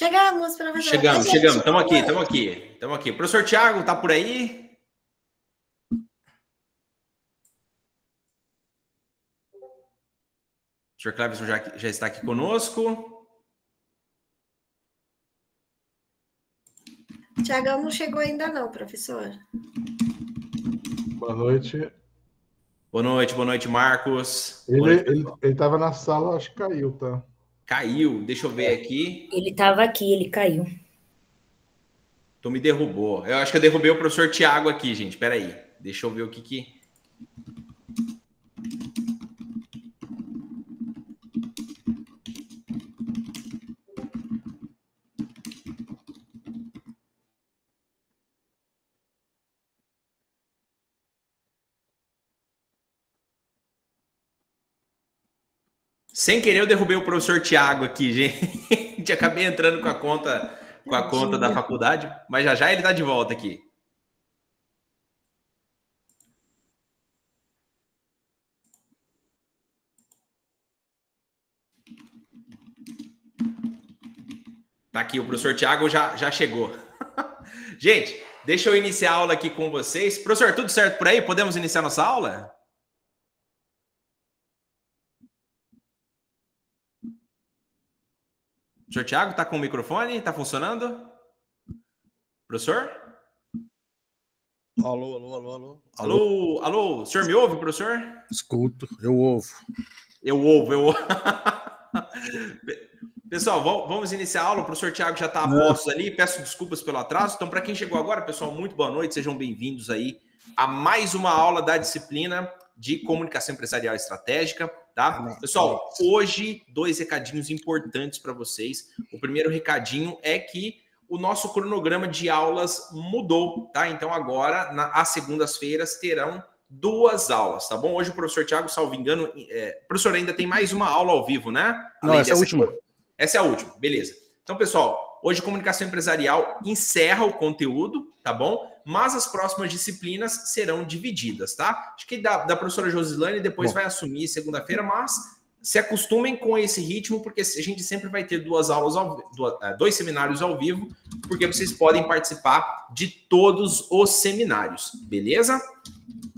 Chegamos, professor. Chegamos, gente, é chegamos. Estamos aqui, estamos aqui. Estamos aqui. Professor Tiago, está por aí? O senhor Cleverson já, já está aqui conosco. Tiagão não chegou ainda não, professor. Boa noite. Boa noite, boa noite, Marcos. Ele estava na sala, acho que caiu, tá? Caiu, deixa eu ver é. aqui. Ele estava aqui, ele caiu. Tu me derrubou. Eu acho que eu derrubei o professor Tiago aqui, gente. Peraí. Deixa eu ver o que que. Sem querer, eu derrubei o professor Tiago aqui, gente. Acabei entrando com a conta com a conta da faculdade, mas já já ele está de volta aqui. Tá aqui, o professor Tiago já, já chegou. gente, deixa eu iniciar a aula aqui com vocês. Professor, tudo certo por aí? Podemos iniciar nossa aula? Senhor Tiago, está com o microfone? Está funcionando? Professor? Alô, alô, alô, alô. Alô, alô, o senhor me ouve, professor? Escuto, eu ouvo. Eu ouvo, eu ouvo. pessoal, vamos iniciar a aula. O professor Tiago já está a postos ali. Peço desculpas pelo atraso. Então, para quem chegou agora, pessoal, muito boa noite. Sejam bem-vindos aí a mais uma aula da disciplina de comunicação empresarial estratégica tá? tá pessoal, tá hoje dois recadinhos importantes para vocês. O primeiro recadinho é que o nosso cronograma de aulas mudou, tá? Então agora, na, às segundas-feiras, terão duas aulas, tá bom? Hoje o professor Tiago, salvo engano, é, professor ainda tem mais uma aula ao vivo, né? Além Não, essa é a última. Essa é a última, beleza. Então, pessoal, hoje Comunicação Empresarial encerra o conteúdo, tá bom? mas as próximas disciplinas serão divididas, tá? Acho que da, da professora Josilane depois Bom. vai assumir segunda-feira, mas se acostumem com esse ritmo, porque a gente sempre vai ter duas aulas, ao, é, dois seminários ao vivo, porque vocês podem participar de todos os seminários, beleza?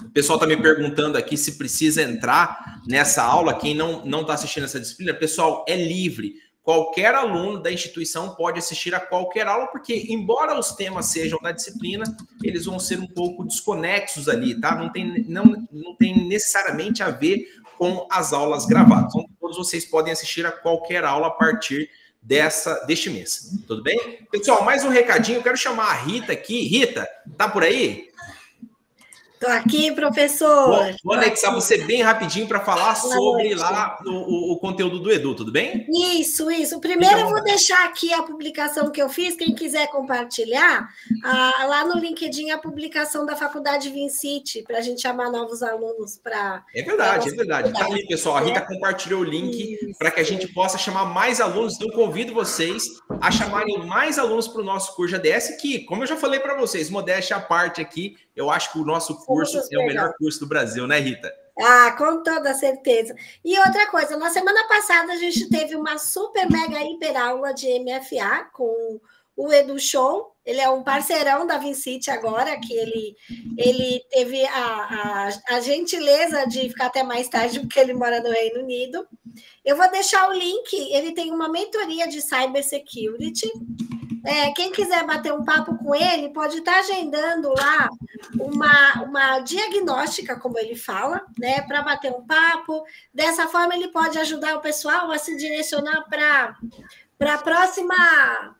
O pessoal está me perguntando aqui se precisa entrar nessa aula, quem não não está assistindo essa disciplina, pessoal, é livre. Qualquer aluno da instituição pode assistir a qualquer aula, porque, embora os temas sejam da disciplina, eles vão ser um pouco desconexos ali, tá? Não tem, não, não tem necessariamente a ver com as aulas gravadas. Então, todos vocês podem assistir a qualquer aula a partir dessa deste mês. Tudo bem? Pessoal, mais um recadinho. Eu quero chamar a Rita aqui. Rita, tá por aí? Estou aqui, professor. Vou, vou anexar você bem rapidinho para falar Boa sobre noite. lá o, o, conteúdo do Edu, tudo bem? Isso, isso. Primeiro então, eu vou deixar aqui a publicação que eu fiz, quem quiser compartilhar, ah, lá no LinkedIn a publicação da Faculdade VinCity para a gente chamar novos alunos para. É verdade, é verdade. Tá ali, pessoal. A Rita compartilhou o link para que a gente possa chamar mais alunos. Então, convido vocês a chamarem mais alunos para o nosso curso ADS, que, como eu já falei para vocês, modéstia à parte aqui, eu acho que o nosso curso é o melhor curso do Brasil, né, Rita? Ah, com toda certeza. E outra coisa, na semana passada a gente teve uma super mega hiper aula de MFA com o Edu Show. Ele é um parceirão da Vincite agora, que ele, ele teve a, a, a gentileza de ficar até mais tarde, porque ele mora no Reino Unido. Eu vou deixar o link, ele tem uma mentoria de cybersecurity. É, quem quiser bater um papo com ele, pode estar tá agendando lá uma, uma diagnóstica, como ele fala, né, para bater um papo. Dessa forma, ele pode ajudar o pessoal a se direcionar para para a próxima,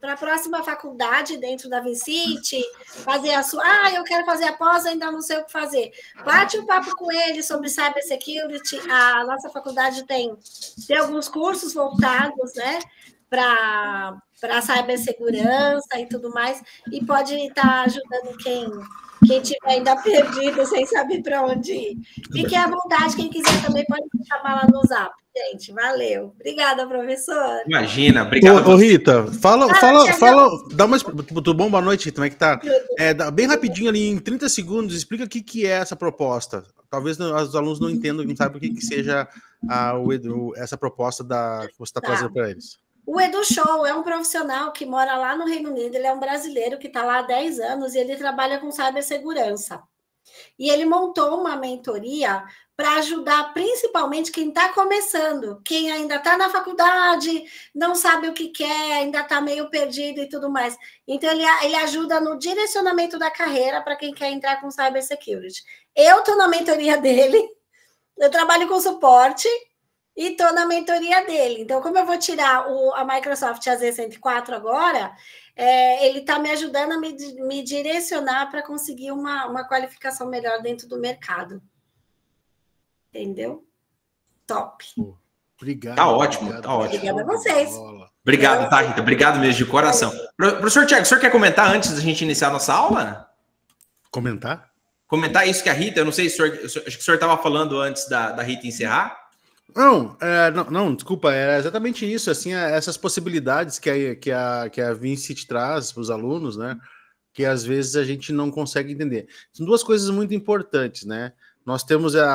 para próxima faculdade dentro da Vincite, fazer a sua. Ah, eu quero fazer a pós, ainda não sei o que fazer. Bate um papo com ele sobre cybersecurity. A nossa faculdade tem, tem alguns cursos voltados né, para para segurança e tudo mais, e pode estar tá ajudando quem quem tiver ainda perdido, sem saber para onde ir. Fique à vontade, quem quiser também pode me chamar lá no zap. Gente, valeu. Obrigada, professor. Imagina, obrigado. Ô, ô Rita, fala, fala, fala, dá uma, tipo, tudo bom? Boa noite, Rita, como é que tá? É, bem rapidinho ali, em 30 segundos, explica o que, que é essa proposta. Talvez os alunos não entendam, não saibam o que, que seja a, o, essa proposta da, que você está tá. trazendo para eles. O Edu Show é um profissional que mora lá no Reino Unido, ele é um brasileiro que está lá há 10 anos e ele trabalha com cibersegurança. E ele montou uma mentoria para ajudar principalmente quem está começando, quem ainda está na faculdade, não sabe o que quer, ainda está meio perdido e tudo mais. Então, ele, ele ajuda no direcionamento da carreira para quem quer entrar com cybersecurity. Eu estou na mentoria dele, eu trabalho com suporte e estou na mentoria dele. Então, como eu vou tirar o, a Microsoft AZ 104 agora, é, ele está me ajudando a me, me direcionar para conseguir uma, uma qualificação melhor dentro do mercado. Entendeu? Top. Obrigado. Tá ótimo, obrigado, tá ótimo. Obrigada a vocês. Obrigado, então, tá, Rita? Obrigado mesmo, de coração. É professor Tiago, o senhor quer comentar antes da gente iniciar a nossa aula? Comentar? Comentar isso que a Rita, eu não sei se o senhor, acho que o senhor estava falando antes da, da Rita encerrar. Não, é, não, não, desculpa, é exatamente isso, assim, é, essas possibilidades que a, que a, que a Vincent traz para os alunos, né, que às vezes a gente não consegue entender. São duas coisas muito importantes, né, nós temos a,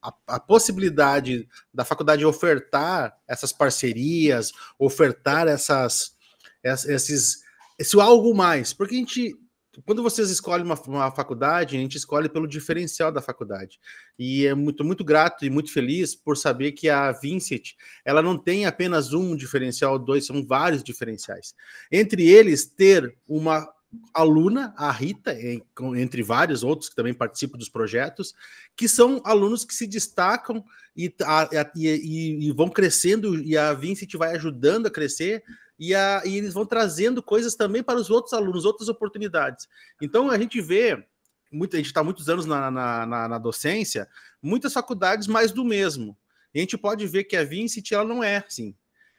a, a possibilidade da faculdade ofertar essas parcerias, ofertar essas, esses, esse algo mais, porque a gente quando vocês escolhem uma, uma, faculdade, a gente escolhe pelo diferencial da faculdade. E é muito, muito grato e muito feliz por saber que a Vincent, ela não tem apenas um diferencial, dois, são vários diferenciais. Entre eles, ter uma aluna, a Rita, entre vários outros que também participam dos projetos, que são alunos que se destacam e, a, e, e vão crescendo, e a Vincent vai ajudando a crescer, e, a, e eles vão trazendo coisas também para os outros alunos, outras oportunidades. Então a gente vê muito, a gente está muitos anos na, na, na, na, docência, muitas faculdades mais do mesmo. E a gente pode ver que a Vincent ela não é assim.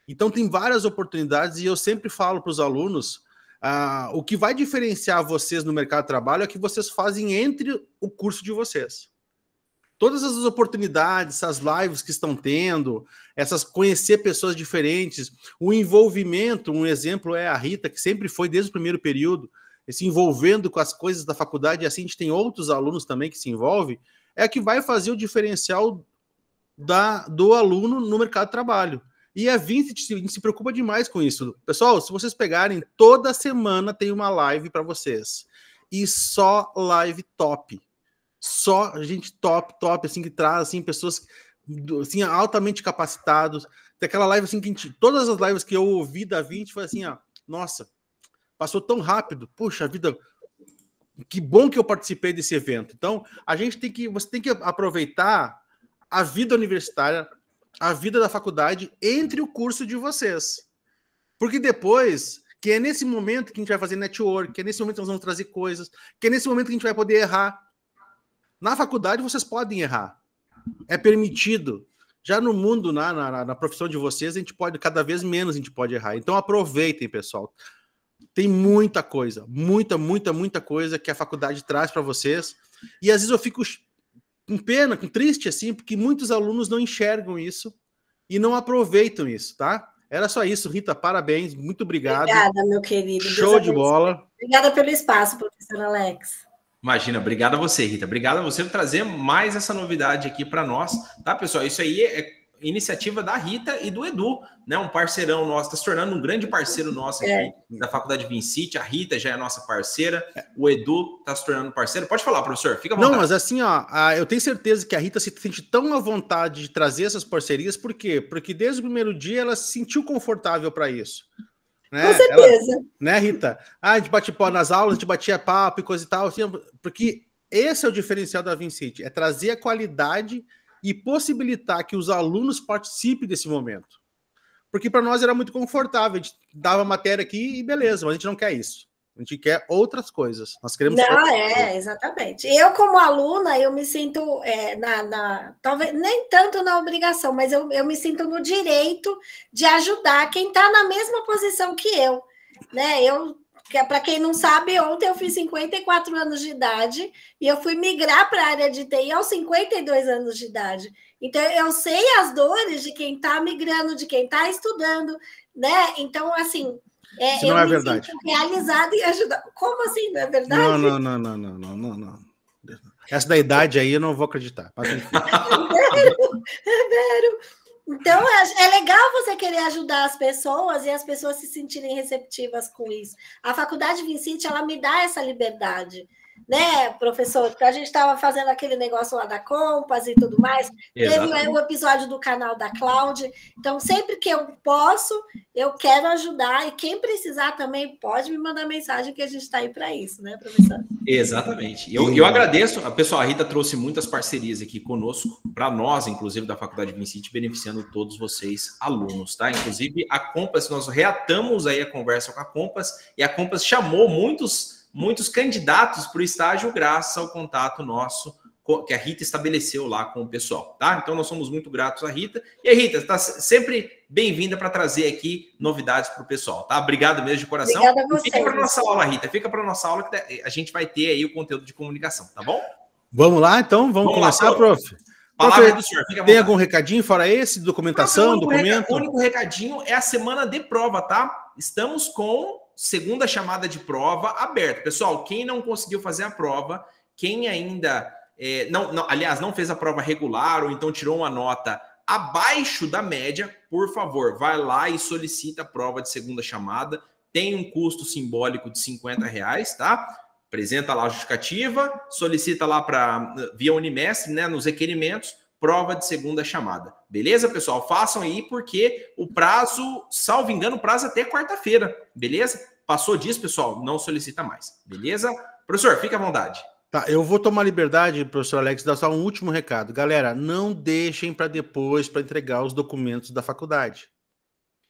Então tem várias oportunidades e eu sempre falo para os alunos ah, o que vai diferenciar vocês no mercado de trabalho é que vocês fazem entre o curso de vocês. Todas as oportunidades, essas lives que estão tendo, essas conhecer pessoas diferentes, o envolvimento, um exemplo é a Rita, que sempre foi desde o primeiro período, se envolvendo com as coisas da faculdade, e assim a gente tem outros alunos também que se envolvem, é que vai fazer o diferencial da, do aluno no mercado de trabalho. E a Vintage se preocupa demais com isso. Pessoal, se vocês pegarem, toda semana tem uma live para vocês. E só live top. Só gente top, top, assim, que traz assim, pessoas assim, altamente capacitados. Tem aquela live assim que gente, todas as lives que eu ouvi da 20 foi assim, ó, nossa, passou tão rápido. Puxa vida, que bom que eu participei desse evento. Então, a gente tem que, você tem que aproveitar a vida universitária a vida da faculdade entre o curso de vocês. Porque depois, que é nesse momento que a gente vai fazer network, que é nesse momento que nós vamos trazer coisas, que é nesse momento que a gente vai poder errar. Na faculdade vocês podem errar. É permitido. Já no mundo, na, na, na profissão de vocês, a gente pode, cada vez menos a gente pode errar. Então aproveitem, pessoal. Tem muita coisa, muita, muita, muita coisa que a faculdade traz para vocês. E às vezes eu fico com pena, com triste, assim, porque muitos alunos não enxergam isso e não aproveitam isso, tá? Era só isso, Rita, parabéns, muito obrigado. Obrigada, meu querido. Show de bola. Obrigada pelo espaço, professor Alex. Imagina, obrigado a você, Rita. Obrigado a você por trazer mais essa novidade aqui para nós, tá, pessoal? Isso aí é iniciativa da Rita e do Edu, né? Um parceirão nosso, está se tornando um grande parceiro nosso aqui é. da Faculdade Vincite. A Rita já é nossa parceira, é. o Edu está se tornando parceiro. Pode falar, professor, fica à vontade. Não, mas assim, ó, eu tenho certeza que a Rita se sente tão à vontade de trazer essas parcerias, por quê? Porque desde o primeiro dia ela se sentiu confortável para isso. Né? Com certeza. Ela, né, Rita? Ah, a gente bate pó nas aulas, a gente batia papo e coisa e tal, assim, porque esse é o diferencial da Vincite, é trazer a qualidade e possibilitar que os alunos participem desse momento. Porque para nós era muito confortável, a gente dava matéria aqui e beleza, mas a gente não quer isso. A gente quer outras coisas. Nós queremos. Não, é, coisas. exatamente. Eu, como aluna, eu me sinto é, na, na, Talvez nem tanto na obrigação, mas eu, eu me sinto no direito de ajudar quem está na mesma posição que eu. Né? Eu é para quem não sabe, ontem eu fiz 54 anos de idade e eu fui migrar para a área de TI aos 52 anos de idade. Então, eu sei as dores de quem está migrando, de quem está estudando, né? Então, assim, é, Isso não eu é me verdade. sinto e ajudar. Como assim, não é verdade? Não, não, não, não, não, não, não, não. Essa da idade aí eu não vou acreditar. é vero, é vero. Então, é, é, legal você querer ajudar as pessoas e as pessoas se sentirem receptivas com isso. A Faculdade Vicente ela me dá essa liberdade né, professor? A gente estava fazendo aquele negócio lá da Compass e tudo mais. Exatamente. Teve o um episódio do canal da Cláudia. Então, sempre que eu posso, eu quero ajudar. E quem precisar também pode me mandar mensagem que a gente está aí para isso, né, professor? Exatamente. Eu, eu agradeço. A pessoa a Rita trouxe muitas parcerias aqui conosco, para nós, inclusive, da Faculdade Vincite, beneficiando todos vocês, alunos, tá? Inclusive, a Compass, nós reatamos aí a conversa com a Compass, e a Compass chamou muitos muitos candidatos para o estágio graças ao contato nosso que a Rita estabeleceu lá com o pessoal, tá? Então nós somos muito gratos à Rita. E aí, Rita, está sempre bem-vinda para trazer aqui novidades para o pessoal, tá? Obrigado mesmo de coração. Obrigada a você. Fica para nossa aula, Rita. Fica para nossa aula que a gente vai ter aí o conteúdo de comunicação, tá bom? Vamos lá, então. Vamos, vamos começar, lá, prof. Palavra do senhor. Fica tem algum recadinho fora esse? Documentação, o documento? O único recadinho é a semana de prova, tá? Estamos com segunda chamada de prova aberta. Pessoal, quem não conseguiu fazer a prova, quem ainda. É, não, não, aliás, não fez a prova regular ou então tirou uma nota abaixo da média, por favor, vai lá e solicita a prova de segunda chamada. Tem um custo simbólico de 50 reais, tá? Apresenta lá a justificativa, solicita lá para via Unimestre, né, nos requerimentos, prova de segunda chamada. Beleza, pessoal? Façam aí, porque o prazo, salvo engano, o prazo é até quarta-feira, beleza? Passou disso, pessoal, não solicita mais, beleza? Professor, fica à vontade. Tá, eu vou tomar liberdade, professor Alex, dar só um último recado. Galera, não deixem para depois para entregar os documentos da faculdade.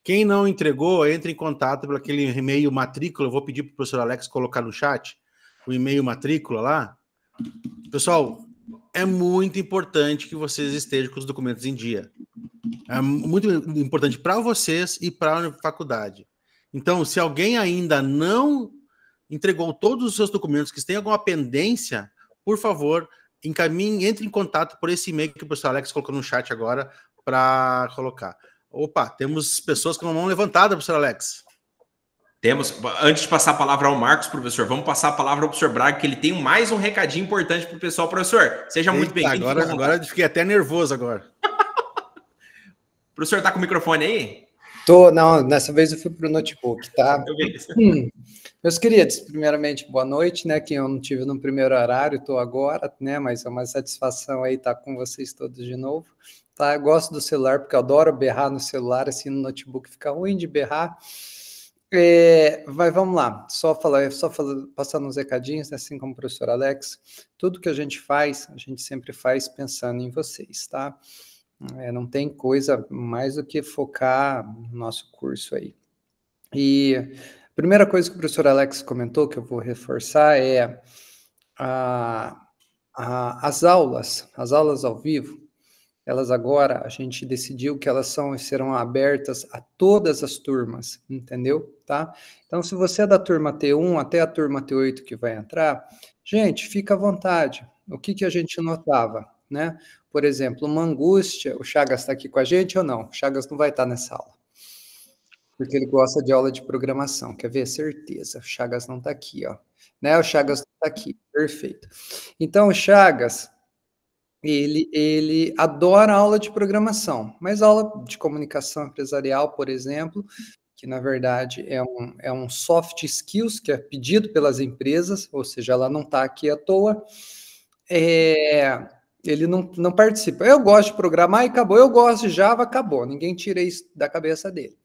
Quem não entregou, entre em contato pelo aquele e-mail matrícula. Eu vou pedir para o professor Alex colocar no chat o e-mail matrícula lá. Pessoal, é muito importante que vocês estejam com os documentos em dia. É muito importante para vocês e para a faculdade. Então, se alguém ainda não entregou todos os seus documentos, que tem alguma pendência, por favor, encaminhe, entre em contato por esse e-mail que o professor Alex colocou no chat agora para colocar. Opa, temos pessoas com a mão levantada, professor Alex. Temos, antes de passar a palavra ao Marcos, professor, vamos passar a palavra ao professor Braga, que ele tem mais um recadinho importante para o pessoal. Professor, seja Eita, muito bem-vindo. Agora, agora fiquei até nervoso agora. professor, está com o microfone aí? Tô, não, dessa vez eu fui para o notebook, tá? Hum. Meus queridos, primeiramente, boa noite, né? Que eu não tive no primeiro horário, estou agora, né? Mas é uma satisfação aí estar tá com vocês todos de novo. Tá? Eu gosto do celular, porque eu adoro berrar no celular, assim, no notebook fica ruim de berrar. É, vai, vamos lá, só falar, só falar, uns recadinhos, né? assim como o professor Alex, tudo que a gente faz, a gente sempre faz pensando em vocês, tá? É, não tem coisa mais do que focar no nosso curso aí. E a primeira coisa que o professor Alex comentou, que eu vou reforçar, é a, a, as aulas, as aulas ao vivo, elas agora, a gente decidiu que elas são, serão abertas a todas as turmas, entendeu? Tá? Então, se você é da turma T1 até a turma T8 que vai entrar, gente, fica à vontade. O que, que a gente notava, né? Por exemplo, uma angústia, o Chagas está aqui com a gente ou não? O Chagas não vai estar tá nessa aula. Porque ele gosta de aula de programação, quer ver? Certeza, o Chagas não está aqui, ó. Né? O Chagas está aqui, perfeito. Então, o Chagas, ele, ele adora aula de programação, mas aula de comunicação empresarial, por exemplo, que na verdade é um, é um soft skills que é pedido pelas empresas, ou seja, ela não está aqui à toa, é, ele não, não participa. Eu gosto de programar e acabou, eu gosto de Java, acabou, ninguém tira isso da cabeça dele.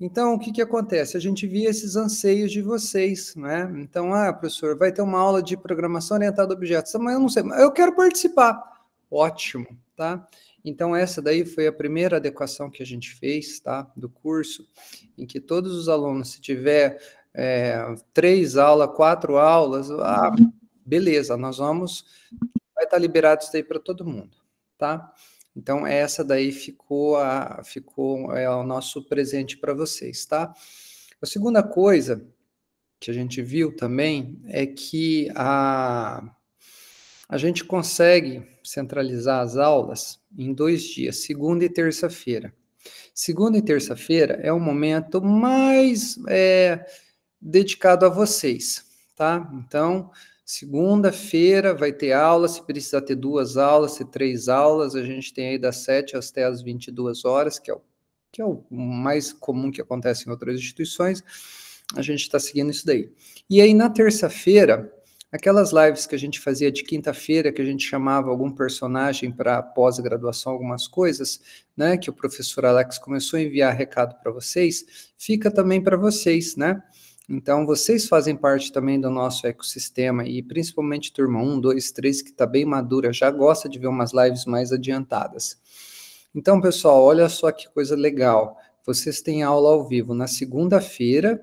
Então, o que, que acontece? A gente via esses anseios de vocês, né? Então, ah, professor, vai ter uma aula de programação orientada a objetos, mas eu não sei, mas eu quero participar. Ótimo, tá? Então, essa daí foi a primeira adequação que a gente fez, tá? Do curso, em que todos os alunos, se tiver é, três aulas, quatro aulas, ah, beleza, nós vamos, vai estar liberado isso daí para todo mundo, tá? Então, essa daí ficou, a, ficou é, o nosso presente para vocês, tá? A segunda coisa que a gente viu também é que a, a gente consegue centralizar as aulas em dois dias, segunda e terça-feira. Segunda e terça-feira é o momento mais é, dedicado a vocês, tá? Então, Segunda-feira vai ter aula, se precisar ter duas aulas, se três aulas, a gente tem aí das 7 até as 22 horas, que é o, que é o mais comum que acontece em outras instituições, a gente está seguindo isso daí. E aí, na terça-feira, aquelas lives que a gente fazia de quinta-feira, que a gente chamava algum personagem para pós-graduação, algumas coisas, né, que o professor Alex começou a enviar recado para vocês, fica também para vocês, né? Então, vocês fazem parte também do nosso ecossistema e principalmente turma 1, 2, 3, que está bem madura, já gosta de ver umas lives mais adiantadas. Então, pessoal, olha só que coisa legal. Vocês têm aula ao vivo na segunda-feira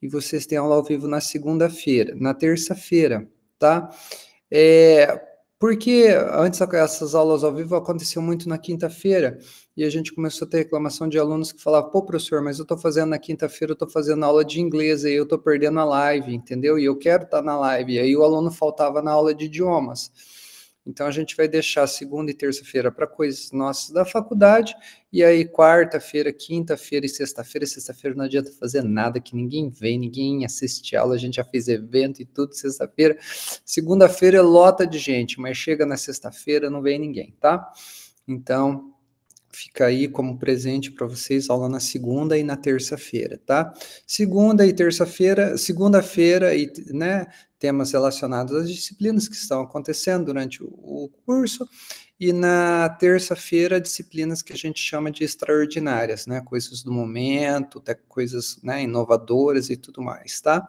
e vocês têm aula ao vivo na segunda-feira, na terça-feira, tá? É, porque antes essas aulas ao vivo aconteciam muito na quinta-feira e a gente começou a ter reclamação de alunos que falavam, pô, professor, mas eu estou fazendo na quinta-feira, eu estou fazendo aula de inglês, aí eu estou perdendo a live, entendeu? E eu quero estar tá na live. E aí o aluno faltava na aula de idiomas. Então a gente vai deixar segunda e terça-feira para coisas nossas da faculdade, e aí quarta-feira, quinta-feira e sexta-feira, sexta-feira não adianta fazer nada, que ninguém vem, ninguém assiste aula, a gente já fez evento e tudo sexta-feira. Segunda-feira é lota de gente, mas chega na sexta-feira não vem ninguém, tá? Então, Fica aí como presente para vocês aula na segunda e na terça-feira, tá? Segunda e terça-feira, segunda-feira e, né, temas relacionados às disciplinas que estão acontecendo durante o, curso e na terça-feira disciplinas que a gente chama de extraordinárias, né? Coisas do momento, até coisas né, inovadoras e tudo mais, tá?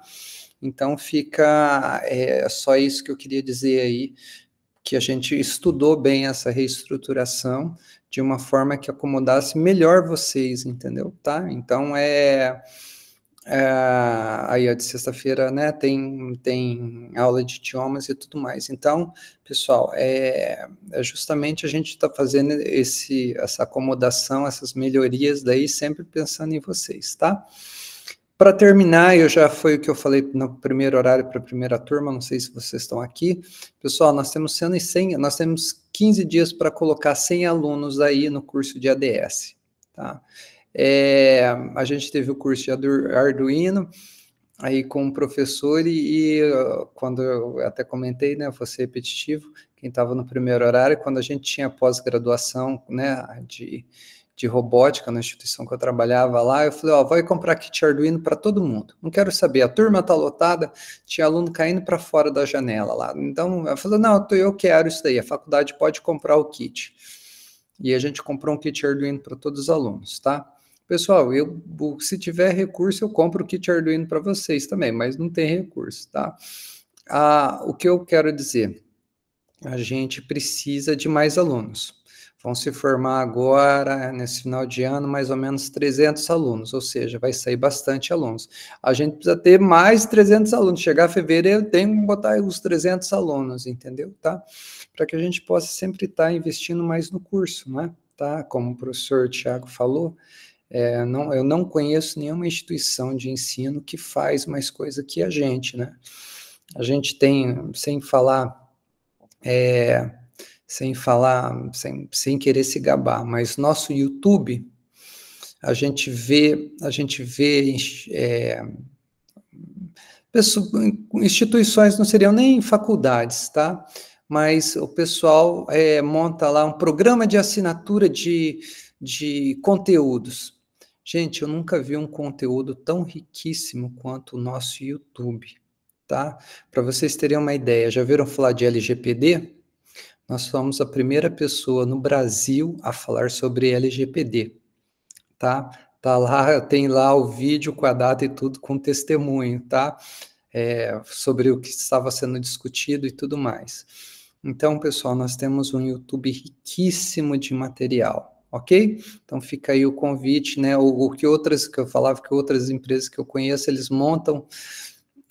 Então fica é, só isso que eu queria dizer aí, que a gente estudou bem essa reestruturação de uma forma que acomodasse melhor vocês, entendeu? Tá? Então é, é aí ó, de sexta-feira, né? Tem tem aula de idiomas e tudo mais. Então, pessoal, é, é justamente a gente está fazendo esse essa acomodação, essas melhorias daí, sempre pensando em vocês, tá? Para terminar, eu já foi o que eu falei no primeiro horário para a primeira turma, não sei se vocês estão aqui. Pessoal, nós temos 100, nós temos 15 dias para colocar 100 alunos aí no curso de ADS. Tá? É, a gente teve o curso de Arduino aí com o um professor e, e, quando eu até comentei, né, fosse repetitivo, quem estava no primeiro horário, quando a gente tinha pós-graduação, né, de de robótica na instituição que eu trabalhava lá, eu falei, ó, vai comprar kit Arduino para todo mundo. Não quero saber, a turma tá lotada, tinha aluno caindo para fora da janela lá. Então, eu falei, não, eu quero isso daí, a faculdade pode comprar o kit. E a gente comprou um kit Arduino para todos os alunos, tá? Pessoal, eu se tiver recurso, eu compro o kit Arduino para vocês também, mas não tem recurso, tá? Ah, o que eu quero dizer? A gente precisa de mais alunos. Vão se formar agora, nesse final de ano, mais ou menos 300 alunos, ou seja, vai sair bastante alunos. A gente precisa ter mais 300 alunos. Chegar a fevereiro, tem que botar os 300 alunos, entendeu? Tá? Para que a gente possa sempre estar tá investindo mais no curso, né? Tá? Como o professor Tiago falou, é, não, eu não conheço nenhuma instituição de ensino que faz mais coisa que a gente, né? A gente tem, sem falar, é, sem falar, sem, sem querer se gabar, mas nosso YouTube, a gente vê, a gente vê é, pessoas, instituições, não seriam nem faculdades, tá? Mas o pessoal é, monta lá um programa de assinatura de, de conteúdos. Gente, eu nunca vi um conteúdo tão riquíssimo quanto o nosso YouTube, tá? Para vocês terem uma ideia, já viram falar de LGPD? nós fomos a primeira pessoa no Brasil a falar sobre LGPD, tá? Tá lá, tem lá o vídeo com a data e tudo com testemunho, tá? É, sobre o que estava sendo discutido e tudo mais. Então, pessoal, nós temos um YouTube riquíssimo de material, ok? Então fica aí o convite, né? O, o que outras que eu falava que outras empresas que eu conheço eles montam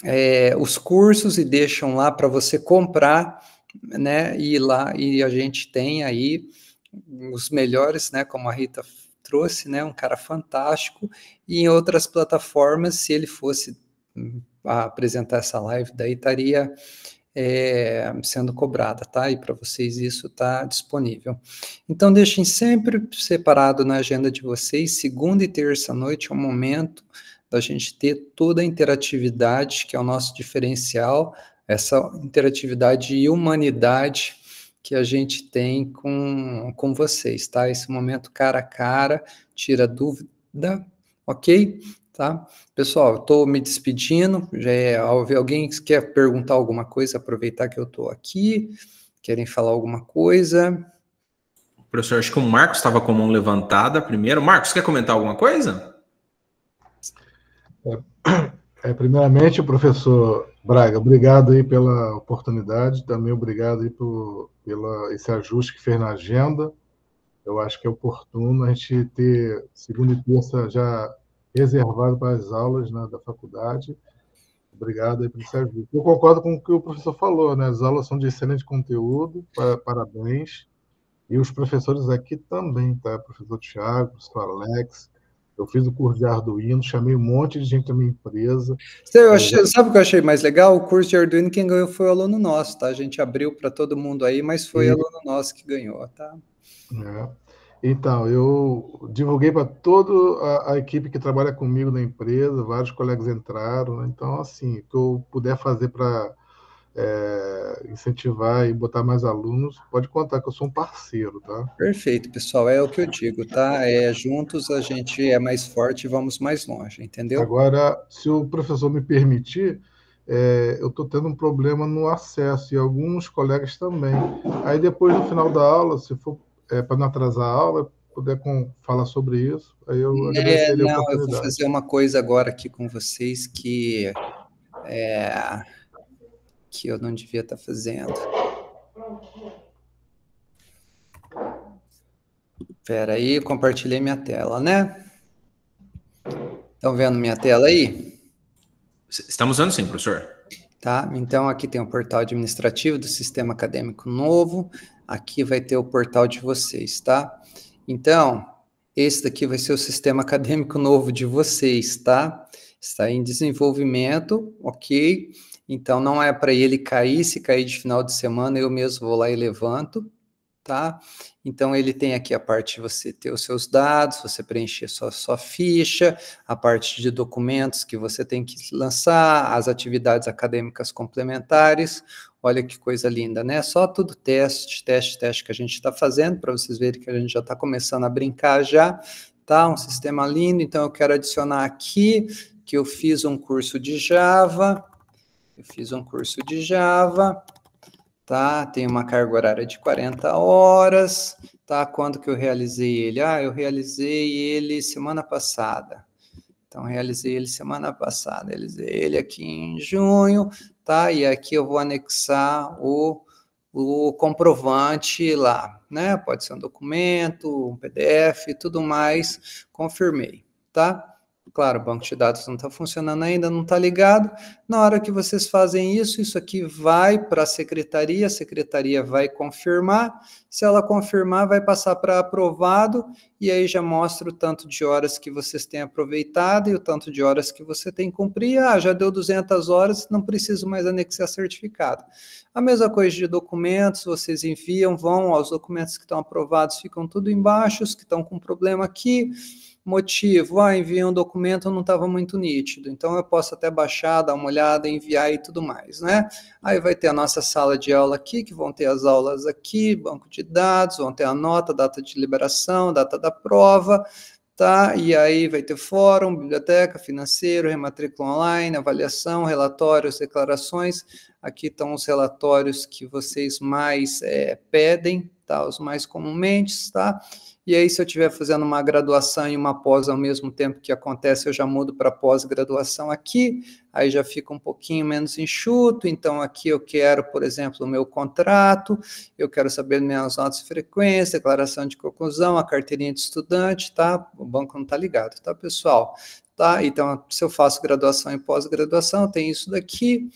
é, os cursos e deixam lá para você comprar né? E lá e a gente tem aí os melhores, né? Como a Rita trouxe, né? Um cara fantástico. E em outras plataformas, se ele fosse hum, apresentar essa live, daí estaria é, sendo cobrada, tá? E para vocês isso está disponível. Então deixem sempre separado na agenda de vocês, segunda e terça noite é o momento da gente ter toda a interatividade, que é o nosso diferencial, essa interatividade e humanidade que a gente tem com, com vocês, tá? Esse momento cara a cara, tira dúvida, ok? Tá? Pessoal, estou me despedindo. Já é, alguém que quer perguntar alguma coisa, aproveitar que eu estou aqui. Querem falar alguma coisa? Professor, acho que o Marcos estava com a mão levantada primeiro. Marcos, quer comentar alguma coisa? É. É, primeiramente, professor Braga, obrigado aí pela oportunidade, também obrigado aí por pela, esse ajuste que fez na agenda. Eu acho que é oportuno a gente ter segunda e terça já reservado para as aulas né, da faculdade. Obrigado aí por esse ajuste. Eu concordo com o que o professor falou, né? As aulas são de excelente conteúdo, parabéns. E os professores aqui também, tá? Professor Tiago, professor Alex, eu fiz o curso de Arduino, chamei um monte de gente da minha empresa. Você, é, achei, eu... Sabe o que eu achei mais legal? O curso de Arduino, quem ganhou foi o aluno nosso, tá? A gente abriu para todo mundo aí, mas foi e... aluno nosso que ganhou, tá? É. Então, eu divulguei para toda a, a, equipe que trabalha comigo na empresa, vários colegas entraram. Né? Então, assim, o que eu puder fazer para é, incentivar e botar mais alunos, pode contar que eu sou um parceiro, tá? Perfeito, pessoal, é o que eu digo, tá? É, juntos a gente é mais forte e vamos mais longe, entendeu? Agora, se o professor me permitir, é, eu estou tendo um problema no acesso e alguns colegas também. Aí depois, no final da aula, se for é, para não atrasar a aula, puder com, falar sobre isso, aí eu é, Não, eu vou fazer uma coisa agora aqui com vocês que... É, que eu não devia estar tá fazendo. Espera aí, compartilhei minha tela, né? Estão vendo minha tela aí? Estamos usando sim, professor. Tá, então aqui tem o portal administrativo do Sistema Acadêmico Novo. Aqui vai ter o portal de vocês, tá? Então, esse daqui vai ser o Sistema Acadêmico Novo de vocês, tá? Está em desenvolvimento, ok? Então não é para ele cair, se cair de final de semana, eu mesmo vou lá e levanto, tá? Então ele tem aqui a parte de você ter os seus dados, você preencher sua, sua ficha, a parte de documentos que você tem que lançar, as atividades acadêmicas complementares. Olha que coisa linda, né? Só tudo teste, teste, teste que a gente está fazendo, para vocês verem que a gente já está começando a brincar já, tá? Um sistema lindo. Então eu quero adicionar aqui que eu fiz um curso de Java, eu fiz um curso de Java, tá? Tem uma carga horária de 40 horas, tá? Quando que eu realizei ele? Ah, eu realizei ele semana passada. Então, realizei ele semana passada, realizei ele aqui em junho, tá? E aqui eu vou anexar o, o comprovante lá, né? Pode ser um documento, um PDF, tudo mais, confirmei, tá? Claro, o banco de dados não está funcionando ainda, não está ligado. Na hora que vocês fazem isso, isso aqui vai para a secretaria, a secretaria vai confirmar. Se ela confirmar, vai passar para aprovado e aí já mostra o tanto de horas que vocês têm aproveitado e o tanto de horas que você tem que cumprir. Ah, já deu 200 horas, não preciso mais anexar certificado. A mesma coisa de documentos, vocês enviam, vão aos documentos que estão aprovados, ficam tudo embaixo, os que estão com problema aqui motivo, ah, enviei um documento, não estava muito nítido, então eu posso até baixar, dar uma olhada, enviar e tudo mais, né? Aí vai ter a nossa sala de aula aqui, que vão ter as aulas aqui, banco de dados, vão ter a nota, data de liberação, data da prova, tá? E aí vai ter fórum, biblioteca, financeiro, rematrícula online, avaliação, relatórios, declarações. Aqui estão os relatórios que vocês mais é, pedem, tá? Os mais comumente, tá? E aí, se eu estiver fazendo uma graduação e uma pós ao mesmo tempo que acontece, eu já mudo para pós-graduação aqui, aí já fica um pouquinho menos enxuto. Então, aqui eu quero, por exemplo, o meu contrato, eu quero saber minhas notas de frequência, declaração de conclusão, a carteirinha de estudante, tá? O banco não está ligado, tá, pessoal? Tá? Então, se eu faço graduação e pós-graduação, tem isso daqui,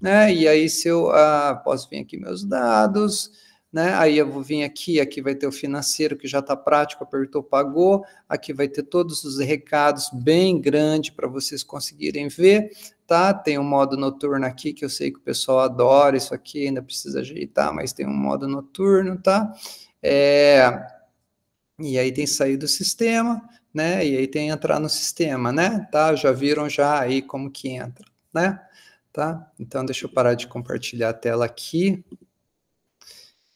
né? E aí, se eu ah, posso vir aqui meus dados né? Aí eu vou vir aqui, aqui vai ter o financeiro que já está prático, apertou, pagou. Aqui vai ter todos os recados bem grande para vocês conseguirem ver, tá? Tem um modo noturno aqui que eu sei que o pessoal adora isso aqui, ainda precisa ajeitar, mas tem um modo noturno, tá? É... E aí tem sair do sistema, né? E aí tem entrar no sistema, né? Tá? Já viram já aí como que entra, né? Tá? Então deixa eu parar de compartilhar a tela aqui.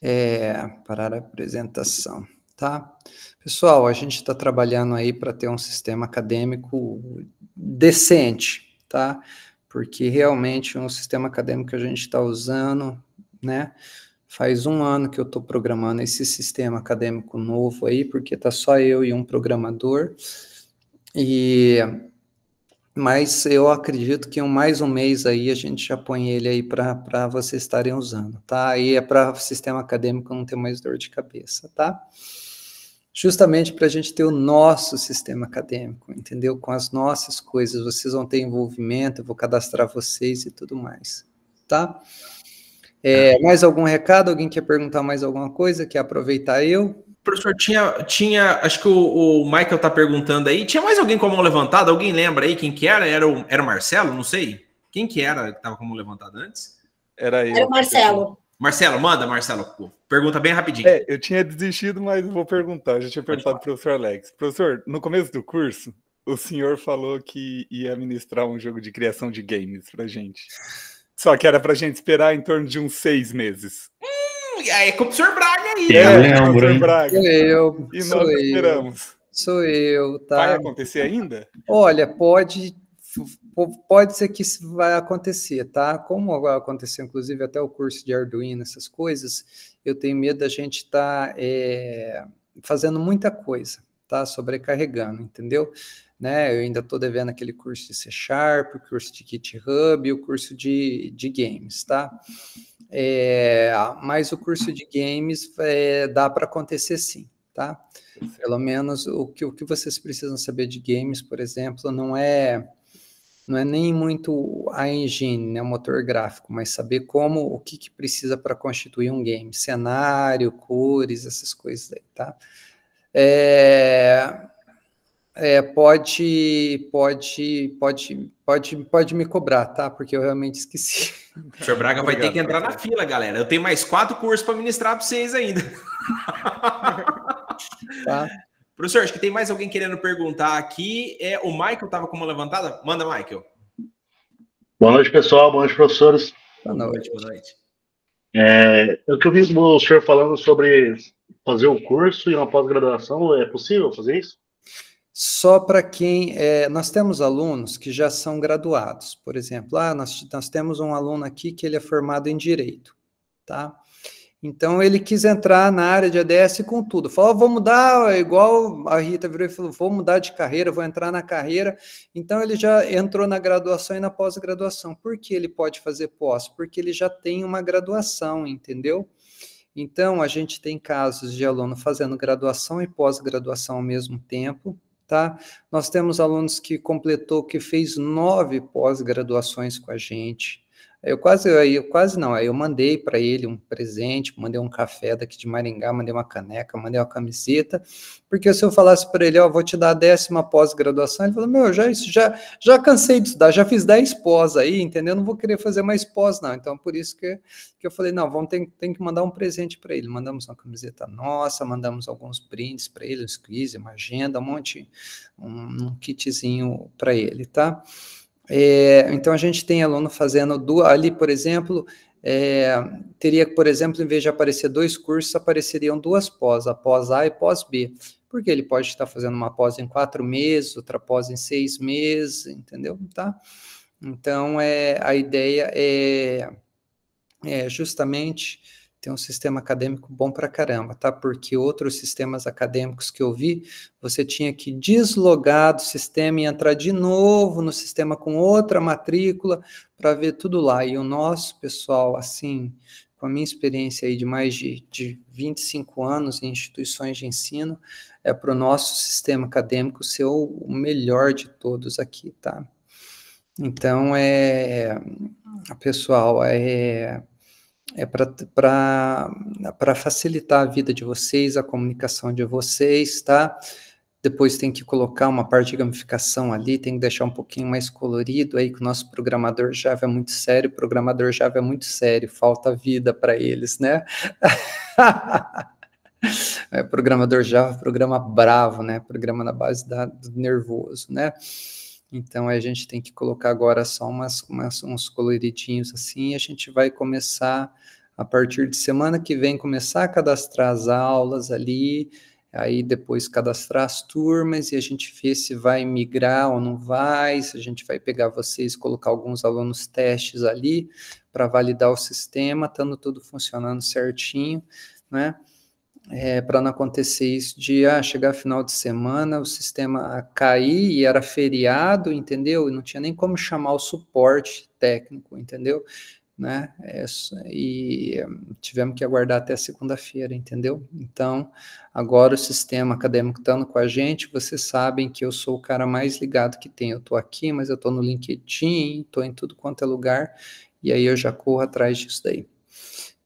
É, parar a apresentação, tá? Pessoal, a gente está trabalhando aí para ter um sistema acadêmico decente, tá? Porque realmente um sistema acadêmico que a gente está usando, né? Faz um ano que eu estou programando esse sistema acadêmico novo aí, porque tá só eu e um programador. E mas eu acredito que em mais um mês aí a gente já põe ele aí para vocês estarem usando, tá? Aí é para o sistema acadêmico não ter mais dor de cabeça, tá? Justamente para a gente ter o nosso sistema acadêmico, entendeu? Com as nossas coisas, vocês vão ter envolvimento, eu vou cadastrar vocês e tudo mais, tá? É, é. mais algum recado? Alguém quer perguntar mais alguma coisa? Quer aproveitar eu? professor, tinha, tinha acho que o, o Michael está perguntando aí, tinha mais alguém com a mão levantada? Alguém lembra aí quem que era? Era o, era o Marcelo? Não sei. Quem que era que estava com a mão levantada antes? Era eu. Era o Marcelo. Marcelo, manda, Marcelo. Pergunta bem rapidinho. É, eu tinha desistido, mas vou perguntar. Eu já tinha perguntado para o professor Alex. Professor, no começo do curso, o senhor falou que ia ministrar um jogo de criação de games para gente. Só que era para gente esperar em torno de uns seis meses. Hum! é como o Sr. Braga aí. Eu né? lembro, é Braga. Sou eu. E sou nós eu, esperamos. Sou eu, tá? Vai acontecer ainda? Olha, pode pode ser que isso vai acontecer, tá? Como aconteceu, inclusive, até o curso de Arduino, essas coisas, eu tenho medo da gente estar tá, é, fazendo muita coisa está sobrecarregando, entendeu? Né? Eu ainda estou devendo aquele curso de C Sharp, o curso de GitHub e o curso de, de games, tá? É, mas o curso de games é, dá para acontecer sim, tá? Pelo menos o que, o que vocês precisam saber de games, por exemplo, não é não é nem muito a engine, né, o motor gráfico, mas saber como, o que, que precisa para constituir um game, cenário, cores, essas coisas aí, tá? é, é, pode, pode, pode, pode, pode me cobrar, tá? Porque eu realmente esqueci. O senhor Braga Obrigado, vai ter que entrar na fila, galera. Eu tenho mais quatro cursos para ministrar para vocês ainda. Tá. Professor, acho que tem mais alguém querendo perguntar aqui. É, o Michael estava com uma levantada. Manda, Michael. Boa noite, pessoal. Boa noite, professores. Boa noite, boa noite. É, é eu que vi o senhor falando sobre fazer o um curso e uma pós-graduação? É possível fazer isso? Só para quem. É, nós temos alunos que já são graduados, por exemplo. Ah, nós, nós temos um aluno aqui que ele é formado em direito, tá? Então ele quis entrar na área de ADS com tudo. Falou, vou mudar, é igual a Rita virou e falou, vou mudar de carreira, vou entrar na carreira. Então ele já entrou na graduação e na pós-graduação. Por que ele pode fazer pós? Porque ele já tem uma graduação, entendeu? Então, a gente tem casos de aluno fazendo graduação e pós-graduação ao mesmo tempo, tá? Nós temos alunos que completou, que fez nove pós-graduações com a gente, eu quase, eu quase não, eu mandei para ele um presente, mandei um café daqui de Maringá, mandei uma caneca, mandei uma camiseta, porque se eu falasse para ele, ó, oh, vou te dar a décima pós-graduação, ele falou, meu, já, isso, já, já cansei de estudar, já fiz 10 pós aí, entendeu? Não vou querer fazer mais pós, não. Então, por isso que, que eu falei, não, vamos ter, tem que mandar um presente para ele. Mandamos uma camiseta nossa, mandamos alguns prints para ele, um quiz, uma agenda, um monte, um, um kitzinho para ele, tá? É, então a gente tem aluno fazendo duas, ali, por exemplo, é, teria, por exemplo, em vez de aparecer dois cursos, apareceriam duas pós, a pós A e pós B, porque ele pode estar fazendo uma pós em quatro meses, outra pós em seis meses, entendeu? Tá? Então é, a ideia é, é justamente tem um sistema acadêmico bom pra caramba, tá? Porque outros sistemas acadêmicos que eu vi, você tinha que deslogar do sistema e entrar de novo no sistema com outra matrícula para ver tudo lá. E o nosso pessoal, assim, com a minha experiência aí de mais de, de 25 anos em instituições de ensino, é para o nosso sistema acadêmico ser o melhor de todos aqui, tá? Então, é, pessoal, é, é para facilitar a vida de vocês, a comunicação de vocês, tá? Depois tem que colocar uma parte de gamificação ali, tem que deixar um pouquinho mais colorido aí, que o nosso programador Java é muito sério, o programador Java é muito sério, falta vida para eles, né? é, programador Java programa bravo, né? Programa na base da, do nervoso, né? Então a gente tem que colocar agora só umas, umas, uns coloridinhos assim, e a gente vai começar a partir de semana que vem começar a cadastrar as aulas ali, aí depois cadastrar as turmas e a gente vê se vai migrar ou não vai, se a gente vai pegar vocês, colocar alguns alunos testes ali para validar o sistema, estando tudo funcionando certinho, né? é, para não acontecer isso de ah, chegar final de semana, o sistema cair e era feriado, entendeu? E não tinha nem como chamar o suporte técnico, entendeu? Né? É, e eh, tivemos que aguardar até segunda-feira, entendeu? Então, agora o sistema acadêmico estando com a gente, vocês sabem que eu sou o cara mais ligado que tem. Eu estou aqui, mas eu estou no LinkedIn, estou em tudo quanto é lugar, e aí eu já corro atrás disso daí.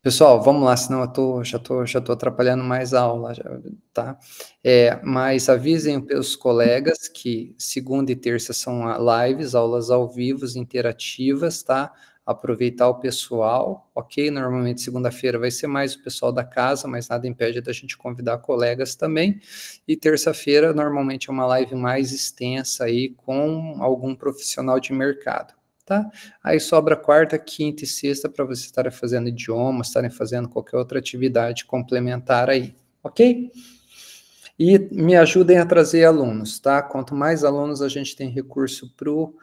Pessoal, vamos lá, senão eu tô, já estou já tô atrapalhando mais a aula, já, tá? É, mas avisem os colegas que segunda e terça são lives, aulas ao vivo, interativas, tá? Aproveitar o pessoal, ok? Normalmente segunda-feira vai ser mais o pessoal da casa, mas nada impede da gente convidar colegas também. E terça-feira normalmente é uma live mais extensa aí com algum profissional de mercado tá? Aí sobra quarta, quinta e sexta para vocês estarem fazendo idiomas, estarem fazendo qualquer outra atividade complementar aí, ok? E me ajudem a trazer alunos, tá? Quanto mais alunos a gente tem recurso para o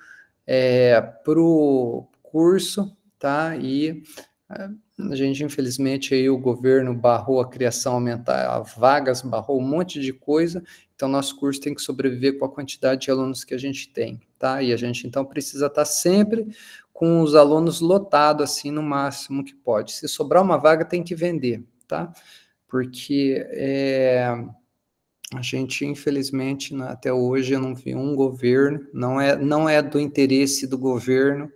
é, pro curso, tá? E ah, a gente, infelizmente, aí o governo barrou a criação, aumentar vagas, barrou um monte de coisa, então nosso curso tem que sobreviver com a quantidade de alunos que a gente tem, tá? E a gente, então, precisa estar tá sempre com os alunos lotados, assim, no máximo que pode. Se sobrar uma vaga, tem que vender, tá? Porque é, a gente, infelizmente, até hoje eu não vi um governo, não é, não é do interesse do governo,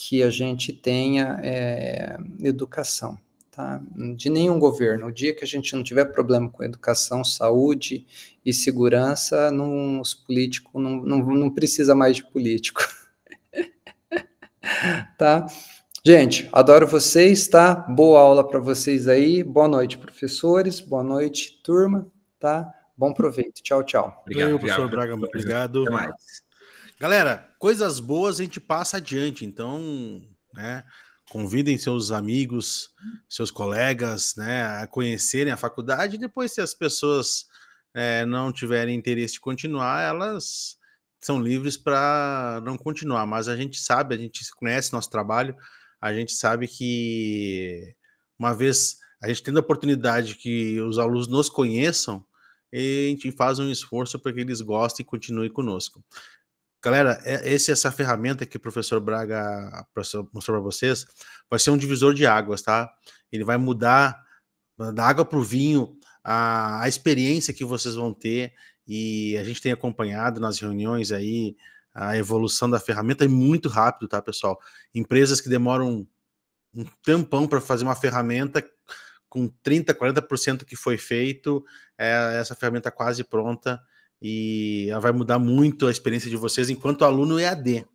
que a gente tenha é, educação, tá? De nenhum governo. O dia que a gente não tiver problema com educação, saúde e segurança, não, os políticos não, não, não precisa mais de político, tá? Gente, adoro vocês, tá? Boa aula para vocês aí. Boa noite, professores. Boa noite, turma, tá? Bom proveito. Tchau, tchau. Obrigado, professor obrigado, Braga. Muito obrigado. Até mais. Galera, coisas boas a gente passa adiante, então, né? Convidem seus amigos, seus colegas, né, a conhecerem a faculdade. depois, se as pessoas é, não tiverem interesse de continuar, elas são livres para não continuar. Mas a gente sabe, a gente conhece nosso trabalho, a gente sabe que uma vez a gente tendo a oportunidade que os alunos nos conheçam, a gente faz um esforço para que eles gostem e continuem conosco. Galera, é, esse, essa ferramenta que o professor Braga mostrou para vocês vai ser um divisor de águas, tá? Ele vai mudar da água para o vinho a, a, experiência que vocês vão ter e a gente tem acompanhado nas reuniões aí a evolução da ferramenta é muito rápido, tá, pessoal? Empresas que demoram um tampão para fazer uma ferramenta com 30, 40% que foi feito, é, essa ferramenta quase pronta e vai mudar muito a experiência de vocês enquanto aluno EAD.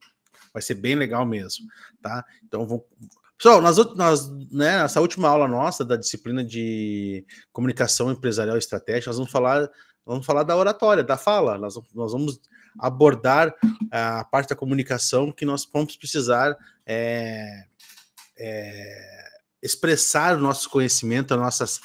Vai ser bem legal mesmo, tá? Então, vou... pessoal, nas, nas, né, nessa última aula nossa da disciplina de comunicação empresarial e estratégia, nós vamos falar, vamos falar da oratória, da fala. Nós, nós vamos abordar eh, a parte da comunicação que nós vamos precisar é, é, expressar o nosso conhecimento, as nossas,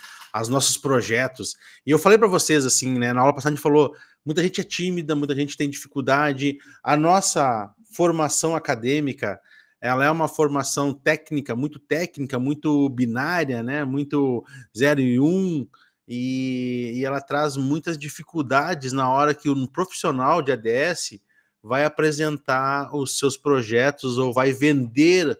nossos projetos. E eu falei para vocês, assim, né, na aula passada a gente falou Muita gente é tímida, muita gente tem dificuldade. A nossa formação acadêmica, ela é uma formação técnica, muito técnica, muito binária, né? Muito zero e um, e, e ela traz muitas dificuldades na hora que um profissional de ADS vai apresentar os seus projetos ou vai vender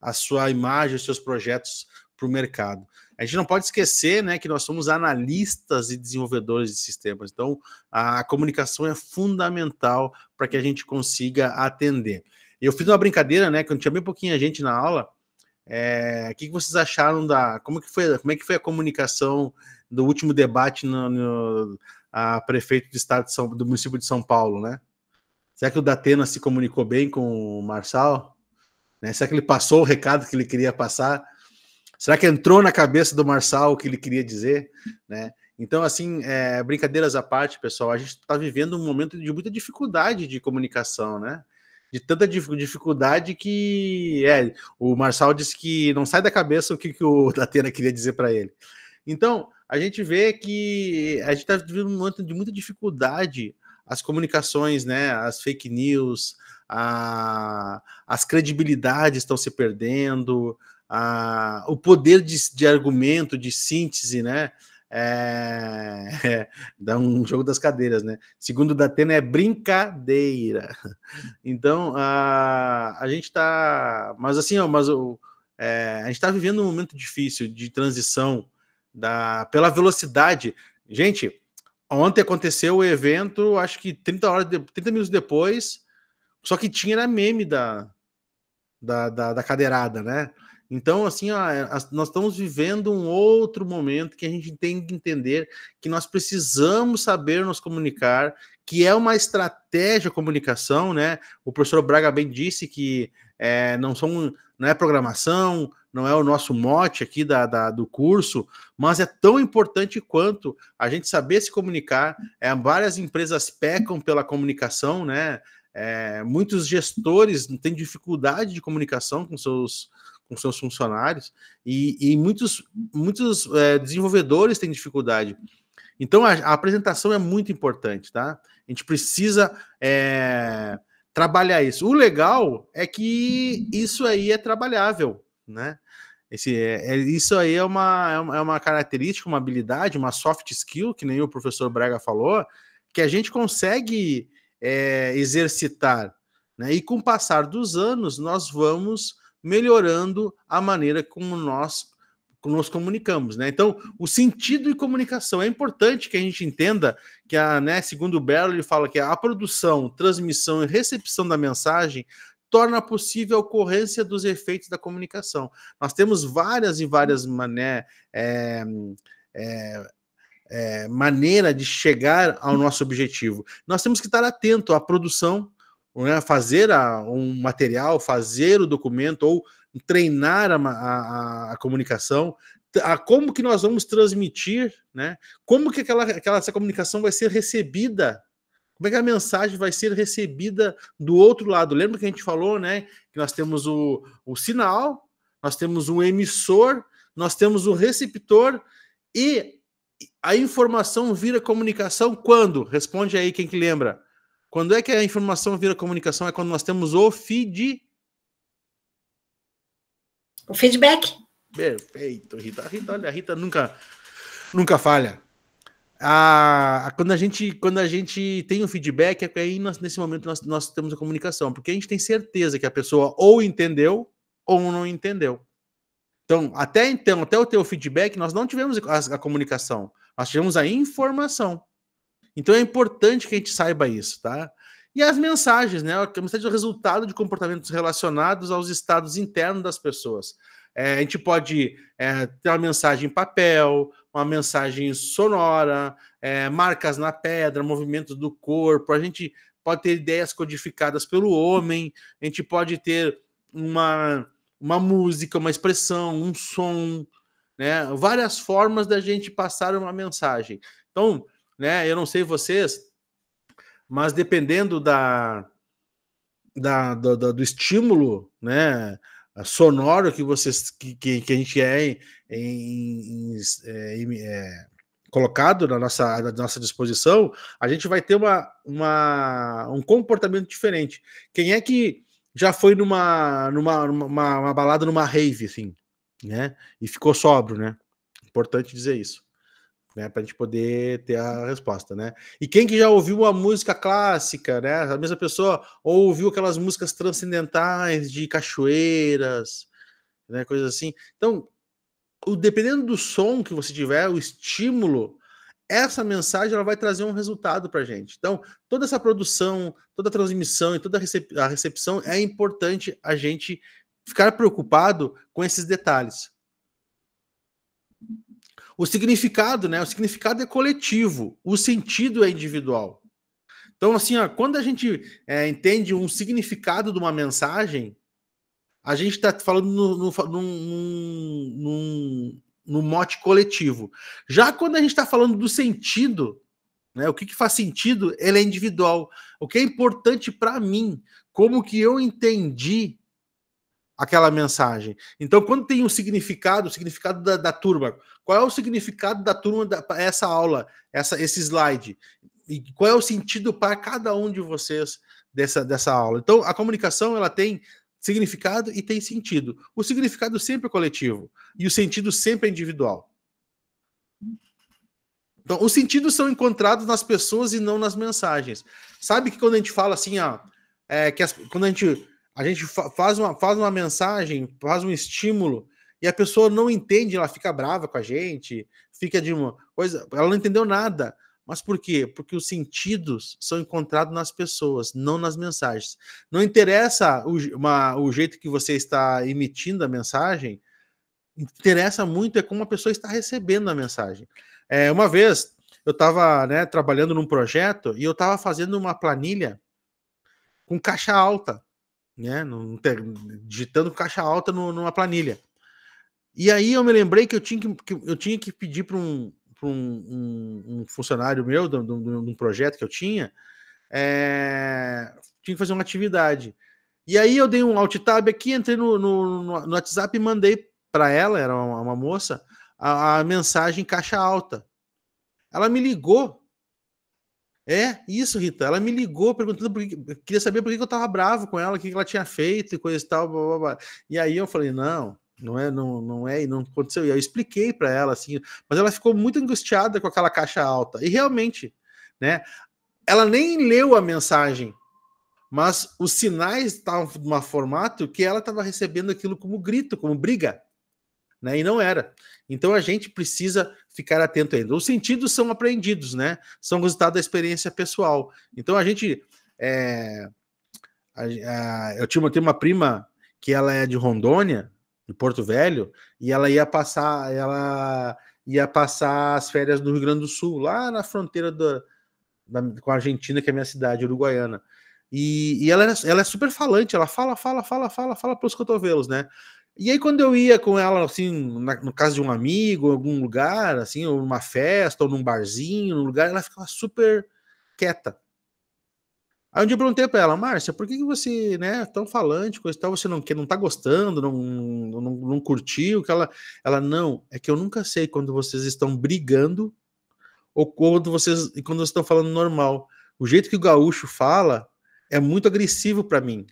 a sua imagem, os seus projetos para o mercado a gente não pode esquecer né, que nós somos analistas e desenvolvedores de sistemas. Então, a comunicação é fundamental para que a gente consiga atender. Eu fiz uma brincadeira, né? Quando tinha bem pouquinha gente na aula, eh, o é, que, que, vocês acharam da. Como, é que foi, como é que foi a comunicação do último debate no, no a prefeito do estado São, do município de São Paulo, né? Será que o Datena se comunicou bem com o Marçal? Né? Será que ele passou o recado que ele queria passar? Será que entrou na cabeça do Marçal o que ele queria dizer? Né? Então, assim, é, brincadeiras à parte, pessoal, a gente está vivendo um momento de muita dificuldade de comunicação, né? De tanta dificuldade que é, o Marçal disse que não sai da cabeça o que, que o Datena queria dizer para ele. Então, a gente vê que a gente está vivendo um momento de muita dificuldade as comunicações, né, as fake news, a, as credibilidades estão se perdendo, a, o poder de, de argumento, de síntese, né? É, é, dá um jogo das cadeiras, né? Segundo da Atena é brincadeira. Então a, a gente está, mas assim, ó, mas o, é, a gente está vivendo um momento difícil de transição da pela velocidade. Gente, ontem aconteceu o evento, acho que 30 horas, de, 30 minutos depois, só que tinha era meme da da, da, da cadeirada, né? Então, assim, é, nós estamos vivendo um outro momento que a gente tem que entender que nós precisamos saber nos comunicar, que é uma estratégia comunicação, né? O professor Braga bem disse que é, não, são, não é programação, não é o nosso mote aqui da, da, do curso, mas é tão importante quanto a gente saber se comunicar. É, várias empresas pecam pela comunicação, né? É, muitos gestores têm dificuldade de comunicação com seus com seus funcionários, e, e muitos, muitos é, desenvolvedores têm dificuldade. Então, a, a, apresentação é muito importante, tá? A gente precisa é, trabalhar isso. O legal é que isso aí é trabalhável, né? Esse, é, é isso aí é, é uma, é, uma, característica, uma habilidade, uma soft skill, que nem o professor Braga falou, que a gente consegue é, exercitar. Né? E com o passar dos anos, nós vamos melhorando a maneira como nós nos comunicamos, né? Então, o sentido e comunicação é importante que a gente entenda que a, né, segundo o Berlo, ele fala que a produção, transmissão e recepção da mensagem torna possível a ocorrência dos efeitos da comunicação. Nós temos várias e várias mané, é, é, é, maneira de chegar ao nosso objetivo. Nós temos que estar atento à produção, né, fazer a, um material, fazer o documento ou treinar a, a, a comunicação, a como que nós vamos transmitir, né? Como que aquela, aquela essa comunicação vai ser recebida? Como é que a mensagem vai ser recebida do outro lado? Lembra que a gente falou, né? Que nós temos o, o sinal, nós temos um emissor, nós temos o um receptor e a informação vira comunicação quando? Responde aí quem que lembra. Quando é que a informação vira comunicação? É quando nós temos o feed. O feedback. Perfeito, Rita. A Rita, olha, a Rita nunca, nunca falha. quando, a gente, quando a gente tem o feedback, é aí nós, nesse momento nós, nós temos a comunicação, porque a gente tem certeza que a pessoa ou entendeu ou não entendeu. Então, até então, até o teu feedback, nós não tivemos a, a comunicação, nós tivemos a informação. Então é importante que a gente saiba isso, tá? E as mensagens, né? A mensagem é o resultado de comportamentos relacionados aos estados internos das pessoas. É, a gente pode é, ter uma mensagem em papel, uma mensagem sonora, é, marcas na pedra, movimentos do corpo. A gente pode ter ideias codificadas pelo homem, a gente pode ter uma, uma música, uma expressão, um som, né? várias formas da gente passar uma mensagem. Então, né? Eu não sei vocês, mas dependendo da, da, da, da do estímulo, né? sonoro que vocês que, que, que a gente é, em, em, em, é, é colocado na nossa, na nossa disposição, a gente vai ter uma, uma, um comportamento diferente. Quem é que já foi numa, numa, numa uma balada, numa rave, assim, né? E ficou sóbrio, né? Importante dizer isso né, para a gente poder ter a resposta, né? E quem que já ouviu a música clássica, né? A mesma pessoa ou ouviu aquelas músicas transcendentais de cachoeiras, né, coisas assim. Então, o, dependendo do som que você tiver, o estímulo, essa mensagem ela vai trazer um resultado para a gente. Então, toda essa produção, toda a transmissão e toda a, recep a recepção é importante a gente ficar preocupado com esses detalhes, o significado, né? O significado é coletivo, o sentido é individual. Então, assim, ó, quando a gente é, entende um significado de uma mensagem, a gente está falando no, no, no no mote coletivo. Já quando a gente está falando do sentido, né, o que, que faz sentido, ele é individual. O que é importante para mim, como que eu entendi aquela mensagem. Então, quando tem um significado, o significado da, da turma, qual é o significado da turma para essa aula, essa, esse slide? E qual é o sentido para cada um de vocês dessa, dessa aula? Então, a comunicação ela tem significado e tem sentido. O significado sempre é coletivo e o sentido sempre é individual. Então, os sentidos são encontrados nas pessoas e não nas mensagens. Sabe que quando a gente fala assim, ó, é, que as, quando a gente a gente fa faz, uma, faz uma mensagem, faz um estímulo, e a pessoa não entende, ela fica brava com a gente, fica de uma coisa, ela não entendeu nada. Mas por quê? Porque os sentidos são encontrados nas pessoas, não nas mensagens. Não interessa o, uma, o jeito que você está emitindo a mensagem, interessa muito é como a pessoa está recebendo a mensagem. É, uma vez eu estava né, trabalhando num projeto e eu estava fazendo uma planilha com caixa alta né? No, digitando caixa alta no, numa planilha. E aí eu me lembrei que eu tinha que, que eu tinha que pedir para um, um, um, um, funcionário meu de um projeto que eu tinha, é, tinha que fazer uma atividade. E aí eu dei um alt tab aqui, entrei no, no, no WhatsApp e mandei para ela, era uma, uma moça, a, a mensagem caixa alta. Ela me ligou é, isso, Rita. Ela me ligou perguntando por que, queria saber por que eu tava bravo com ela, o que ela tinha feito e coisa e tal. Blá, blá, blá. E aí eu falei, não, não é, não, não é, não aconteceu. E eu expliquei para ela assim, mas ela ficou muito angustiada com aquela caixa alta. E realmente, né? Ela nem leu a mensagem, mas os sinais estavam de um formato que ela estava recebendo aquilo como grito, como briga né? E não era. Então a gente precisa ficar atento ainda. Os sentidos são aprendidos, né? São resultado da experiência pessoal. Então a gente. É, a, a, eu tinha uma, tenho uma prima que ela é de Rondônia, de Porto Velho, e ela ia passar, ela ia passar as férias no Rio Grande do Sul, lá na fronteira da com a Argentina, que é a minha cidade, uruguaiana. E, e ela, ela, é super falante, ela fala, fala, fala, fala, fala pelos cotovelos, né? E aí, quando eu ia com ela, assim, na, no caso de um amigo, em algum lugar, assim, ou numa festa, ou num barzinho, num lugar, ela ficava super quieta. Aí um dia eu perguntei pra ela, Márcia, por que, que você, né, é tão falante, coisa e tal, você não, que não tá gostando, não, não, não curtiu, que ela, ela, não, é que eu nunca sei quando vocês estão brigando ou quando vocês, quando vocês estão falando normal. O jeito que o gaúcho fala é muito agressivo para mim.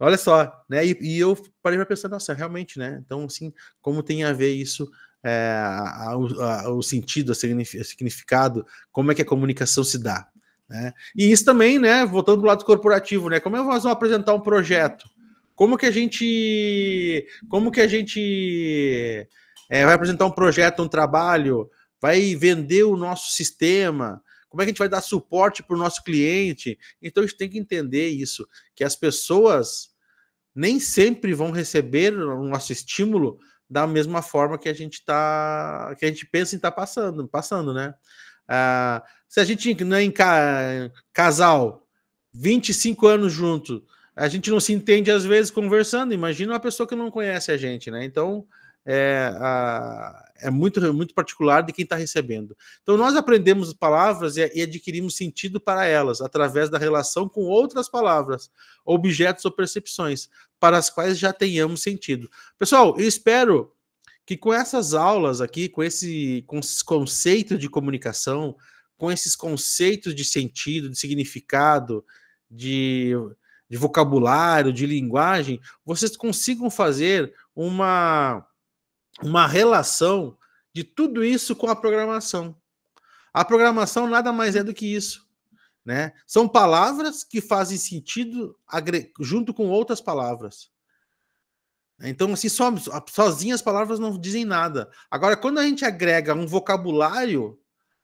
Olha só, né? E, e eu parei para pensar, nossa, realmente, né? Então, assim, como tem a ver isso, é, eh, a, a, a, o sentido, o significado, como é que a comunicação se dá, né? E isso também, né? Voltando para lado corporativo, né? Como é que nós vamos apresentar um projeto? Como que a gente, como que a gente é, vai apresentar um projeto, um trabalho? Vai vender o nosso sistema? Como é que a gente vai dar suporte para o nosso cliente? Então a gente tem que entender isso, que as pessoas nem sempre vão receber o nosso estímulo da mesma forma que a gente tá, que a gente pensa em estar tá passando, passando, né? Ah, se a gente né, em ca, casal 25 anos junto, a gente não se entende às vezes conversando. Imagina uma pessoa que não conhece a gente, né? Então é, a, é muito, muito particular de quem está recebendo. Então, nós aprendemos palavras e, e, adquirimos sentido para elas através da relação com outras palavras, objetos ou percepções, para as quais já tenhamos sentido. Pessoal, eu espero que com essas aulas aqui, com, esse, com esses conceitos de comunicação, com esses conceitos de sentido, de significado, de, de vocabulário, de linguagem, vocês consigam fazer uma uma relação de tudo isso com a programação. A programação nada mais é do que isso. Né? São palavras que fazem sentido junto com outras palavras. Então, assim, so, sozinhas as palavras não dizem nada. Agora, quando a gente agrega um vocabulário,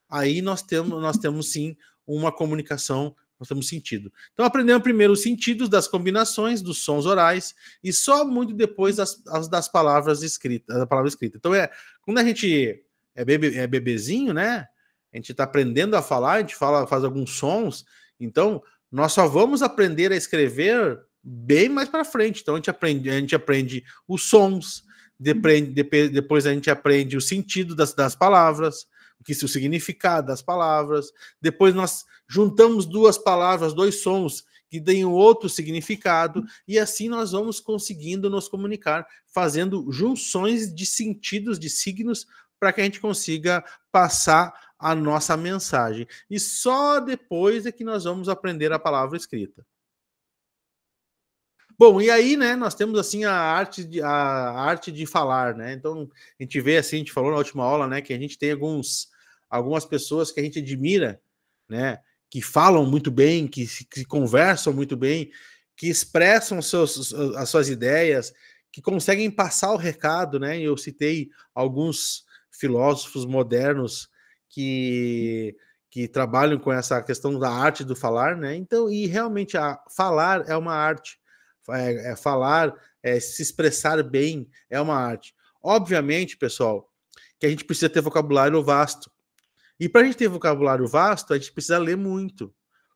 aí nós temos, nós temos sim uma comunicação nós temos sentido. Então aprendemos primeiro os sentidos das combinações dos sons orais e só muito depois das, das palavras escritas, da palavra escrita. Então é quando a gente é, bebe, é bebezinho, né? A gente está aprendendo a falar, a gente fala, faz alguns sons. Então nós só vamos aprender a escrever bem mais para frente. Então a gente aprende, a gente aprende os sons, depois a gente aprende o sentido das, das palavras, que é o significado das palavras. Depois nós juntamos duas palavras, dois sons que deem outro significado, e assim nós vamos conseguindo nos comunicar, fazendo junções de sentidos, de signos, para que a gente consiga passar a nossa mensagem. E só depois é que nós vamos aprender a palavra escrita. Bom, e aí, né, nós temos assim a arte de, a arte de falar, né? Então, a gente vê assim, a gente falou na última aula, né, que a gente tem alguns algumas pessoas que a gente admira, né? Que falam muito bem, que, que conversam muito bem, que expressam seus, as suas ideias, que conseguem passar o recado, né? Eu citei alguns filósofos modernos que, que trabalham com essa questão da arte do falar, né? Então, e realmente a, falar é uma arte. É, é falar, é, se expressar bem é uma arte. Obviamente, pessoal, que a gente precisa ter vocabulário vasto. E para a gente ter vocabulário vasto, a gente precisa ler muito.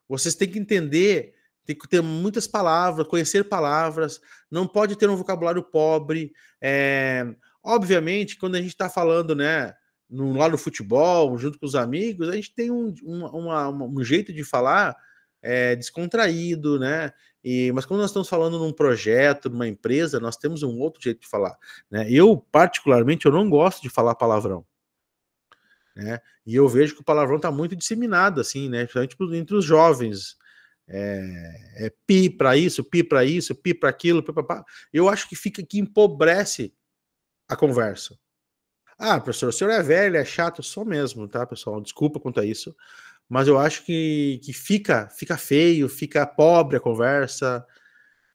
Vocês têm que entender, tem que ter muitas palavras, conhecer palavras, não pode ter um vocabulário pobre. É... Obviamente, quando a gente está falando, né? No, lá no futebol, junto com os amigos, a gente tem um, uma, um jeito de falar é, descontraído, né? E, mas quando nós estamos falando num projeto, numa empresa, nós temos um outro jeito de falar. Né? Eu, particularmente, eu não gosto de falar palavrão. Né? E eu vejo que o palavrão está muito disseminado, assim, né? Principalmente entre os jovens. É, é pi para isso, pi para isso, pi para aquilo, pi pra, pra. Eu acho que fica que empobrece a conversa. Ah, professor, o senhor é velho, é chato, sou mesmo, tá, pessoal? Desculpa quanto a isso, mas eu acho que, que fica, fica feio, fica pobre a conversa,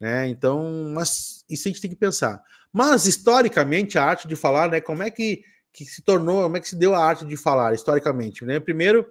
né? Então, mas isso a gente tem que pensar. Mas historicamente a arte de falar, né? Como é que que se tornou, como é que se deu a arte de falar historicamente? Né? Primeiro,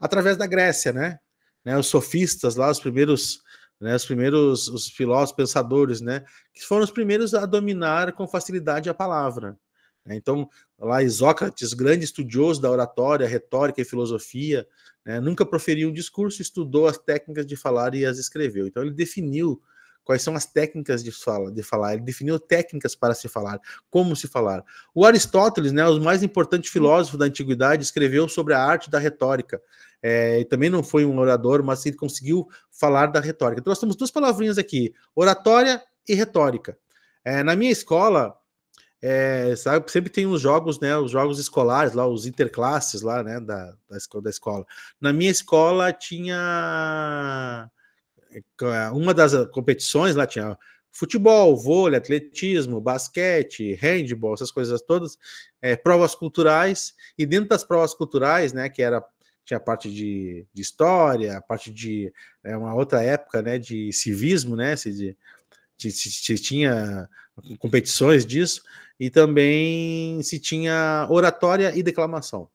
através da Grécia, né? né? Os sofistas lá, os primeiros, né? os primeiros os filósofos, pensadores, né? Que foram os primeiros a dominar com facilidade a palavra. Né? Então, lá Isócrates, grande estudioso da oratória, retórica e filosofia, né? nunca proferiu um discurso, estudou as técnicas de falar e as escreveu. Então, ele definiu quais são as técnicas de fala, de falar. Ele definiu técnicas para se falar, como se falar. O Aristóteles, né, o mais importante hum. filósofo da antiguidade, escreveu sobre a arte da retórica. É, também não foi um orador, mas ele conseguiu falar da retórica. Então, nós temos duas palavrinhas aqui: oratória e retórica. É, na minha escola, é, sabe, sempre tem os jogos, né, os jogos escolares lá, os interclasses lá, né, da, da, da escola. Na minha escola tinha é, é, uma das competições lá tinha futebol, vôlei, atletismo, basquete, handball, essas coisas todas, é, provas culturais, e dentro das provas culturais, né, que era tinha a parte de, de história, a parte de é, uma outra época, né, de civismo, né, se, de, se, tinha competições disso, e também se tinha oratória e declamação.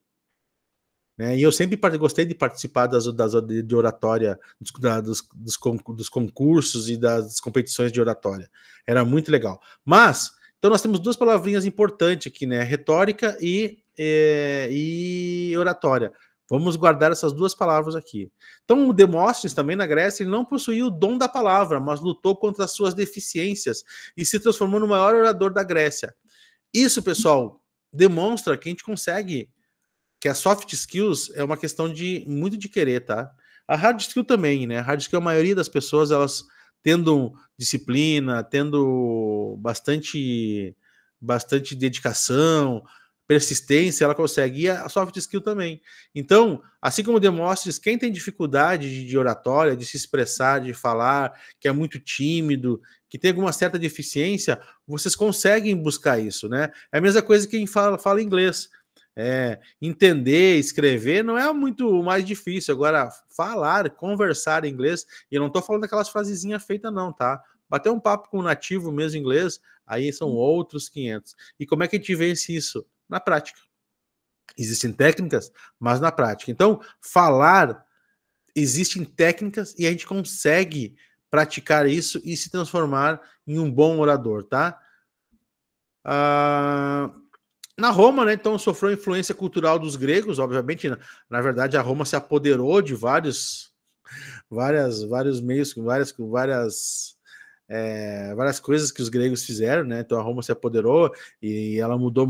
Né? E eu sempre gostei de participar das, das de oratória, dos, da, dos, dos, con dos, concursos e das competições de oratória. Era muito legal. Mas, então nós temos duas palavrinhas importantes aqui, né? Retórica e, é, e oratória. Vamos guardar essas duas palavras aqui. Então, Demóstenes, também na Grécia, ele não possuía o dom da palavra, mas lutou contra as suas deficiências e se transformou no maior orador da Grécia. Isso, pessoal, demonstra que a gente consegue que a soft skills é uma questão de muito de querer, tá? A hard skill também, né? A hard skill, a maioria das pessoas, elas tendo disciplina, tendo bastante, bastante dedicação, persistência, ela consegue, e a soft skill também. Então, assim como Demóstenes, quem tem dificuldade de oratória, de se expressar, de falar, que é muito tímido, que tem alguma certa deficiência, vocês conseguem buscar isso, né? É a mesma coisa que quem fala, fala inglês é, entender, escrever não é muito mais difícil. Agora, falar, conversar em inglês, e não estou falando aquelas frasezinhas feitas, não, tá? Bater um papo com um nativo mesmo inglês, aí são hum. outros 500. E como é que a gente vence isso? Na prática. Existem técnicas, mas na prática. Então, falar, existem técnicas e a gente consegue praticar isso e se transformar em um bom orador, tá? Ah. Uh na Roma, né, então sofreu influência cultural dos gregos, obviamente. Na, né. na verdade, a Roma se apoderou de vários, várias, vários meios, várias, várias, é, várias coisas que os gregos fizeram, né? Então a Roma se apoderou e ela mudou.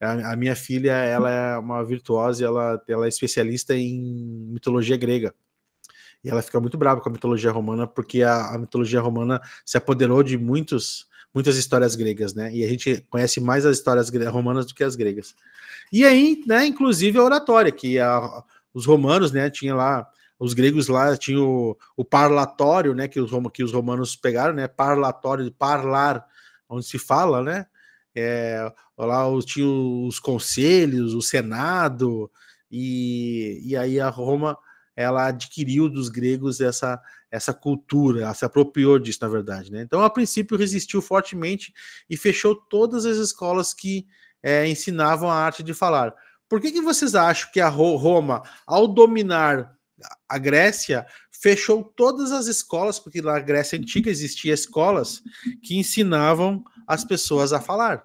A, a minha filha, ela é uma virtuosa, ela, ela é especialista em mitologia grega. E ela fica muito brava com a mitologia romana, porque a, a mitologia romana se apoderou de muitos muitas histórias gregas, né? E a gente conhece mais as histórias romanas do que as gregas. E aí, né, inclusive a oratória, que a, os romanos, né, tinha lá, os gregos lá tinham o, o parlatório, né, que os, que os romanos pegaram, né, parlatório, de parlar, onde se fala, né? É, lá tinha os conselhos, o senado, e, e aí a Roma, ela adquiriu dos gregos essa essa cultura, se apropriou disso, na verdade. Né? Então, a princípio, resistiu fortemente e fechou todas as escolas que é, ensinavam a arte de falar. Por que, que vocês acham que a Roma, ao dominar a Grécia, fechou todas as escolas, porque na Grécia Antiga existia escolas que ensinavam as pessoas a falar?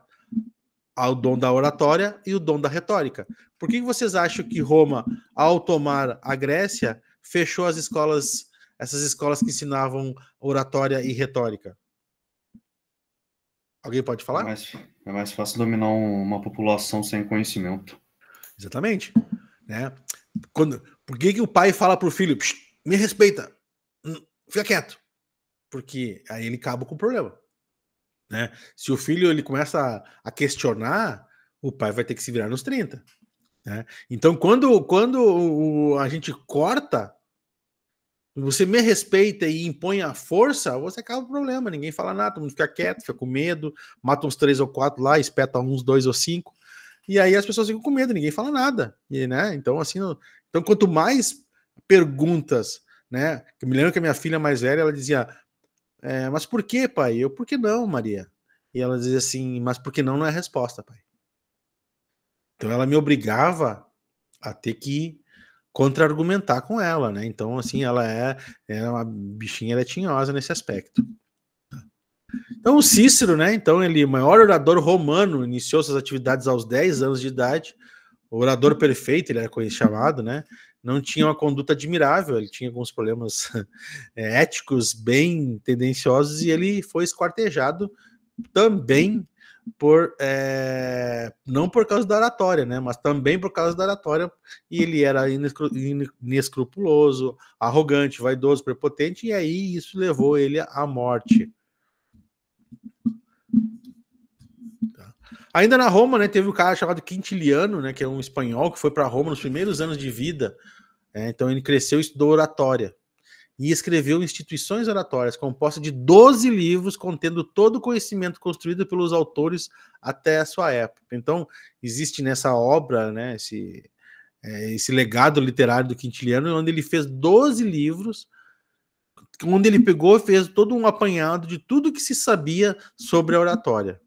ao dom da oratória e o dom da retórica. Por que vocês acham que Roma, ao tomar a Grécia, fechou as escolas essas escolas que ensinavam oratória e retórica? Alguém pode falar? É mais, é mais fácil dominar uma população sem conhecimento. Exatamente. Né? Quando, por que, que o pai fala pro filho, me respeita, hum, fica quieto? Porque aí ele acaba com o problema. Né? Se o filho ele começa a, a questionar, o pai vai ter que se virar nos 30. Né? Então, quando, quando o, a gente corta você me respeita e impõe a força, você acaba o problema, ninguém fala nada, todo mundo fica quieto, fica com medo, mata uns três ou quatro lá, espeta uns dois ou cinco, e aí as pessoas ficam com medo, ninguém fala nada, e, né? Então, assim, então quanto mais perguntas, né? Eu me lembro que a minha filha mais velha, ela dizia, é, mas por que, pai? Eu, por que não, Maria? E ela dizia assim, mas por que não não é resposta, pai? Então ela me obrigava a ter que contra-argumentar com ela, né? Então, assim, uhum. ela é, é uma bichinha letinhosa é nesse aspecto. Então, o Cícero, né? Então, ele, maior orador romano, iniciou suas atividades aos 10 anos de idade, orador perfeito, ele era chamado, né? Não tinha uma conduta admirável, ele tinha alguns problemas é, éticos bem tendenciosos e ele foi esquartejado também por é, não por causa da oratória, né? Mas também por causa da oratória. E ele era inescrupuloso, arrogante, vaidoso, prepotente, e aí isso levou ele à morte. Tá. Ainda na Roma, né, teve um cara chamado Quintiliano, né, que é um espanhol que foi para Roma nos primeiros anos de vida. É, então ele cresceu e estudou oratória e escreveu Instituições Oratórias, composta de 12 livros contendo todo o conhecimento construído pelos autores até a sua época. Então, existe nessa obra, né, esse, é, esse legado literário do Quintiliano, onde ele fez 12 livros, onde ele pegou e fez todo um apanhado de tudo que se sabia sobre a oratória.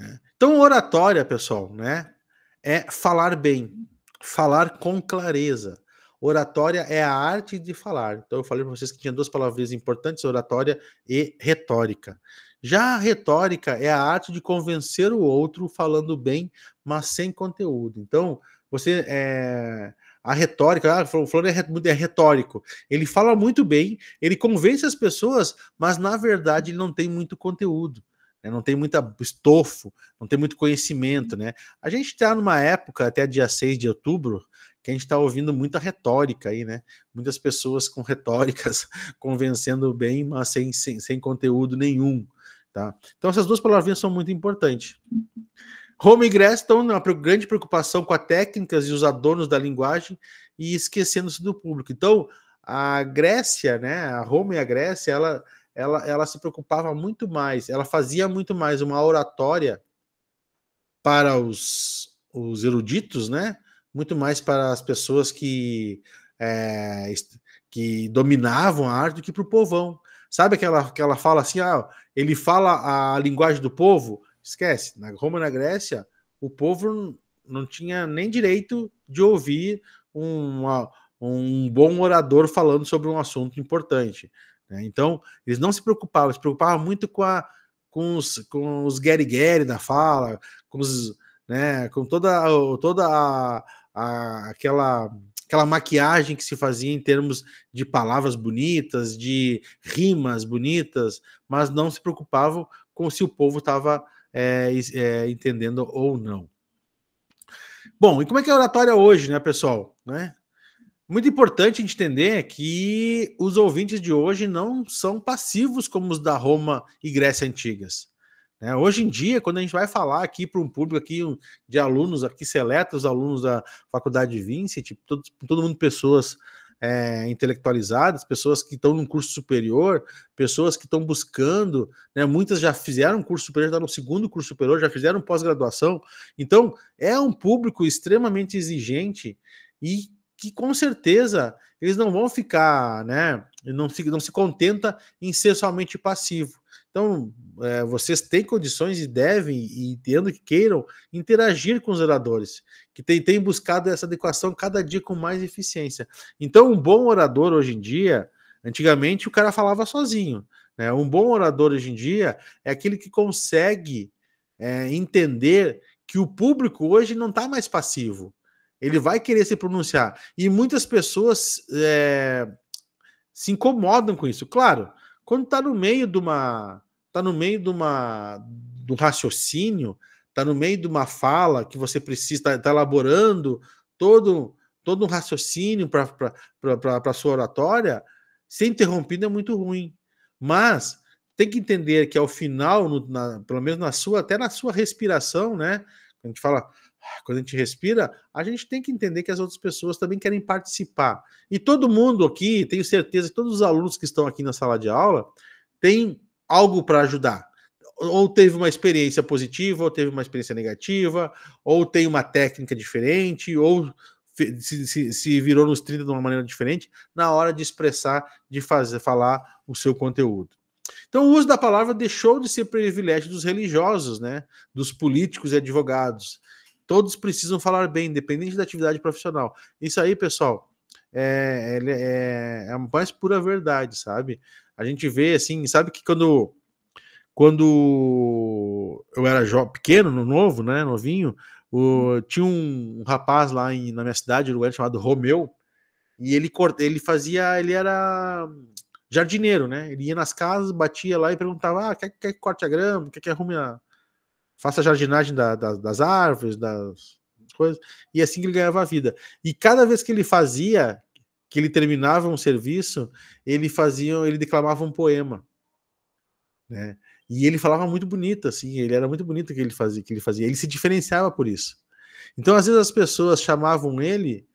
É. Então, oratória, pessoal, né, é falar bem, falar com clareza Oratória é a arte de falar. Então eu falei para vocês que tinha duas palavras importantes, oratória e retórica. Já a retórica é a arte de convencer o outro falando bem, mas sem conteúdo. Então, você é, a retórica, ah, o Flor é, é retórico. Ele fala muito bem, ele convence as pessoas, mas na verdade ele não tem muito conteúdo. Né? Não tem muita estofo, não tem muito conhecimento, né? A gente está numa época, até dia 6 de outubro, que a gente está ouvindo muita retórica aí, né? Muitas pessoas com retóricas convencendo bem, mas sem, sem, sem conteúdo nenhum, tá? Então essas duas palavrinhas são muito importantes. Home e Grass estão numa é grande preocupação com as técnicas e os adornos da linguagem e esquecendo-se do público. Então, a Grécia, né, a Roma e a Grécia, ela, ela, ela se preocupava muito mais, ela fazia muito mais uma oratória para os, os eruditos, né, muito mais para as pessoas que, é, que dominavam a arte do que para o povão. Sabe aquela, ela fala assim, ah, ele fala a linguagem do povo? Esquece, na Roma na Grécia, o povo não tinha nem direito de ouvir uma, um bom orador falando sobre um assunto importante. Né? Então, eles não se preocupavam, se preocupavam muito com, a, com os, com os guerigueri da fala, com, os, né, com toda, toda a, a, aquela aquela maquiagem que se fazia em termos de palavras bonitas, de rimas bonitas, mas não se preocupavam com se o povo estava é, é, entendendo ou não. Bom, e como é que é a oratória hoje, né, pessoal? Né? Muito importante a gente entender que os ouvintes de hoje não são passivos como os da Roma e Grécia antigas. Né? hoje em dia, quando a gente vai falar aqui para um público aqui de alunos aqui seletos, alunos da Faculdade de Vincent, tipo, todo, todo mundo pessoas é, intelectualizadas, pessoas que estão num curso superior, pessoas que estão buscando, né, muitas já fizeram curso superior, já no segundo curso superior, já fizeram pós-graduação. Então, é um público extremamente exigente e que com certeza eles não vão ficar, né, não se, não se contenta em ser somente passivo então, é, vocês têm condições e devem, e entendo que queiram, interagir com os oradores, que têm, buscado essa adequação cada dia com mais eficiência. Então, um bom orador hoje em dia, antigamente o cara falava sozinho. Né? Um bom orador hoje em dia é aquele que consegue é, entender que o público hoje não está mais passivo. Ele vai querer se pronunciar. E muitas pessoas é, se incomodam com isso. Claro, quando está no meio de uma. Está no meio de uma. do raciocínio, está no meio de uma fala que você precisa, está tá elaborando todo, todo um raciocínio para a sua oratória, ser interrompido é muito ruim. Mas tem que entender que ao final, no, na, pelo menos na sua, até na sua respiração, né? A gente fala quando a gente respira, a gente tem que entender que as outras pessoas também querem participar. E todo mundo aqui, tenho certeza que todos os alunos que estão aqui na sala de aula têm algo para ajudar. Ou teve uma experiência positiva, ou teve uma experiência negativa, ou tem uma técnica diferente, ou se, se, se, virou nos 30 de uma maneira diferente na hora de expressar, de fazer, falar o seu conteúdo. Então, o uso da palavra deixou de ser privilégio dos religiosos, né? dos políticos e advogados. Todos precisam falar bem, independente da atividade profissional. Isso aí, pessoal, é, é, é a mais pura verdade, sabe? A gente vê assim, sabe que quando quando eu era pequeno, no novo, né, novinho, o, tinha um, rapaz lá em, na minha cidade, no chamado Romeu, e ele ele fazia, ele era jardineiro, né? Ele ia nas casas, batia lá e perguntava: ah, quer, quer que corte a grama? Quer que arrume a, faça jardinagem da, da, das árvores, das coisas, e assim que ele ganhava a vida. E cada vez que ele fazia, que ele terminava um serviço, ele fazia, ele declamava um poema, né? E ele falava muito bonito, assim, ele era muito bonito que ele fazia, que ele fazia, ele se diferenciava por isso. Então, às vezes as pessoas chamavam ele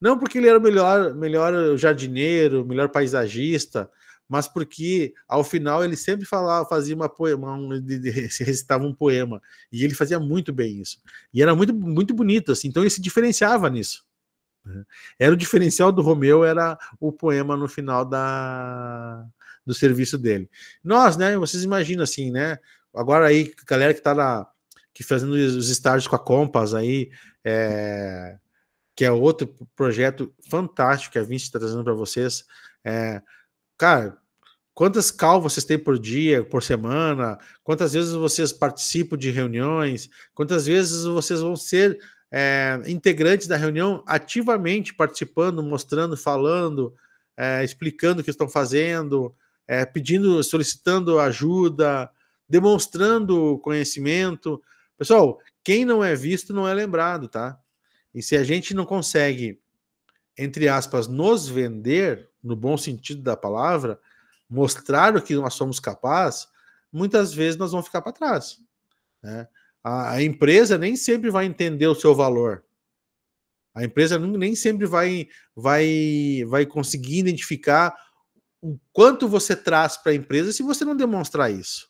não porque ele era melhor, melhor jardineiro, melhor paisagista, mas porque ao final ele sempre falava, fazia uma poema, um, de, de, recitava um poema, e ele fazia muito bem isso. E era muito, muito bonito, assim, então ele se diferenciava nisso. Né. Era o diferencial do Romeu, era o poema no final da, do serviço dele. Nós, né, vocês imaginam assim, né, agora aí, galera que tá na, que fazendo os estágios com a Compass aí, é, que é outro projeto fantástico que a Vinci está trazendo para vocês, é, cara, quantas cal vocês têm por dia, por semana, quantas vezes vocês participam de reuniões, quantas vezes vocês vão ser é, integrantes da reunião ativamente participando, mostrando, falando, é, explicando o que estão fazendo, é, pedindo, solicitando ajuda, demonstrando conhecimento. Pessoal, quem não é visto não é lembrado, tá? E se a gente não consegue, entre aspas, nos vender, no bom sentido da palavra, mostrar o que nós somos capazes, muitas vezes nós vamos ficar para trás. Né? A, a, empresa nem sempre vai entender o seu valor. A empresa nem sempre vai, vai, vai conseguir identificar o quanto você traz para a empresa se você não demonstrar isso.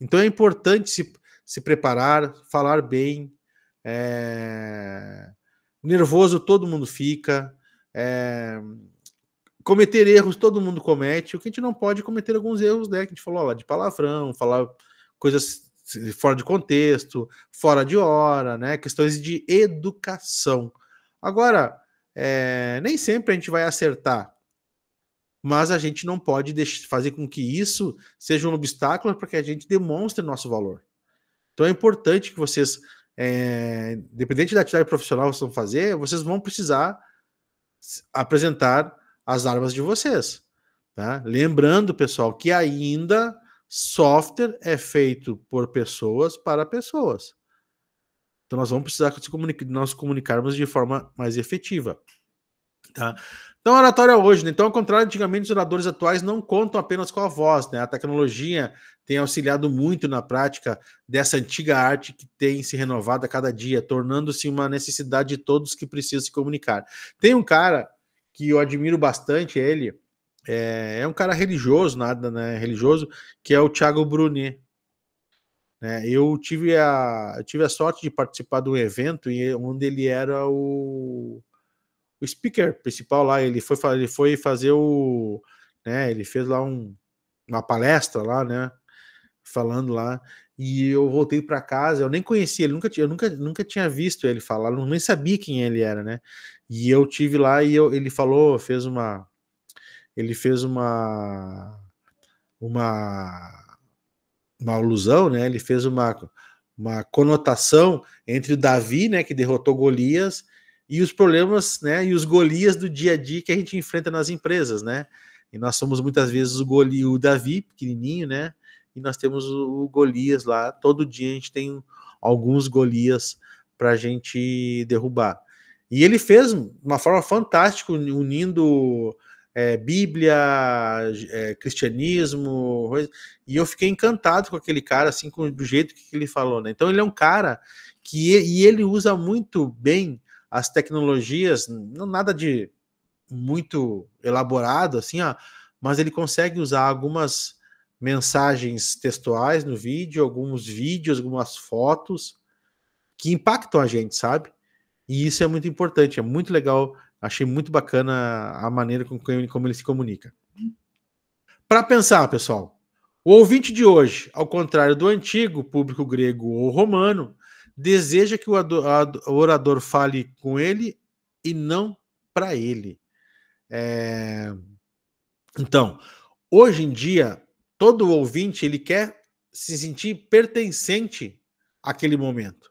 Então é importante se, se preparar, falar bem. É... Nervoso todo mundo fica. É cometer erros todo mundo comete, o que a gente não pode é cometer alguns erros, né? Que a gente falou lá de palavrão, falar coisas fora de contexto, fora de hora, né? Questões de educação. Agora, é, nem sempre a gente vai acertar, mas a gente não pode deixar, fazer com que isso seja um obstáculo para que a gente demonstre nosso valor. Então é importante que vocês, é, dependente da atividade profissional que vocês vão fazer, vocês vão precisar apresentar as armas de vocês. Tá? Lembrando, pessoal, que ainda software é feito por pessoas para pessoas. Então nós vamos precisar nos comunicarmos de forma mais efetiva. Tá? Então, a oratória hoje, né? Então, ao contrário, antigamente os oradores atuais não contam apenas com a voz, né? A tecnologia tem auxiliado muito na prática dessa antiga arte que tem se renovado a cada dia, tornando-se uma necessidade de todos que precisam se comunicar. Tem um cara que eu admiro bastante ele, é, é um cara religioso, nada, né? Religioso, que é o Thiago Bruni. né eu, tive a, eu tive a sorte de participar de um evento e, onde ele era o, o speaker principal lá. Ele foi, ele foi fazer o. Né, ele fez lá um, uma palestra lá, né? Falando lá. E eu voltei para casa, eu nem conhecia ele, nunca, eu nunca, nunca tinha visto ele falar, não nem sabia quem ele era, né? E eu tive lá e eu, ele falou, fez uma. Ele fez uma. Uma. Uma alusão, né? Ele fez uma, uma conotação entre Davi, né, que derrotou Golias, e os problemas, né, e os Golias do dia a dia que a gente enfrenta nas empresas, né? E nós somos muitas vezes o, Goli, o Davi, pequenininho, né? E nós temos o Golias lá. Todo dia a gente tem alguns Golias para a gente derrubar. E ele fez de uma forma fantástica, unindo é, Bíblia, é, cristianismo, e eu fiquei encantado com aquele cara, assim, com do jeito que ele falou, né? Então ele é um cara que e ele usa muito bem as tecnologias, não nada de muito elaborado, assim, ó, mas ele consegue usar algumas mensagens textuais no vídeo, alguns vídeos, algumas fotos que impactam a gente, sabe? E isso é muito importante, é muito legal. Achei muito bacana a maneira com que, como ele se comunica. Para pensar, pessoal, o ouvinte de hoje, ao contrário do antigo público grego ou romano, deseja que o orador fale com ele e não para ele. É... Então, hoje em dia, todo ouvinte ele quer se sentir pertencente àquele momento,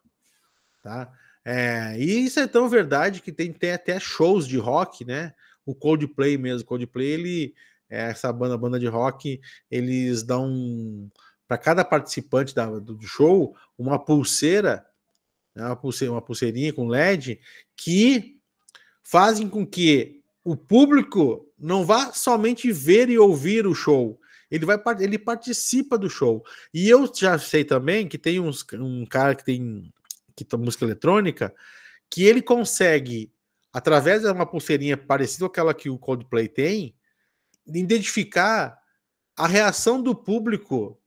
tá? É, e isso é tão verdade que tem, tem até shows de rock, né? O Coldplay mesmo, Coldplay, ele é, essa banda, banda de rock, eles dão para cada participante da, do show uma pulseira, né? uma pulseirinha, uma pulseirinha com LED que fazem com que o público não vá somente ver e ouvir o show, ele vai ele participa do show. E eu já sei também que tem uns, um cara que tem que música eletrônica, que ele consegue, através de uma pulseirinha parecida com aquela que o Coldplay tem, identificar a reação do público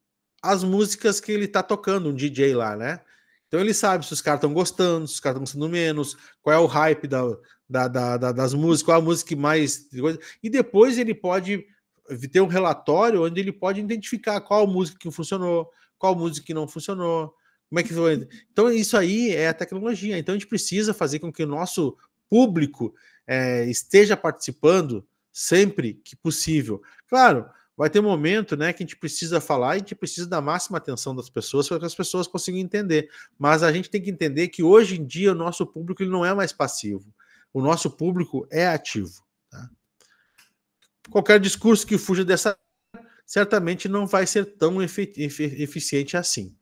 às músicas que ele está tocando, um DJ lá, né? Então ele sabe se os caras estão gostando, se os caras estão gostando menos, qual é o hype da, da, da, da, das músicas, qual é a música que mais. E depois ele pode ter um relatório onde ele pode identificar qual música que funcionou, qual música que não funcionou, como é que foi? Então, isso aí é a tecnologia. Então, a gente precisa fazer com que o nosso público é, esteja participando sempre que possível. Claro, vai ter momento né, que a gente precisa falar e a gente precisa da máxima atenção das pessoas para que as pessoas consigam entender. Mas a gente tem que entender que hoje em dia o nosso público ele não é mais passivo. O nosso público é ativo. Tá? Qualquer discurso que fuja dessa certamente não vai ser tão eficiente assim.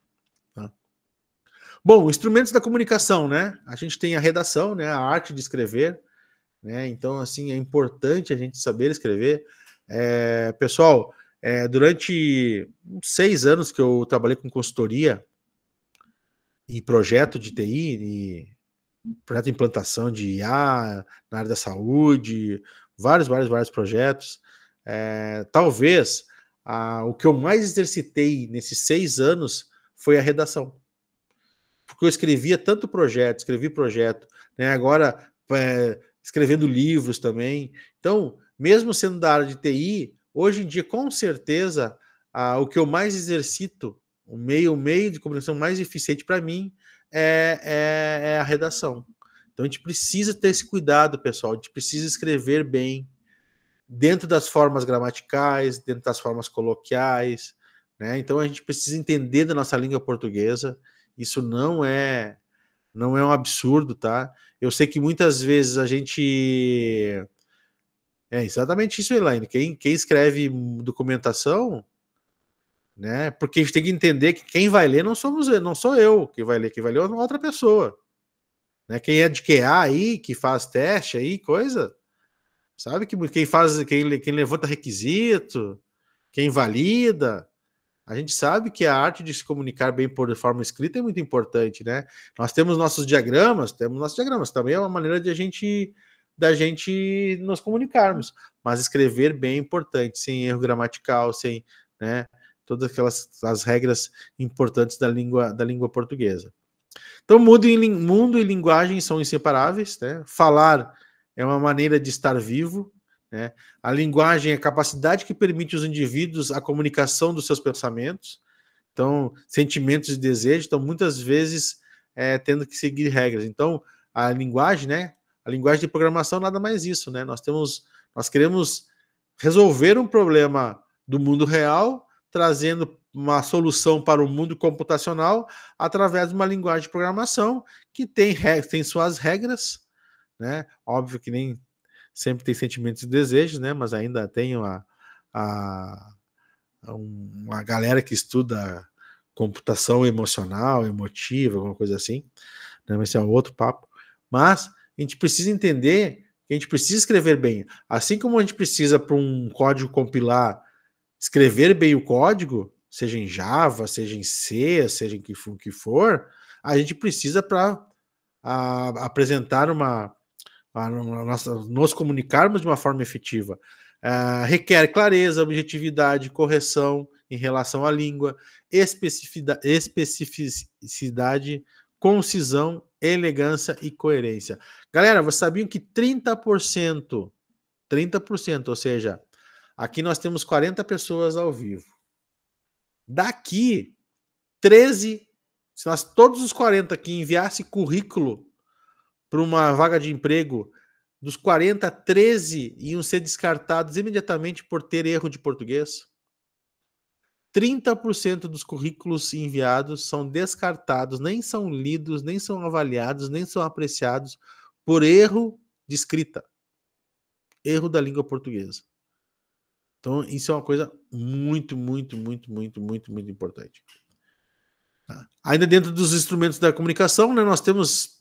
Bom, instrumentos da comunicação, né? A gente tem a redação, né? A arte de escrever, né? Então, assim, é importante a gente saber escrever. É, pessoal, é, durante seis anos que eu trabalhei com consultoria e projeto de TI, e projeto de implantação de IA na área da saúde, vários, vários, vários projetos. É, talvez a, o que eu mais exercitei nesses seis anos foi a redação porque eu escrevia tanto projeto, escrevi projeto, né? agora é, escrevendo livros também. Então, mesmo sendo da área de TI, hoje em dia, com certeza, a, o que eu mais exercito, o meio, o meio de comunicação mais eficiente para mim é, é, é a redação. Então, a gente precisa ter esse cuidado, pessoal, a gente precisa escrever bem, dentro das formas gramaticais, dentro das formas coloquiais, né? Então a gente precisa entender da nossa língua portuguesa isso não é não é um absurdo, tá? Eu sei que muitas vezes a gente é exatamente isso, Elaine. Quem, quem escreve documentação, né? Porque a gente tem que entender que quem vai ler não somos não sou eu que vai ler, quem vai ler é uma outra pessoa. Né? Quem é de QA aí, que faz teste aí, coisa, sabe que quem faz, quem, quem levanta requisito, quem valida, a gente sabe que a arte de se comunicar bem por forma escrita é muito importante, né? Nós temos nossos diagramas, temos nossos diagramas, também é uma maneira de a gente da gente nos comunicarmos, mas escrever bem é importante, sem erro gramatical, sem, né, todas aquelas as regras importantes da língua da língua portuguesa. Então, mundo e, mundo e linguagem são inseparáveis, né? Falar é uma maneira de estar vivo, né? A linguagem é a capacidade que permite os indivíduos a comunicação dos seus pensamentos, então, sentimentos e desejos, estão muitas vezes é, tendo que seguir regras. Então, a linguagem, né? A linguagem de programação nada mais isso, né? Nós temos, nós queremos resolver um problema do mundo real, trazendo uma solução para o mundo computacional através de uma linguagem de programação que tem, tem suas regras, né? Óbvio que nem sempre tem sentimentos e desejos, né? Mas ainda tem uma, a, uma galera que estuda computação emocional, emotiva, alguma coisa assim, né? Mas esse é um outro papo. Mas a gente precisa entender que a gente precisa escrever bem. Assim como a gente precisa para um código compilar, escrever bem o código, seja em Java, seja em C, seja em que for a gente precisa para ah, apresentar uma a, nós nos comunicarmos de uma forma efetiva. Uh, requer clareza, objetividade, correção em relação à língua, especificidade, especificidade concisão, elegância e coerência. Galera, vocês sabiam que 30%, 30%, ou seja, aqui nós temos 40 pessoas ao vivo. Daqui, 13, se nós todos os 40 que enviasse currículo para uma vaga de emprego, dos 40, 13 iam ser descartados imediatamente por ter erro de português. 30% dos currículos enviados são descartados, nem são lidos, nem são avaliados, nem são apreciados por erro de escrita. Erro da língua portuguesa. Então, isso é uma coisa muito, muito, muito, muito, muito, muito importante. Tá? Ainda dentro dos instrumentos da comunicação, né, nós temos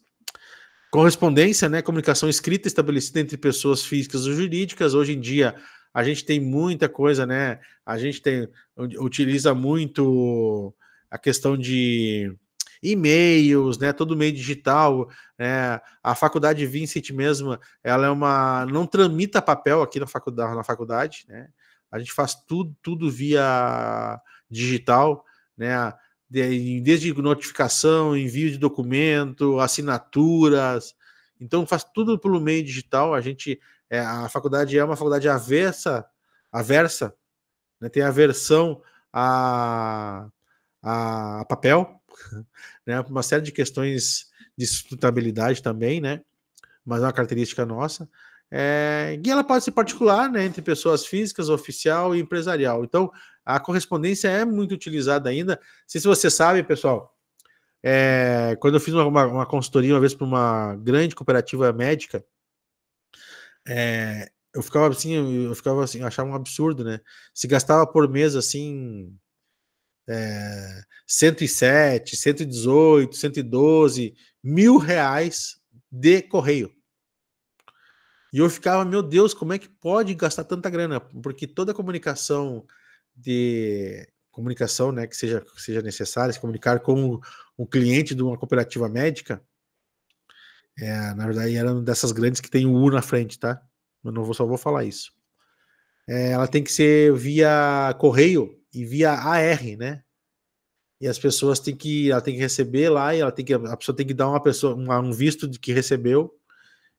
Correspondência, né? Comunicação escrita estabelecida entre pessoas físicas ou jurídicas. Hoje em dia a gente tem muita coisa, né? A gente tem utiliza muito a questão de e-mails, né? Todo meio digital. Né? A faculdade Vincent mesma, ela é uma não tramita papel aqui na faculdade, na faculdade, né? A gente faz tudo, tudo via digital, né? desde notificação, envio de documento, assinaturas. Então faz tudo pelo meio digital. A gente é, a faculdade é uma faculdade avessa aversa, né? tem aversão a, a, a papel, né? Uma série de questões de sustentabilidade também, né? Mas é uma característica nossa. É, e ela pode ser particular, né, entre pessoas físicas, oficial e empresarial. Então, a correspondência é muito utilizada ainda. Não sei se você sabe, pessoal, é, quando eu fiz uma, uma, consultoria uma vez para uma grande cooperativa médica, é, eu ficava assim, eu ficava assim, eu achava um absurdo, né? Se gastava por mês assim é, 107, 118, 112 mil reais de correio. E eu ficava, meu Deus, como é que pode gastar tanta grana? Porque toda a comunicação de comunicação, né, que seja, que seja necessária, se comunicar com um cliente de uma cooperativa médica, é, na verdade era é uma dessas grandes que tem o U na frente, tá? Eu não vou, só vou falar isso. É, ela tem que ser via correio e via AR, né? E as pessoas têm que, ela tem que receber lá e ela tem que, a pessoa tem que dar uma pessoa, uma, um visto de que recebeu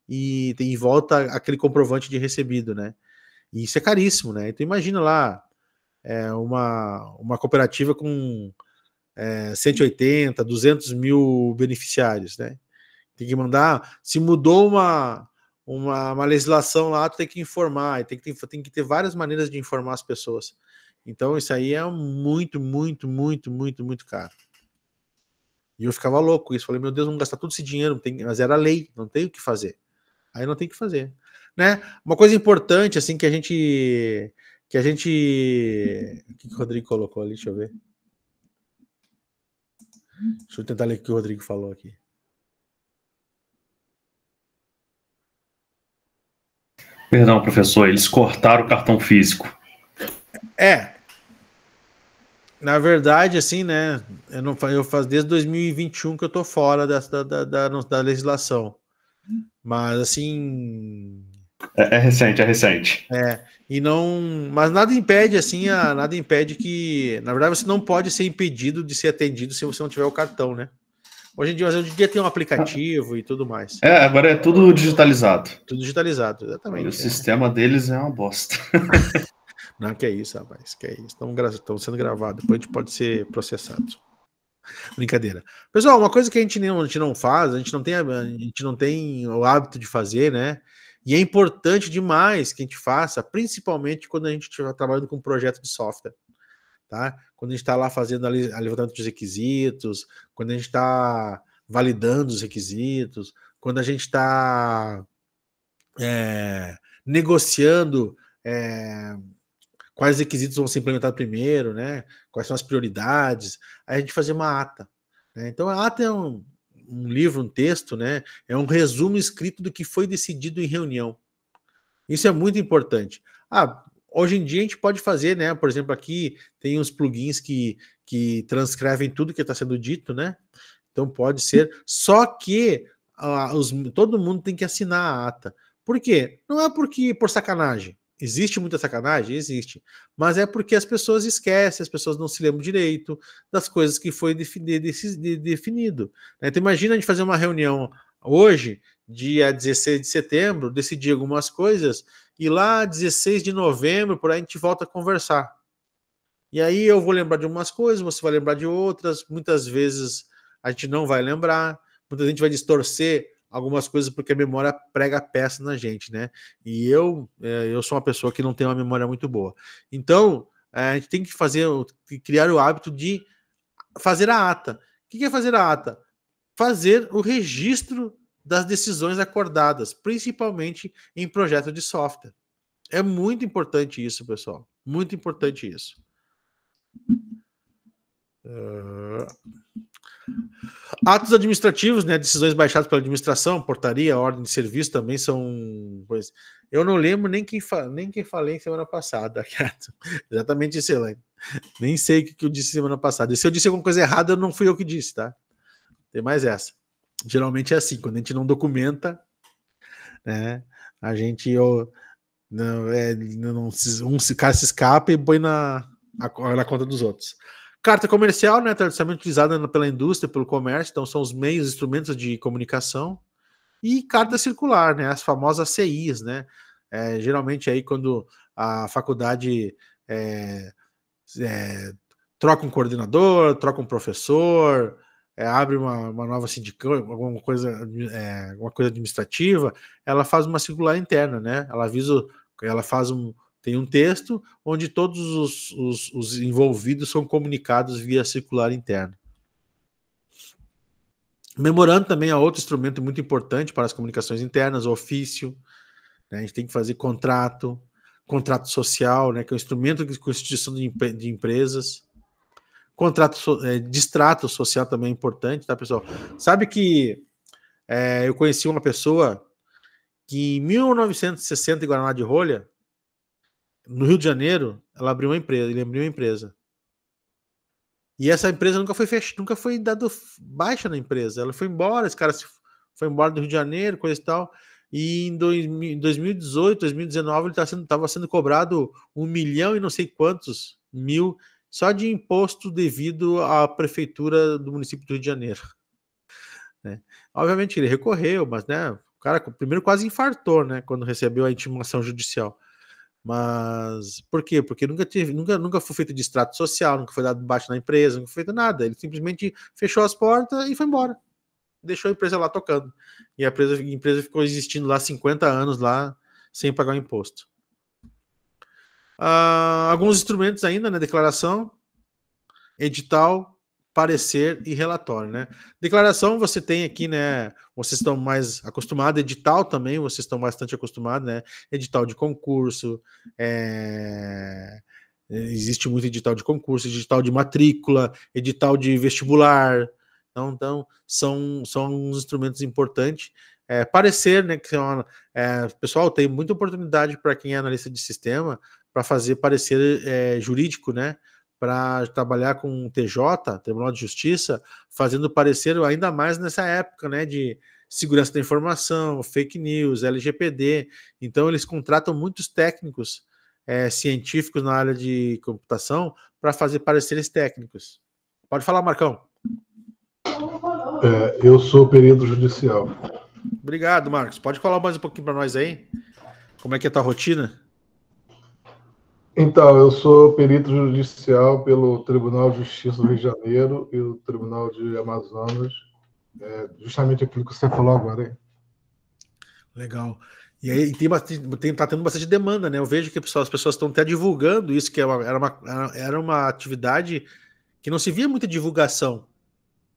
e, em volta aquele comprovante de recebido, né? E isso é caríssimo, né? Então imagina lá, é, uma, uma cooperativa com é, 180, 200 mil beneficiários, né? Tem que mandar. Se mudou uma, uma, uma legislação lá, tu tem que informar, tem que, ter, tem que ter várias maneiras de informar as pessoas. Então, isso aí é muito, muito, muito, muito, muito caro. E eu ficava louco com isso. Falei, meu Deus, vamos gastar todo esse dinheiro, tem... mas era lei, não tem o que fazer. Aí não tem o que fazer. Né? Uma coisa importante, assim, que a gente que a gente. O que, o Rodrigo colocou ali? Deixa eu ver. Deixa eu tentar ler o que o Rodrigo falou aqui. Perdão, professor, eles cortaram o cartão físico. É. Na verdade, assim, né? Eu não eu faz desde 2021 que eu tô fora dessa, da, da, da, da legislação. Mas assim. É, é recente, é recente. É. E não, mas nada impede assim, a, nada impede que, na verdade, você não pode ser impedido de ser atendido se você não tiver o cartão, né? Hoje em dia, hoje em dia tem um aplicativo e tudo mais. É, agora é tudo digitalizado. Tudo digitalizado, exatamente. o é. sistema deles é uma bosta. não, que é isso, rapaz, que é isso. Estão, gra... Estão sendo gravados, depois a gente pode ser processado. Brincadeira. Pessoal, uma coisa que a gente não, a gente não faz, a gente não, tem, a gente não tem o hábito de fazer, né? E é importante demais que a gente faça, principalmente quando a gente estiver trabalhando com um projeto de software. Tá? Quando a gente está lá fazendo a levantamento dos requisitos, quando a gente está validando os requisitos, quando a gente está é, negociando é, quais requisitos vão ser implementados primeiro, né? quais são as prioridades, aí a gente fazer uma ata. Né? Então, a ata é um, um livro, um texto, né? É um resumo escrito do que foi decidido em reunião. Isso é muito importante. Ah, hoje em dia a gente pode fazer, né? Por exemplo, aqui tem uns plugins que, que transcrevem tudo que está sendo dito, né? Então pode ser. Só que ah, os, todo mundo tem que assinar a ata. Por quê? Não é porque por sacanagem. Existe muita sacanagem? Existe. Mas é porque as pessoas esquecem, as pessoas não se lembram direito das coisas que foi definido. Né? Então, imagina a gente fazer uma reunião hoje, dia 16 de setembro, decidir algumas coisas, e lá 16 de novembro, por aí a gente volta a conversar. E aí eu vou lembrar de umas coisas, você vai lembrar de outras, muitas vezes a gente não vai lembrar, muita gente vai distorcer algumas coisas porque a memória prega peça na gente, né? E eu, é, eu sou uma pessoa que não tem uma memória muito boa. Então, é, a gente tem que fazer, criar o hábito de fazer a ata. O que é fazer a ata? Fazer o registro das decisões acordadas, principalmente em projeto de software. É muito importante isso, pessoal. Muito importante isso. Uh... Atos administrativos, né? Decisões baixadas pela administração, portaria, ordem de serviço também são. Pois, eu não lembro nem quem, fa... nem quem falei semana passada, Exatamente isso, Elaine. Né? Nem sei o que eu disse semana passada. E se eu disse alguma coisa errada, não fui eu que disse, tá? Tem mais essa. Geralmente é assim, quando a gente não documenta, né? A gente. não, é, não, um cara se escapa e põe na, na conta dos outros. Carta comercial, né, tradicionalmente utilizada pela indústria, pelo comércio, então são os meios, instrumentos de comunicação. E carta circular, né, as famosas CIs, né, é, geralmente aí quando a faculdade é, é, troca um coordenador, troca um professor, é, abre uma, uma nova sindicato, alguma coisa, é, alguma coisa administrativa, ela faz uma circular interna, né, ela avisa, ela faz um, tem um texto onde todos os, os, os envolvidos são comunicados via circular interno. Memorando também é outro instrumento muito importante para as comunicações internas, o ofício. Né? A gente tem que fazer contrato, contrato social, né? que é um instrumento de constituição de, de empresas. Contrato é, de é, distrato social também é importante, tá, pessoal? Sabe que é, eu conheci uma pessoa que em 1960, em Guaraná de Rolha, no Rio de Janeiro, ela abriu uma empresa, ele abriu uma empresa. E essa empresa nunca foi fech... nunca foi dado baixa na empresa. Ela foi embora, esse cara se... foi embora do Rio de Janeiro, coisa e tal. E em 2018, 2019, ele estava tá sendo, tava sendo cobrado um milhão e não sei quantos mil só de imposto devido à prefeitura do município do Rio de Janeiro. Né? Obviamente ele recorreu, mas né, o cara primeiro quase infartou né, quando recebeu a intimação judicial. Mas por quê? Porque nunca teve, nunca, nunca foi feito de extrato social, nunca foi dado baixo na empresa, nunca foi feito nada. Ele simplesmente fechou as portas e foi embora. Deixou a empresa lá tocando. E a empresa, a empresa ficou existindo lá 50 anos lá sem pagar o imposto. Uh, alguns instrumentos ainda, né? Declaração, edital, parecer e relatório, né? Declaração você tem aqui, né? Vocês estão mais acostumados, edital também, vocês estão bastante acostumados, né? Edital de concurso, é... existe muito edital de concurso, edital de matrícula, edital de vestibular. Então, então são, são uns instrumentos importantes. É, parecer, né? Que é uma, é, pessoal, tem muita oportunidade para quem é analista de sistema para fazer parecer é, jurídico, né? para trabalhar com o TJ, Tribunal de Justiça, fazendo parecer ainda mais nessa época, né, de segurança da informação, fake news, LGPD. Então eles contratam muitos técnicos é, científicos na área de computação para fazer pareceres técnicos. Pode falar, Marcão. É, eu sou Período judicial. Obrigado, Marcos. Pode falar mais um pouquinho para nós aí? Como é que é a tua rotina? Então, eu sou perito judicial pelo Tribunal de Justiça do Rio de Janeiro e o Tribunal de Amazonas, é justamente aquilo que você falou agora. Hein? Legal. E aí tem bastante, tem, tá tendo bastante demanda, né? Eu vejo que as pessoas estão até divulgando isso, que é era uma, era uma atividade que não se via muita divulgação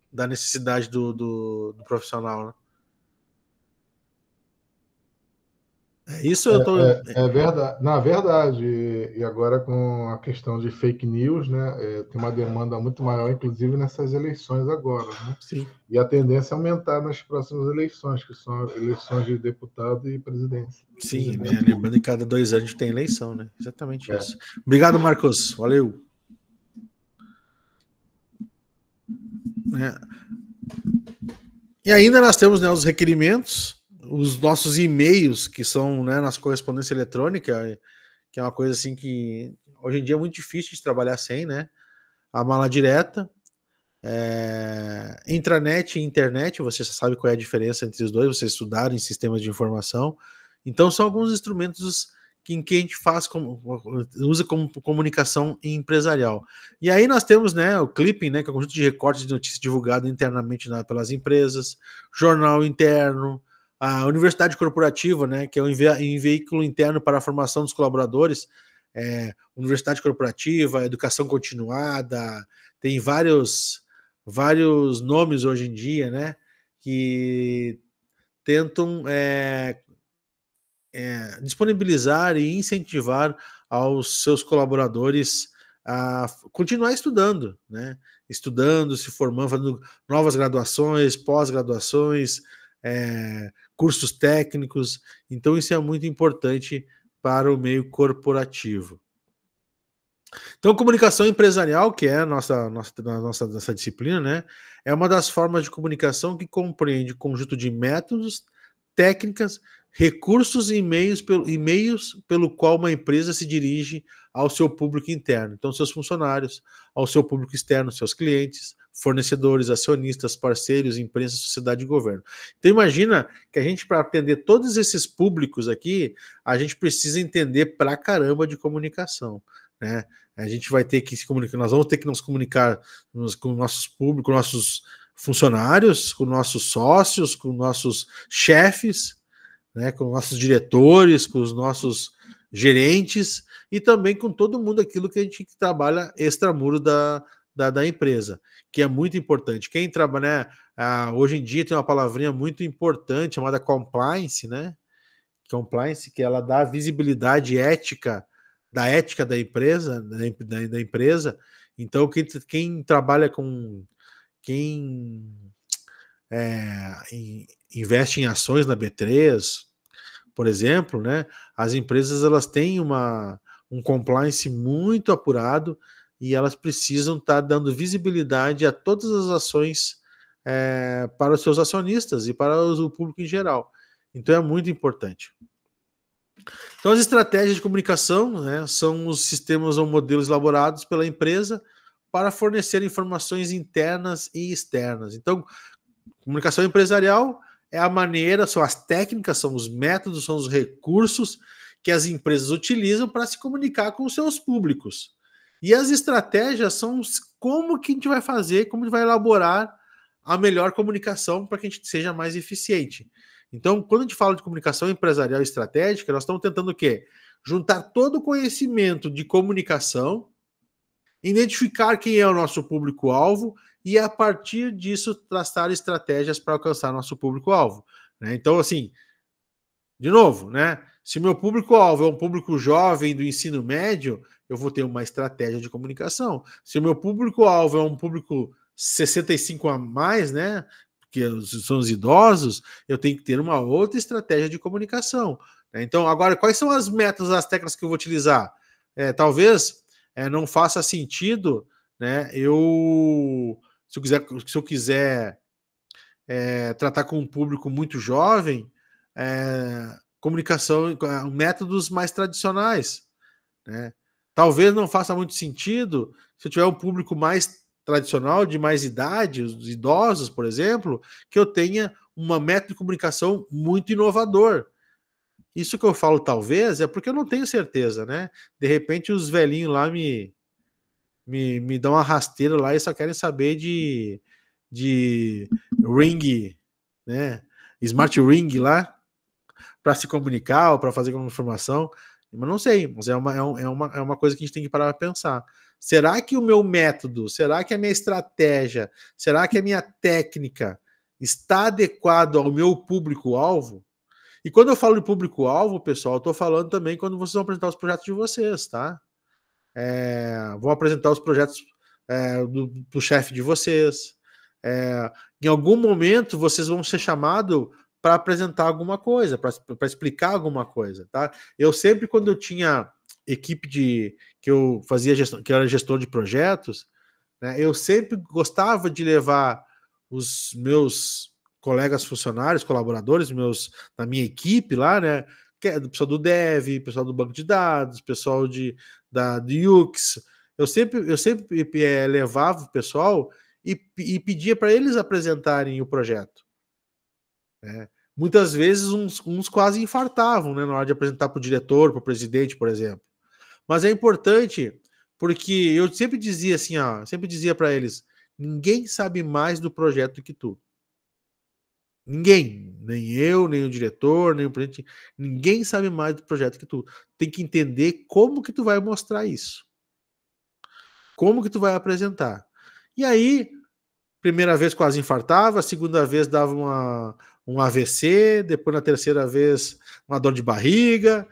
da necessidade do, do, do profissional, né? É isso eu é, tô. É, é, é, verdade. Na verdade, e agora com a questão de fake news, né? É, tem uma demanda muito maior, inclusive nessas eleições agora, né? Sim. E a tendência é aumentar nas próximas eleições, que são eleições de deputado e presidente. Sim, né? lembrando que cada dois anos tem eleição, né? Exatamente é. isso. Obrigado, Marcos. Valeu. E ainda nós temos né, os requerimentos os nossos e-mails, que são né, nas correspondências eletrônicas que é uma coisa assim que hoje em dia é muito difícil de trabalhar sem, né? A mala direta, é, intranet e internet, você sabe qual é a diferença entre os dois, vocês estudaram em sistemas de informação. Então, são alguns instrumentos que, em que a gente faz como, usa como comunicação empresarial. E aí nós temos né, o clipping, né, que é um conjunto de recortes de notícias divulgado internamente na, pelas empresas, jornal interno, a universidade corporativa, né, que é um veículo interno para a formação dos colaboradores, é, universidade corporativa, educação continuada, tem vários, vários nomes hoje em dia, né, que tentam é, é, disponibilizar e incentivar aos seus colaboradores a continuar estudando, né? Estudando, se formando, fazendo novas graduações, pós-graduações, é, cursos técnicos. Então, isso é muito importante para o meio corporativo. Então, comunicação empresarial, que é a nossa, nossa, nossa, nossa disciplina, né, é uma das formas de comunicação que compreende conjunto de métodos, técnicas, recursos e meios pelo, e meios pelo qual uma empresa se dirige ao seu público interno. Então, seus funcionários, ao seu público externo, seus clientes, fornecedores, acionistas, parceiros, imprensa, sociedade e governo. Então imagina que a gente para atender todos esses públicos aqui, a gente precisa entender pra caramba de comunicação, né? A gente vai ter que se comunicar, nós vamos ter que nos comunicar com nossos públicos, nossos funcionários, com nossos sócios, com nossos chefes, né, com nossos diretores, com os nossos gerentes e também com todo mundo aquilo que a gente trabalha extramuro da, da, da empresa, que é muito importante. Quem trabalha, né, ah, hoje em dia tem uma palavrinha muito importante chamada compliance, né? Compliance, que ela dá visibilidade ética da ética da empresa, da, da empresa. Então, quem, quem trabalha com quem é, investe em ações na B3, por exemplo, né, as empresas elas têm uma, um compliance muito apurado e elas precisam estar tá dando visibilidade a todas as ações é, para os seus acionistas e para o público em geral. Então é muito importante. Então as estratégias de comunicação né, são os sistemas ou modelos elaborados pela empresa para fornecer informações internas e externas. Então, comunicação empresarial é a maneira, são as técnicas, são os métodos, são os recursos que as empresas utilizam para se comunicar com os seus públicos. E as estratégias são como que a gente vai fazer, como a gente vai elaborar a melhor comunicação para que a gente seja mais eficiente. Então, quando a gente fala de comunicação empresarial estratégica, nós estamos tentando o quê? Juntar todo o conhecimento de comunicação, identificar quem é o nosso público-alvo e, a partir disso, traçar estratégias para alcançar nosso público-alvo. Né? Então, assim, de novo, né? Se meu público-alvo é um público jovem do ensino médio, eu vou ter uma estratégia de comunicação. Se o meu público-alvo é um público 65 a mais, né? Porque é são os idosos, eu tenho que ter uma outra estratégia de comunicação. Né? Então, agora, quais são as metas, as técnicas que eu vou utilizar? É, talvez é, não faça sentido, né? Eu, se eu quiser, se eu quiser é, tratar com um público muito jovem, é, comunicação, é, métodos mais tradicionais, né? Talvez não faça muito sentido se eu tiver um público mais tradicional, de mais idade, os idosos, por exemplo, que eu tenha uma meta de comunicação muito inovador. Isso que eu falo talvez é porque eu não tenho certeza, né? De repente os velhinhos lá me, me, me dão uma rasteira lá e só querem saber de, de ring, né? Smart ring lá para se comunicar ou para fazer alguma informação. Mas não sei, mas é uma, é, é, uma, é uma coisa que a gente tem que parar para pensar. Será que o meu método, será que a minha estratégia, será que a minha técnica está adequado ao meu público-alvo? E quando eu falo de público-alvo, pessoal, estou falando também quando vocês vão apresentar os projetos de vocês, tá? É, vão apresentar os projetos é, do, do chefe de vocês. É, em algum momento vocês vão ser chamados para apresentar alguma coisa, para explicar alguma coisa, tá? Eu sempre, quando eu tinha equipe de que eu fazia gestão, que eu era gestor de projetos, né, eu sempre gostava de levar os meus colegas funcionários, colaboradores, meus da minha equipe lá, né? É do pessoal do Dev, pessoal do banco de dados, pessoal de da de UX. Eu sempre eu sempre é, levava o pessoal e, e pedia para eles apresentarem o projeto. Né? Muitas vezes uns, uns quase infartavam né, na hora de apresentar para o diretor, para o presidente, por exemplo. Mas é importante porque eu sempre dizia assim, ó, sempre dizia para eles, ninguém sabe mais do projeto que tu. Ninguém, nem eu, nem o diretor, nem o presidente, ninguém sabe mais do projeto que tu. Tem que entender como que tu vai mostrar isso. Como que tu vai apresentar. E aí, primeira vez quase infartava, segunda vez dava uma um AVC, depois na terceira vez uma dor de barriga,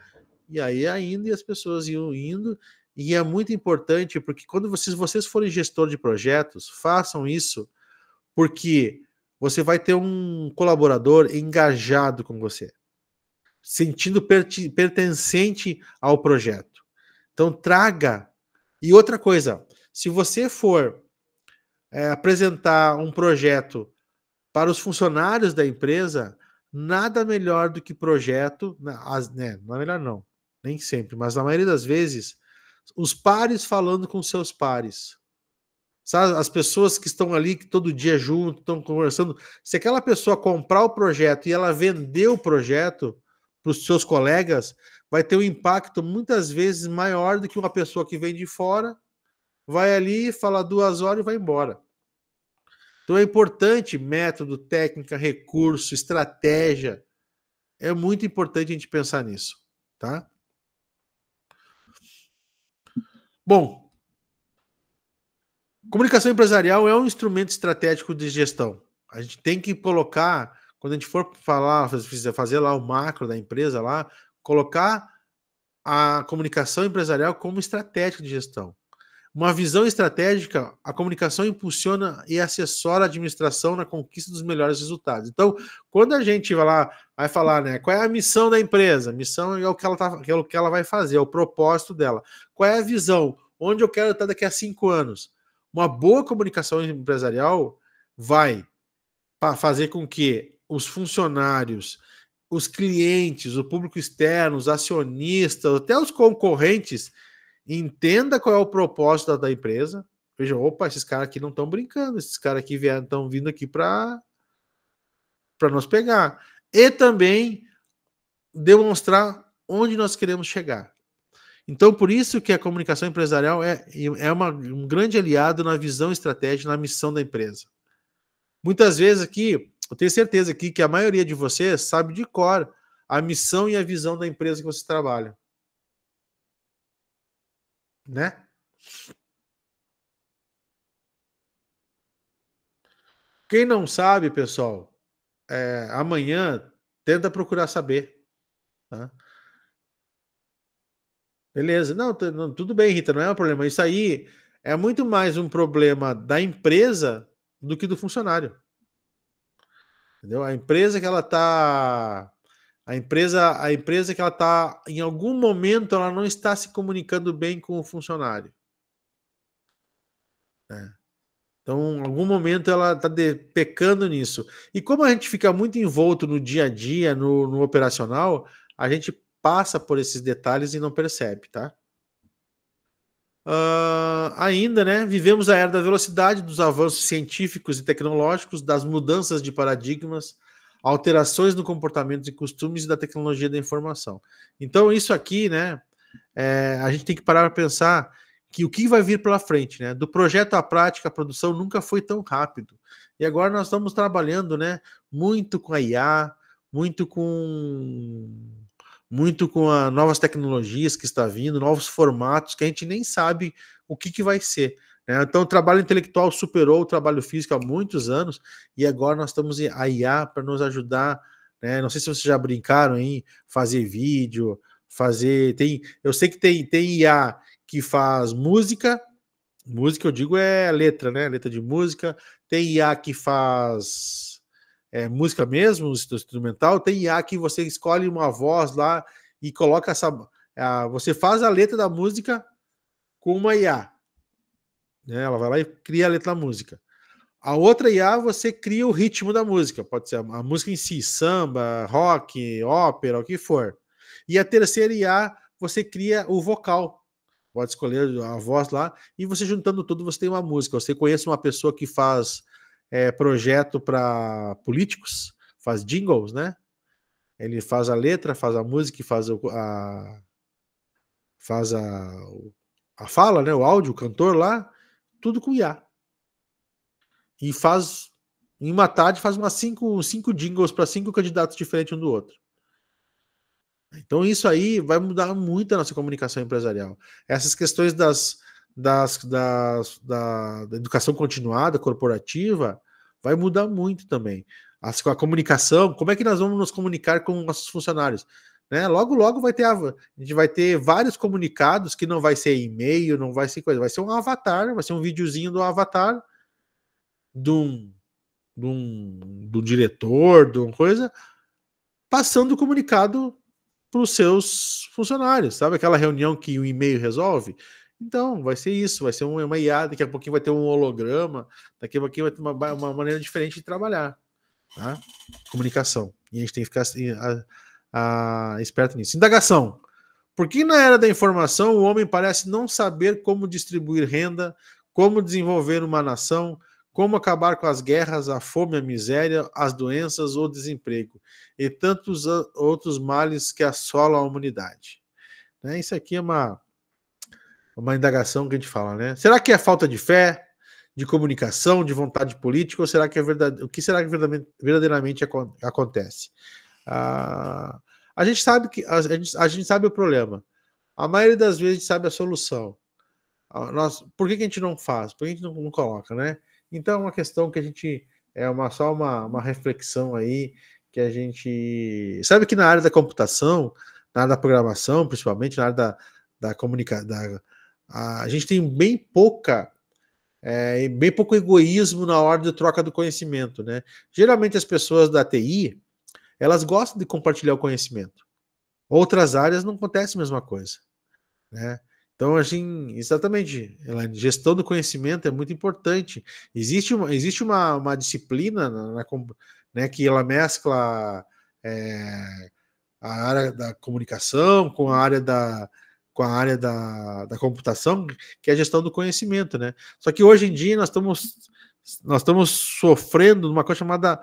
e aí ainda é e as pessoas iam indo. E é muito importante, porque quando vocês, vocês forem gestor de projetos, façam isso, porque você vai ter um colaborador engajado com você, sentindo pertencente ao projeto. Então, traga. E outra coisa, se você for é, apresentar um projeto para os funcionários da empresa, nada melhor do que projeto, as, né, não é melhor não, nem sempre, mas na maioria das vezes, os pares falando com seus pares. Sabe, as pessoas que estão ali que todo dia junto, estão conversando. Se aquela pessoa comprar o projeto e ela vender o projeto para os seus colegas, vai ter um impacto muitas vezes maior do que uma pessoa que vem de fora, vai ali, fala duas horas e vai embora. Então é importante método, técnica, recurso, estratégia. É muito importante a gente pensar nisso, tá? Bom, comunicação empresarial é um instrumento estratégico de gestão. A gente tem que colocar, quando a gente for falar, fazer lá o macro da empresa lá, colocar a comunicação empresarial como estratégica de gestão. Uma visão estratégica, a comunicação impulsiona e assessora a administração na conquista dos melhores resultados. Então, quando a gente vai lá, vai falar, né, qual é a missão da empresa? A missão é o que ela tá, é o que ela vai fazer, é o propósito dela. Qual é a visão? Onde eu quero estar daqui a cinco anos? Uma boa comunicação empresarial vai fazer com que os funcionários, os clientes, o público externo, os acionistas, até os concorrentes entenda qual é o propósito da, da empresa. Veja, opa, esses caras aqui não estão brincando, esses caras aqui estão vindo aqui para nos pegar. E também demonstrar onde nós queremos chegar. Então, por isso que a comunicação empresarial é, é uma, um grande aliado na visão estratégica, na missão da empresa. Muitas vezes aqui, eu tenho certeza aqui que a maioria de vocês sabe de cor a missão e a visão da empresa que você trabalha né? Quem não sabe, pessoal, é, amanhã tenta procurar saber. Tá? Beleza. Não, não, tudo bem, Rita, não é um problema. Isso aí é muito mais um problema da empresa do que do funcionário. Entendeu? A empresa que ela está a empresa, a empresa que ela está, em algum momento, ela não está se comunicando bem com o funcionário. É. Então, em algum momento, ela está pecando nisso. E como a gente fica muito envolto no dia a dia, no, no operacional, a gente passa por esses detalhes e não percebe, tá? Uh, ainda, né? Vivemos a era da velocidade, dos avanços científicos e tecnológicos, das mudanças de paradigmas, alterações no comportamento e costumes da tecnologia da informação. Então, isso aqui, né, é, a gente tem que parar para pensar que o que vai vir pela frente, né? Do projeto à prática, a produção nunca foi tão rápido. E agora nós estamos trabalhando, né, muito com a IA, muito com muito com as novas tecnologias que está vindo, novos formatos que a gente nem sabe o que, que vai ser. É, então, o trabalho intelectual superou o trabalho físico há muitos anos e agora nós estamos em IA para nos ajudar. Né? Não sei se vocês já brincaram em fazer vídeo, fazer. Tem, eu sei que tem, tem IA que faz música, música eu digo é letra, né? Letra de música. Tem IA que faz é, música mesmo, instrumental. Tem IA que você escolhe uma voz lá e coloca essa. A, você faz a letra da música com uma IA. Né? Ela vai lá e cria a letra da música. A outra IA você cria o ritmo da música, pode ser a música em si, samba, rock, ópera, o que for. E a terceira IA você cria o vocal, pode escolher a voz lá, e você juntando tudo você tem uma música. Você conhece uma pessoa que faz é, projeto para políticos, faz jingles, né? Ele faz a letra, faz a música, faz a, faz a, a fala, né? O áudio, o cantor lá tudo com IA. E faz, em uma tarde, faz umas cinco, cinco jingles para cinco candidatos diferentes um do outro. Então isso aí vai mudar muito a nossa comunicação empresarial. Essas questões das, das, das da, da, educação continuada, corporativa, vai mudar muito também. a comunicação, como é que nós vamos nos comunicar com nossos funcionários? Né? Logo, logo vai ter a, a gente vai ter vários comunicados que não vai ser e-mail, não vai ser coisa, vai ser um avatar, né? vai ser um videozinho do avatar de um, de um, de um diretor, de uma coisa, passando o comunicado para os seus funcionários, sabe? Aquela reunião que o e-mail resolve. Então, vai ser isso, vai ser uma IA, daqui a pouquinho vai ter um holograma, daqui a pouquinho vai ter uma, uma maneira diferente de trabalhar. Tá? Comunicação. E a gente tem que ficar. Assim, ah, esperto nisso. Indagação. Por que na era da informação o homem parece não saber como distribuir renda, como desenvolver uma nação, como acabar com as guerras, a fome, a miséria, as doenças ou desemprego e tantos outros males que assolam a humanidade. Né? Isso aqui é uma, uma indagação que a gente fala, né? Será que é falta de fé, de comunicação, de vontade política ou será que é verdade, o que será que verdadeiramente, verdadeiramente acontece? Ah, a gente sabe que a, gente, a gente sabe o problema. A maioria das vezes a gente sabe a solução. Nós, por que, que a gente não faz? Por que a gente não, não coloca, né? Então é uma questão que a gente é uma só uma, uma reflexão aí que a gente sabe que na área da computação, na área da programação, principalmente na área da, da comunicação, da, a, a, gente tem bem pouca é, bem pouco egoísmo na hora de troca do conhecimento, né? Geralmente as pessoas da TI elas gostam de compartilhar o conhecimento. Outras áreas não acontece a mesma coisa. Né? Então, assim, exatamente, a gestão do conhecimento é muito importante. Existe uma, existe uma, uma disciplina na, na, né, que ela mescla é, a área da comunicação com a área da, com a área da, da computação, que é a gestão do conhecimento, né? Só que hoje em dia nós estamos, nós estamos sofrendo uma coisa chamada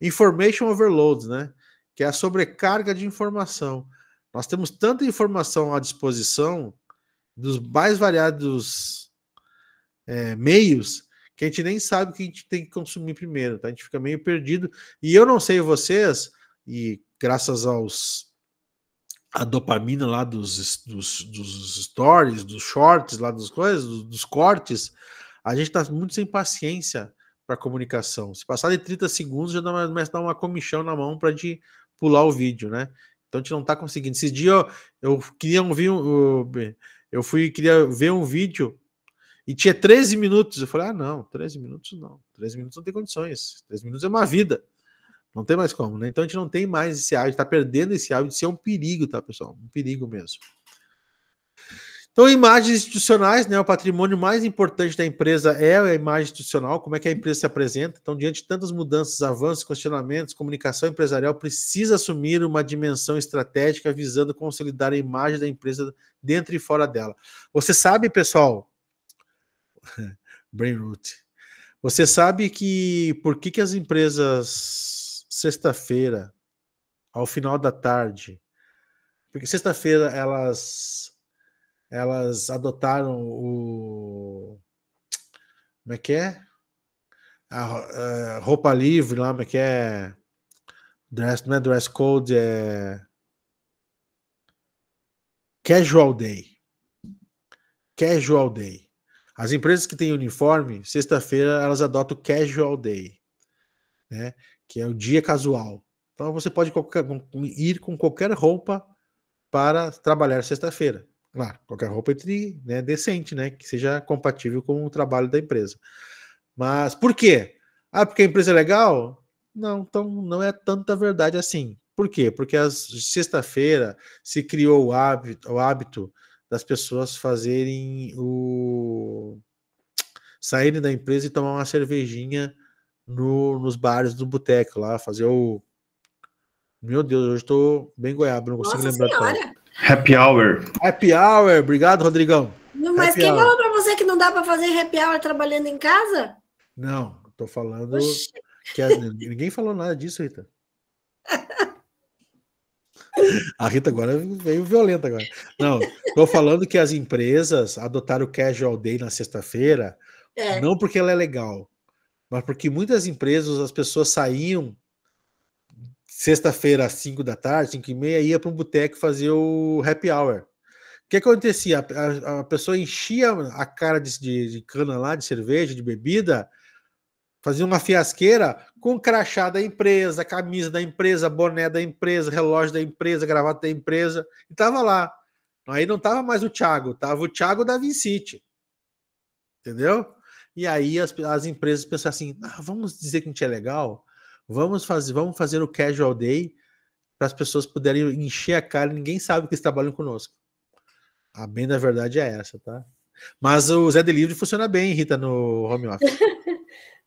Information overload, né? Que é a sobrecarga de informação. Nós temos tanta informação à disposição dos mais variados é, meios que a gente nem sabe o que a gente tem que consumir primeiro, tá? A gente fica meio perdido. E eu não sei vocês, e graças aos a dopamina lá dos, dos, dos stories, dos shorts, lá dos coisas, dos, dos cortes, a gente está muito sem paciência para comunicação. Se passar de 30 segundos, já dá, começa a dar uma comichão na mão para de pular o vídeo, né? Então a gente não está conseguindo. Esse dia eu, eu queria ouvir um, eu, eu fui queria ver um vídeo e tinha 13 minutos. Eu falei: "Ah, não, 13 minutos não. 13 minutos não tem condições. 13 minutos é uma vida. Não tem mais como, né? Então a gente não tem mais esse hábito, está perdendo esse hábito, isso é um perigo, tá, pessoal? Um perigo mesmo. Então, imagens institucionais, né? O patrimônio mais importante da empresa é a imagem institucional, como é que a empresa se apresenta. Então, diante de tantas mudanças, avanços, questionamentos, comunicação empresarial precisa assumir uma dimensão estratégica visando consolidar a imagem da empresa dentro e fora dela. Você sabe, pessoal, Brainroot, você sabe que por que, que as empresas sexta-feira, ao final da tarde, porque sexta-feira elas elas adotaram o. Como é que é? A, a é, roupa livre lá, como é que é? Dress, não é dress code, é. Casual Day. Casual Day. As empresas que têm uniforme, sexta-feira elas adotam o Casual Day, né? que é o dia casual. Então você pode ir com qualquer roupa para trabalhar sexta-feira. Claro, qualquer roupa de, né, decente, né? Que seja compatível com o trabalho da empresa. Mas por quê? Ah, porque a empresa é legal? Não, então não é tanta verdade assim. Por quê? Porque as sexta-feira se criou o hábito, o hábito das pessoas fazerem o saírem da empresa e tomar uma cervejinha no, nos bares do boteco lá, fazer o meu Deus, hoje estou bem goiaba, não consigo Nossa lembrar. Senhora. Qual. Happy hour. Happy hour, obrigado, Rodrigão. Não, mas happy quem hour. falou para você que não dá para fazer happy hour trabalhando em casa? Não, estou falando Oxi. que a... ninguém falou nada disso, Rita. A Rita agora veio violenta agora. Não, estou falando que as empresas adotaram o Casual Day na sexta-feira, é. não porque ela é legal, mas porque muitas empresas as pessoas saíam sexta-feira às 5 da tarde, 5 e meia, ia para um boteco fazer o happy hour. O que acontecia? A, a, a pessoa enchia a cara de, de, de, cana lá, de cerveja, de bebida, fazia uma fiasqueira com crachá da empresa, camisa da empresa, boné da empresa, relógio da empresa, gravata da empresa, e tava lá. Aí não tava mais o Thiago, tava o Thiago da Vincite. Entendeu? E aí as, as empresas pensaram assim: ah, vamos dizer que a gente é legal, Vamos fazer, vamos fazer o casual day para as pessoas puderem encher a cara. Ninguém sabe que eles trabalham conosco. A bem da verdade é essa, tá? Mas o Zé Delivery funciona bem, Rita, no home office.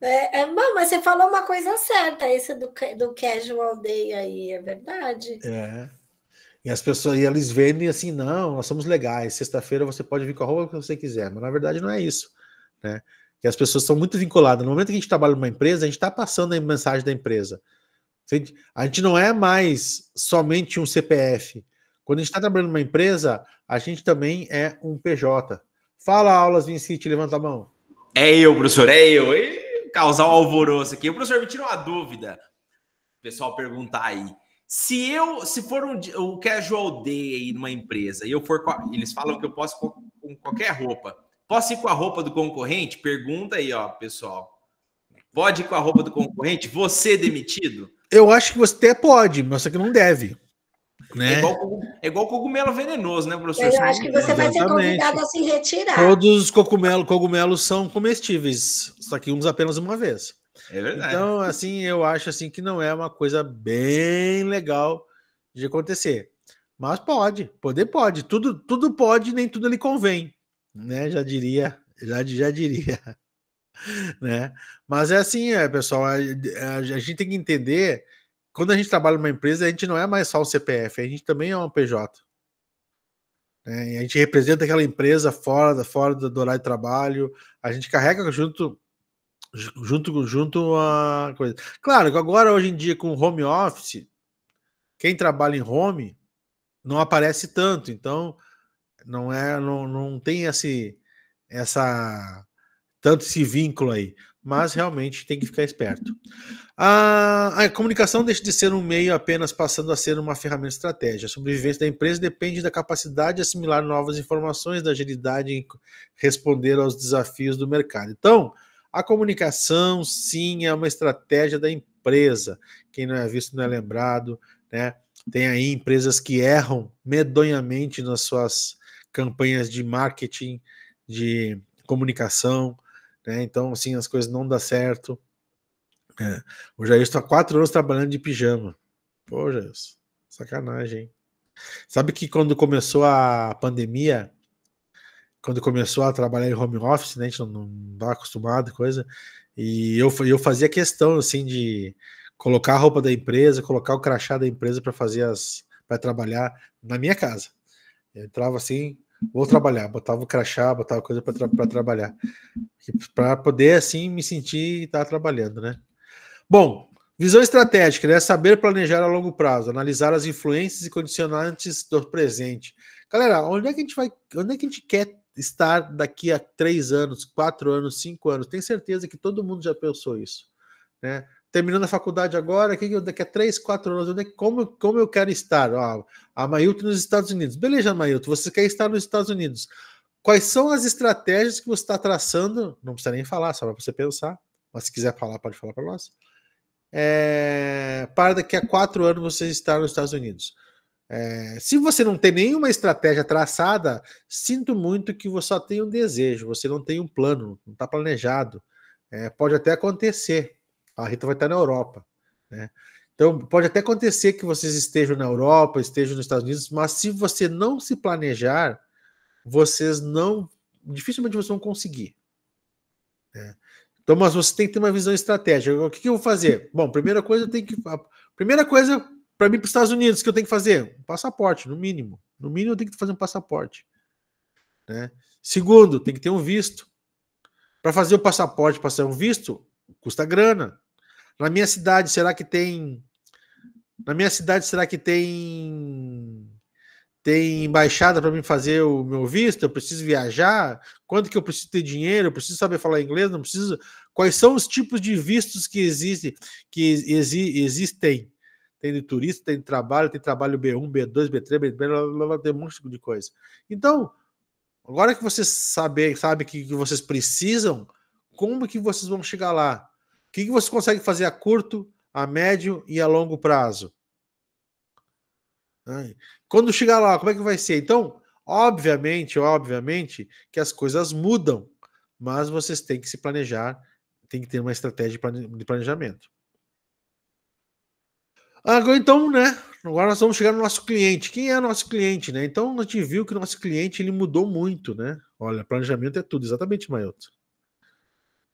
É, é, bom, mas você falou uma coisa certa, esse do, do casual day aí, é verdade. É. E as pessoas, e eles vendem assim, não, nós somos legais, sexta-feira você pode vir com a roupa que você quiser, mas na verdade não é isso, né? que as pessoas são muito vinculadas. No momento que a gente trabalha numa empresa, a gente está passando a mensagem da empresa. A gente não é mais somente um CPF. Quando a gente está trabalhando numa empresa, a gente também é um PJ. Fala, aulas Vincite, levanta a mão. É eu, professor, é eu. E causar um alvoroço aqui. O professor me tirou uma dúvida. O pessoal perguntar aí. Se eu, se for um, o casual day aí numa empresa e eu for, eles falam que eu posso com qualquer roupa. Posso ir com a roupa do concorrente? Pergunta aí, ó, pessoal. Pode ir com a roupa do concorrente? Você é demitido? Eu acho que você até pode, mas só que não deve. Né? É, igual, é igual cogumelo venenoso, né, professor? Eu acho que você Exatamente. vai ser convidado a se retirar. Todos os cogumelos, cogumelos são comestíveis, só que uns apenas uma vez. É verdade. Então, assim, eu acho assim que não é uma coisa bem legal de acontecer. Mas pode, poder pode. Tudo, tudo pode, nem tudo lhe convém né? Já diria, já, já diria, né? Mas é assim, é, pessoal, a, a, a gente tem que entender, quando a gente trabalha numa empresa, a gente não é mais só o CPF, a gente também é um PJ. Né? a gente representa aquela empresa fora da fora do horário de trabalho, a gente carrega junto junto junto a coisa. Claro que agora hoje em dia com home office, quem trabalha em home não aparece tanto, então não é, não, não tem esse, essa tanto esse vínculo aí. Mas uhum. realmente tem que ficar esperto. A, a comunicação deixa de ser um meio apenas passando a ser uma ferramenta estratégica. A sobrevivência da empresa depende da capacidade de assimilar novas informações, da agilidade em responder aos desafios do mercado. Então, a comunicação, sim, é uma estratégia da empresa. Quem não é visto não é lembrado, né? Tem aí empresas que erram medonhamente nas suas campanhas de marketing, de comunicação, né? Então, assim, as coisas não dão certo. É. O Jair está quatro anos trabalhando de pijama. Pô, Jair, sacanagem, hein? Sabe que quando começou a pandemia, quando começou a trabalhar em home office, né? A gente não estava tá acostumado, coisa. E eu, eu fazia questão, assim, de colocar a roupa da empresa, colocar o crachá da empresa para fazer as. para trabalhar na minha casa. Eu entrava assim, vou trabalhar, botava o crachá, botava coisa para tra trabalhar, para poder assim me sentir e estar tá trabalhando, né? Bom, visão estratégica é né? saber planejar a longo prazo, analisar as influências e condicionantes do presente. Galera, onde é que a gente vai, onde é que a gente quer estar daqui a três anos, quatro anos, cinco anos? Tenho certeza que todo mundo já pensou isso, né? terminando a faculdade agora, que daqui a três, quatro anos, onde, é como, como eu quero estar? Ah, a Mailton nos Estados Unidos. Beleza, Mailton, você quer estar nos Estados Unidos. Quais são as estratégias que você está traçando? Não precisa nem falar, só para você pensar. Mas se quiser falar, pode falar para nós. É, para daqui a quatro anos você estar nos Estados Unidos. É, se você não tem nenhuma estratégia traçada, sinto muito que você só tem um desejo, você não tem um plano, não está planejado. É, pode até acontecer, a Rita vai estar na Europa, né? Então, pode até acontecer que vocês estejam na Europa, estejam nos Estados Unidos, mas se você não se planejar, vocês não. dificilmente vocês vão conseguir. Né? Então, mas você tem que ter uma visão estratégica. O que, que eu vou fazer? Bom, primeira coisa, eu tenho que. primeira coisa para mim para os Estados Unidos que eu tenho que fazer? Um passaporte, no mínimo. No mínimo, eu tenho que fazer um passaporte. Né? Segundo, tem que ter um visto. Para fazer o passaporte, passar um visto, custa grana. Na minha cidade, será que tem. Na minha cidade, será que tem. Tem embaixada para mim fazer o meu visto? Eu preciso viajar? Quanto que eu preciso ter dinheiro? Eu preciso saber falar inglês? Não preciso. Quais são os tipos de vistos que existem? Que exi existem? Tem de turista, tem de trabalho, tem trabalho B1, B2, B3, B3, blá, tem um monte de coisa. Então, agora que vocês sabem, sabe que, que vocês precisam, como que vocês vão chegar lá? que, que você consegue fazer a curto, a médio e a longo prazo? Quando chegar lá, como é que vai ser? Então, obviamente, obviamente que as coisas mudam, mas vocês têm que se planejar, tem que ter uma estratégia de planejamento. Agora então, né? Agora nós vamos chegar no nosso cliente. Quem é nosso cliente, né? Então a gente viu que o nosso cliente ele mudou muito, né? Olha, planejamento é tudo, exatamente, Maioto.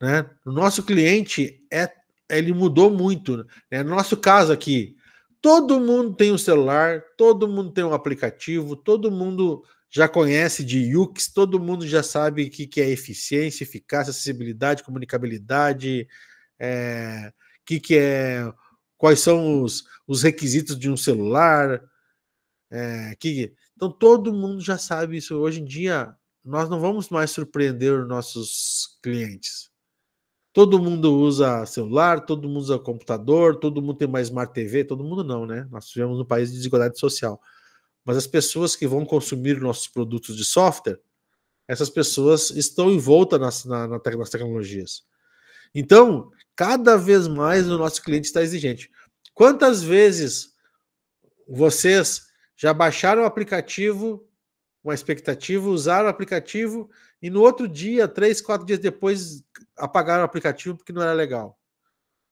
Né? O nosso cliente é ele mudou muito. Né? No é nosso caso aqui, todo mundo tem um celular, todo mundo tem um aplicativo, todo mundo já conhece de UX, todo mundo já sabe o que, que é eficiência, eficácia, acessibilidade, comunicabilidade, é, que, que é, quais são os, os requisitos de um celular. É, que, então todo mundo já sabe isso. Hoje em dia, nós não vamos mais surpreender os nossos clientes. Todo mundo usa celular, todo mundo usa computador, todo mundo tem mais Smart TV, todo mundo não, né? Nós vivemos um país de desigualdade social. Mas as pessoas que vão consumir nossos produtos de software, essas pessoas estão envoltas nas, na, nas tecnologias. Então, cada vez mais o nosso cliente está exigente. Quantas vezes vocês já baixaram o aplicativo, uma expectativa, usaram o aplicativo e no outro dia, três, quatro dias depois, apagaram o aplicativo porque não era legal.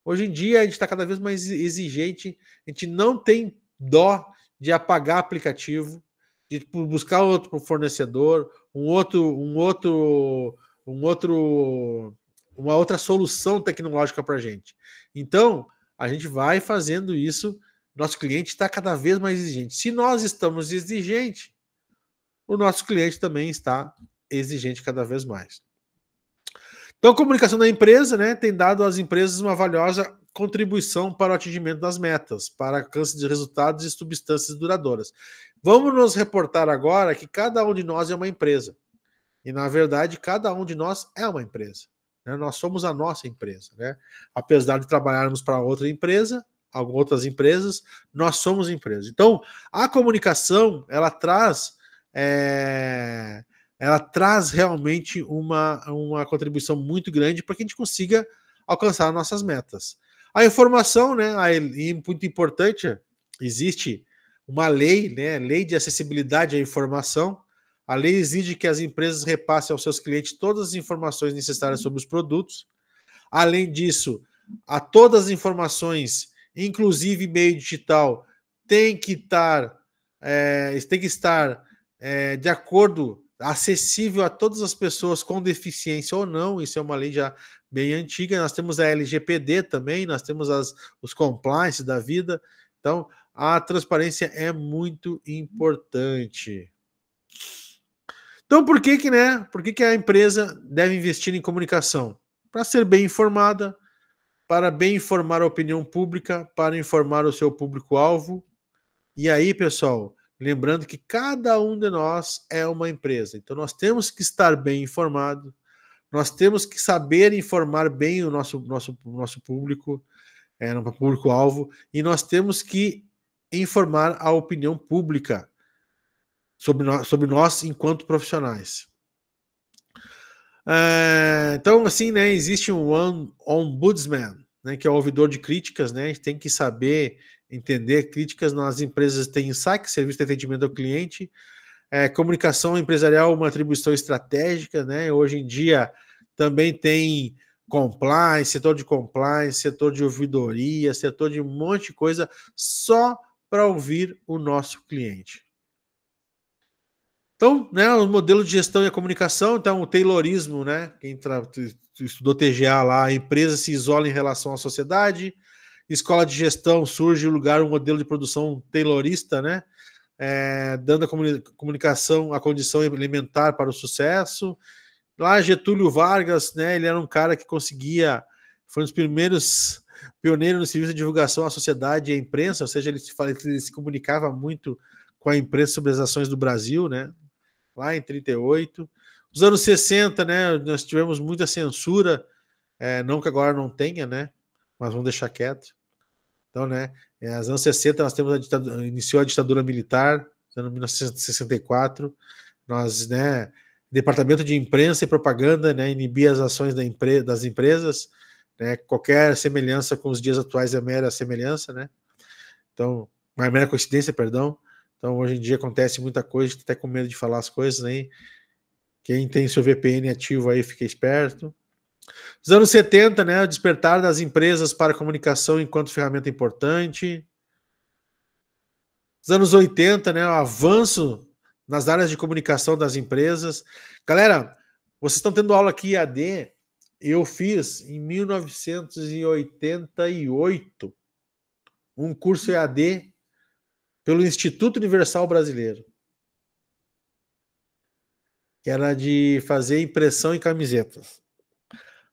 Hoje em dia a gente está cada vez mais exigente, a gente não tem dó de apagar aplicativo, de buscar outro fornecedor, um outro, um outro, um outro, uma outra solução tecnológica para a gente. Então a gente vai fazendo isso. Nosso cliente está cada vez mais exigente. Se nós estamos exigentes, o nosso cliente também está exigente cada vez mais. Então, a comunicação da empresa né, tem dado às empresas uma valiosa contribuição para o atingimento das metas, para alcance de resultados e substâncias duradouras. Vamos nos reportar agora que cada um de nós é uma empresa. E, na verdade, cada um de nós é uma empresa. Né? Nós somos a nossa empresa. Né? Apesar de trabalharmos para outra empresa, algumas outras empresas, nós somos empresas. Então, a comunicação, ela traz é, ela traz realmente uma, uma contribuição muito grande para que a gente consiga alcançar nossas metas. A informação, né, é muito importante, existe uma lei, né, lei de acessibilidade à informação. A lei exige que as empresas repassem aos seus clientes todas as informações necessárias sobre os produtos. Além disso, a todas as informações, inclusive meio digital, tem que estar, é, tem que estar é, de acordo acessível a todas as pessoas com deficiência ou não, isso é uma lei já bem antiga. Nós temos a LGPD também, nós temos as, os compliance da vida. Então, a transparência é muito importante. Então, por que que, né? Por que que a empresa deve investir em comunicação? Para ser bem informada, para bem informar a opinião pública, para informar o seu público-alvo. E aí, pessoal, Lembrando que cada um de nós é uma empresa, então nós temos que estar bem informado, nós temos que saber informar bem o nosso, nosso, nosso público, é, público-alvo, e nós temos que informar a opinião pública sobre, no, sobre nós enquanto profissionais. É, então, assim, né, existe um ombudsman, né, que é o ouvidor de críticas, né, a gente tem que saber entender críticas nas empresas tem saque, serviço de atendimento ao cliente, é, comunicação empresarial, é uma atribuição estratégica, né? Hoje em dia também tem compliance, setor de compliance, setor de ouvidoria, setor de um monte de coisa só para ouvir o nosso cliente. Então, né, o modelo de gestão e a comunicação, então o taylorismo, né, quem estudou TGA lá, a empresa se isola em relação à sociedade, Escola de gestão surge o lugar, um modelo de produção taylorista, né? É, dando a comuni comunicação a condição elementar para o sucesso. Lá Getúlio Vargas, né? Ele era um cara que conseguia, foi um dos primeiros pioneiros no serviço de divulgação à sociedade e à imprensa, ou seja, ele se, ele se comunicava muito com a imprensa sobre as ações do Brasil, né? Lá em 38. Nos anos 60, né? Nós tivemos muita censura, é, não que agora não tenha, né? Mas vamos deixar quieto. Então, né, eh, as anos 60 nós temos a ditadura, iniciou a ditadura militar, ano 1964, nós, né, Departamento de Imprensa e Propaganda, né, inibia as ações da empre, das empresas, né, qualquer semelhança com os dias atuais é mera semelhança, né? Então, é mera coincidência, perdão. Então, hoje em dia acontece muita coisa, tá até com medo de falar as coisas, né? Quem tem seu VPN ativo aí, fica esperto. Nos anos 70, né, o despertar das empresas para a comunicação enquanto ferramenta importante. Nos anos 80, né, o avanço nas áreas de comunicação das empresas. Galera, vocês estão tendo aula aqui AD, eu fiz em 1988 um curso EAD pelo Instituto Universal Brasileiro. Que era de fazer impressão em camisetas.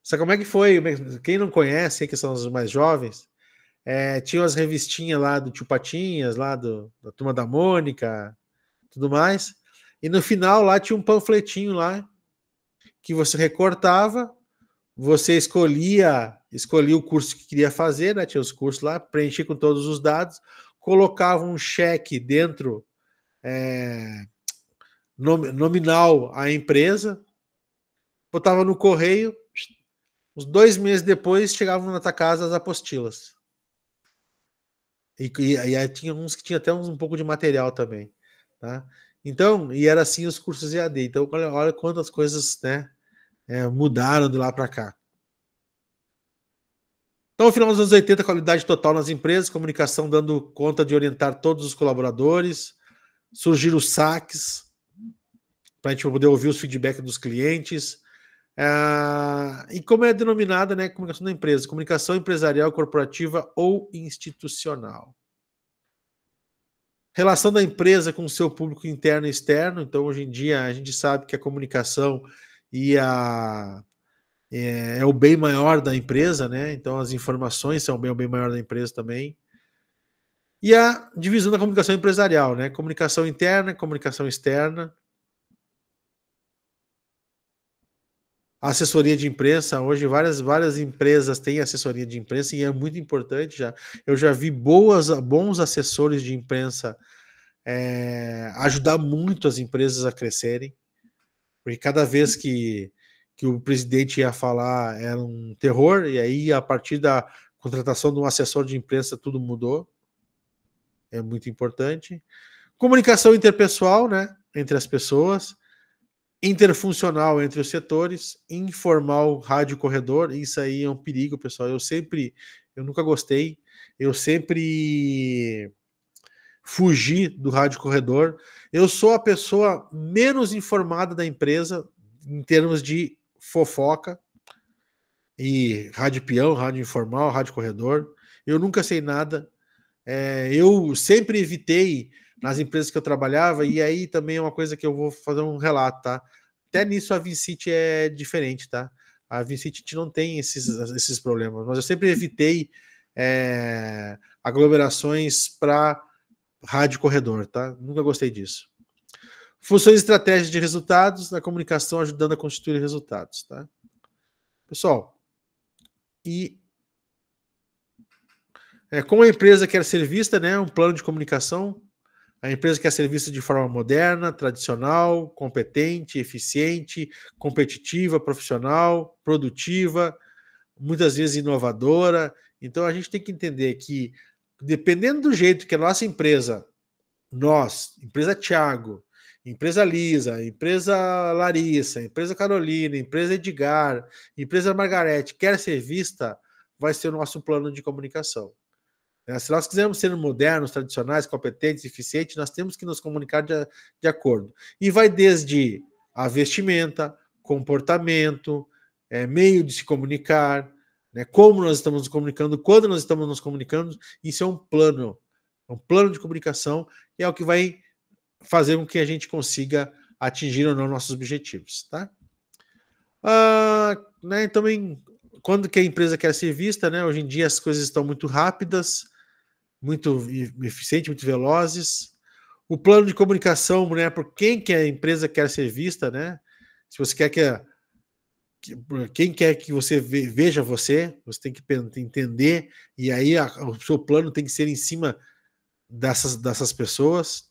Só como é que foi? Quem não conhece, que são os mais jovens, é, umas as revistinhas lá do Tio Patinhas, lá do, da Turma da Mônica, tudo mais. E no final lá tinha um panfletinho lá que você recortava, você escolhia, escolhia o curso que queria fazer, né? Tinha os cursos lá, preenchia com todos os dados, colocava um cheque dentro é, nominal à empresa, botava no correio os dois meses depois chegavam na tua casa as apostilas. E, e, e aí tinha uns que tinha até uns, um pouco de material também, tá? Então, e era assim os cursos EAD. Então, olha, olha quantas coisas, né, é, mudaram de lá para cá. Então, no final dos anos 80, qualidade total nas empresas, comunicação dando conta de orientar todos os colaboradores, surgiram os saques, para a gente poder ouvir os feedbacks dos clientes, ah, e como é denominada né, comunicação da empresa? Comunicação empresarial, corporativa ou institucional. Relação da empresa com o seu público interno e externo. Então, hoje em dia, a gente sabe que a comunicação e a, é, é o bem maior da empresa, né? Então, as informações são bem, o bem maior da empresa também. E a divisão da comunicação empresarial, né? Comunicação interna, comunicação externa assessoria de imprensa. Hoje, várias, várias empresas têm assessoria de imprensa e é muito importante. Já eu já vi boas, bons assessores de imprensa é, ajudar muito as empresas a crescerem, porque cada vez que, que o presidente ia falar era um terror, e aí a partir da contratação de um assessor de imprensa tudo mudou. É muito importante. Comunicação interpessoal, né? Entre as pessoas interfuncional entre os setores, informal rádio corredor, isso aí é um perigo, pessoal. Eu sempre, eu nunca gostei, eu sempre fugi do rádio corredor. Eu sou a pessoa menos informada da empresa em termos de fofoca e rádio peão, rádio informal, rádio corredor. Eu nunca sei nada. É, eu sempre evitei nas empresas que eu trabalhava, e aí também é uma coisa que eu vou fazer um relato, tá? Até nisso a Vincite é diferente, tá? A Vincite não tem esses, esses problemas, mas eu sempre evitei é, aglomerações para rádio corredor, tá? Nunca gostei disso. Funções e estratégias de resultados na comunicação ajudando a constituir resultados, tá? Pessoal, e é, como a empresa quer ser vista, né? Um plano de comunicação a empresa quer ser vista de forma moderna, tradicional, competente, eficiente, competitiva, profissional, produtiva, muitas vezes inovadora. Então a gente tem que entender que, dependendo do jeito que a nossa empresa, nós, empresa Tiago, empresa Lisa, empresa Larissa, empresa Carolina, empresa Edgar, empresa Margarete, quer ser vista, vai ser o nosso plano de comunicação. É, se nós quisermos ser modernos, tradicionais, competentes, eficientes, nós temos que nos comunicar de, de acordo. E vai desde a vestimenta, comportamento, é, meio de se comunicar, né, como nós estamos nos comunicando, quando nós estamos nos comunicando. Isso é um plano, é um plano de comunicação e é o que vai fazer com que a gente consiga atingir ou não nossos objetivos, tá? Ah, né, também quando que a empresa quer ser vista, né? Hoje em dia as coisas estão muito rápidas, muito eficiente, muito velozes. O plano de comunicação, né, por quem que a empresa quer ser vista, né? Se você quer que a, quem quer que você veja você, você tem que entender, e aí a, o seu plano tem que ser em cima dessas, dessas pessoas.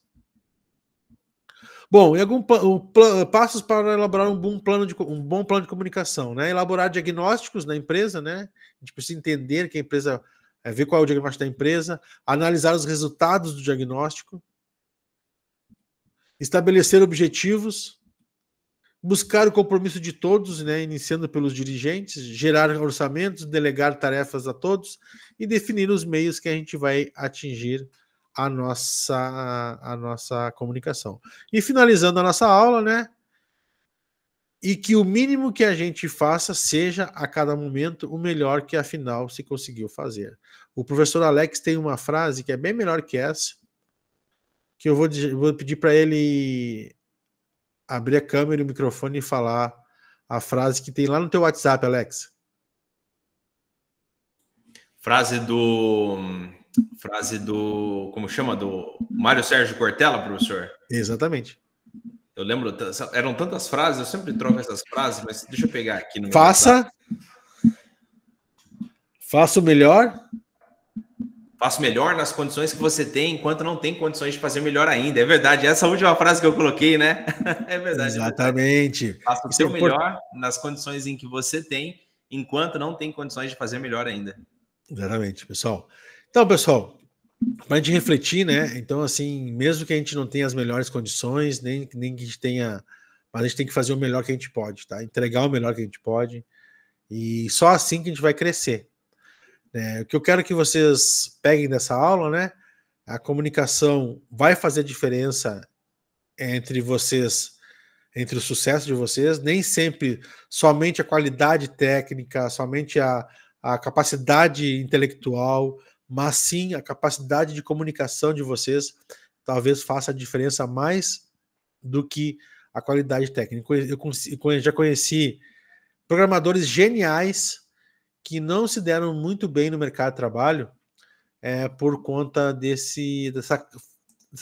Bom, e algum passos para elaborar um bom, plano de, um bom plano de comunicação, né? Elaborar diagnósticos na empresa, né? A gente precisa entender que a empresa é ver qual é o diagnóstico da empresa, analisar os resultados do diagnóstico, estabelecer objetivos, buscar o compromisso de todos, né, iniciando pelos dirigentes, gerar orçamentos, delegar tarefas a todos e definir os meios que a gente vai atingir a nossa, a nossa comunicação. E finalizando a nossa aula, né? e que o mínimo que a gente faça seja a cada momento o melhor que afinal se conseguiu fazer. O professor Alex tem uma frase que é bem melhor que essa, que eu vou, vou pedir para ele abrir a câmera e o microfone e falar a frase que tem lá no teu WhatsApp, Alex. Frase do frase do como chama do Mário Sérgio Cortella, professor? Exatamente. Eu lembro, eram tantas frases, eu sempre troco essas frases, mas deixa eu pegar aqui no Faça. Faça o melhor. Faça o melhor nas condições que você tem, enquanto não tem condições de fazer melhor ainda. É verdade, essa última frase que eu coloquei, né? É, é verdade. Exatamente. Faça o é seu melhor por... nas condições em que você tem, enquanto não tem condições de fazer melhor ainda. Exatamente, pessoal. Então, pessoal, para a gente refletir, né? Então, assim, mesmo que a gente não tenha as melhores condições, nem, nem que a gente tenha. Mas a gente tem que fazer o melhor que a gente pode, tá? Entregar o melhor que a gente pode. E só assim que a gente vai crescer. É, o que eu quero que vocês peguem dessa aula, né? A comunicação vai fazer diferença entre vocês, entre o sucesso de vocês. Nem sempre somente a qualidade técnica, somente a, a capacidade intelectual mas sim a capacidade de comunicação de vocês talvez faça a diferença mais do que a qualidade técnica. Eu, já conheci programadores geniais que não se deram muito bem no mercado de trabalho é, por conta desse, dessa,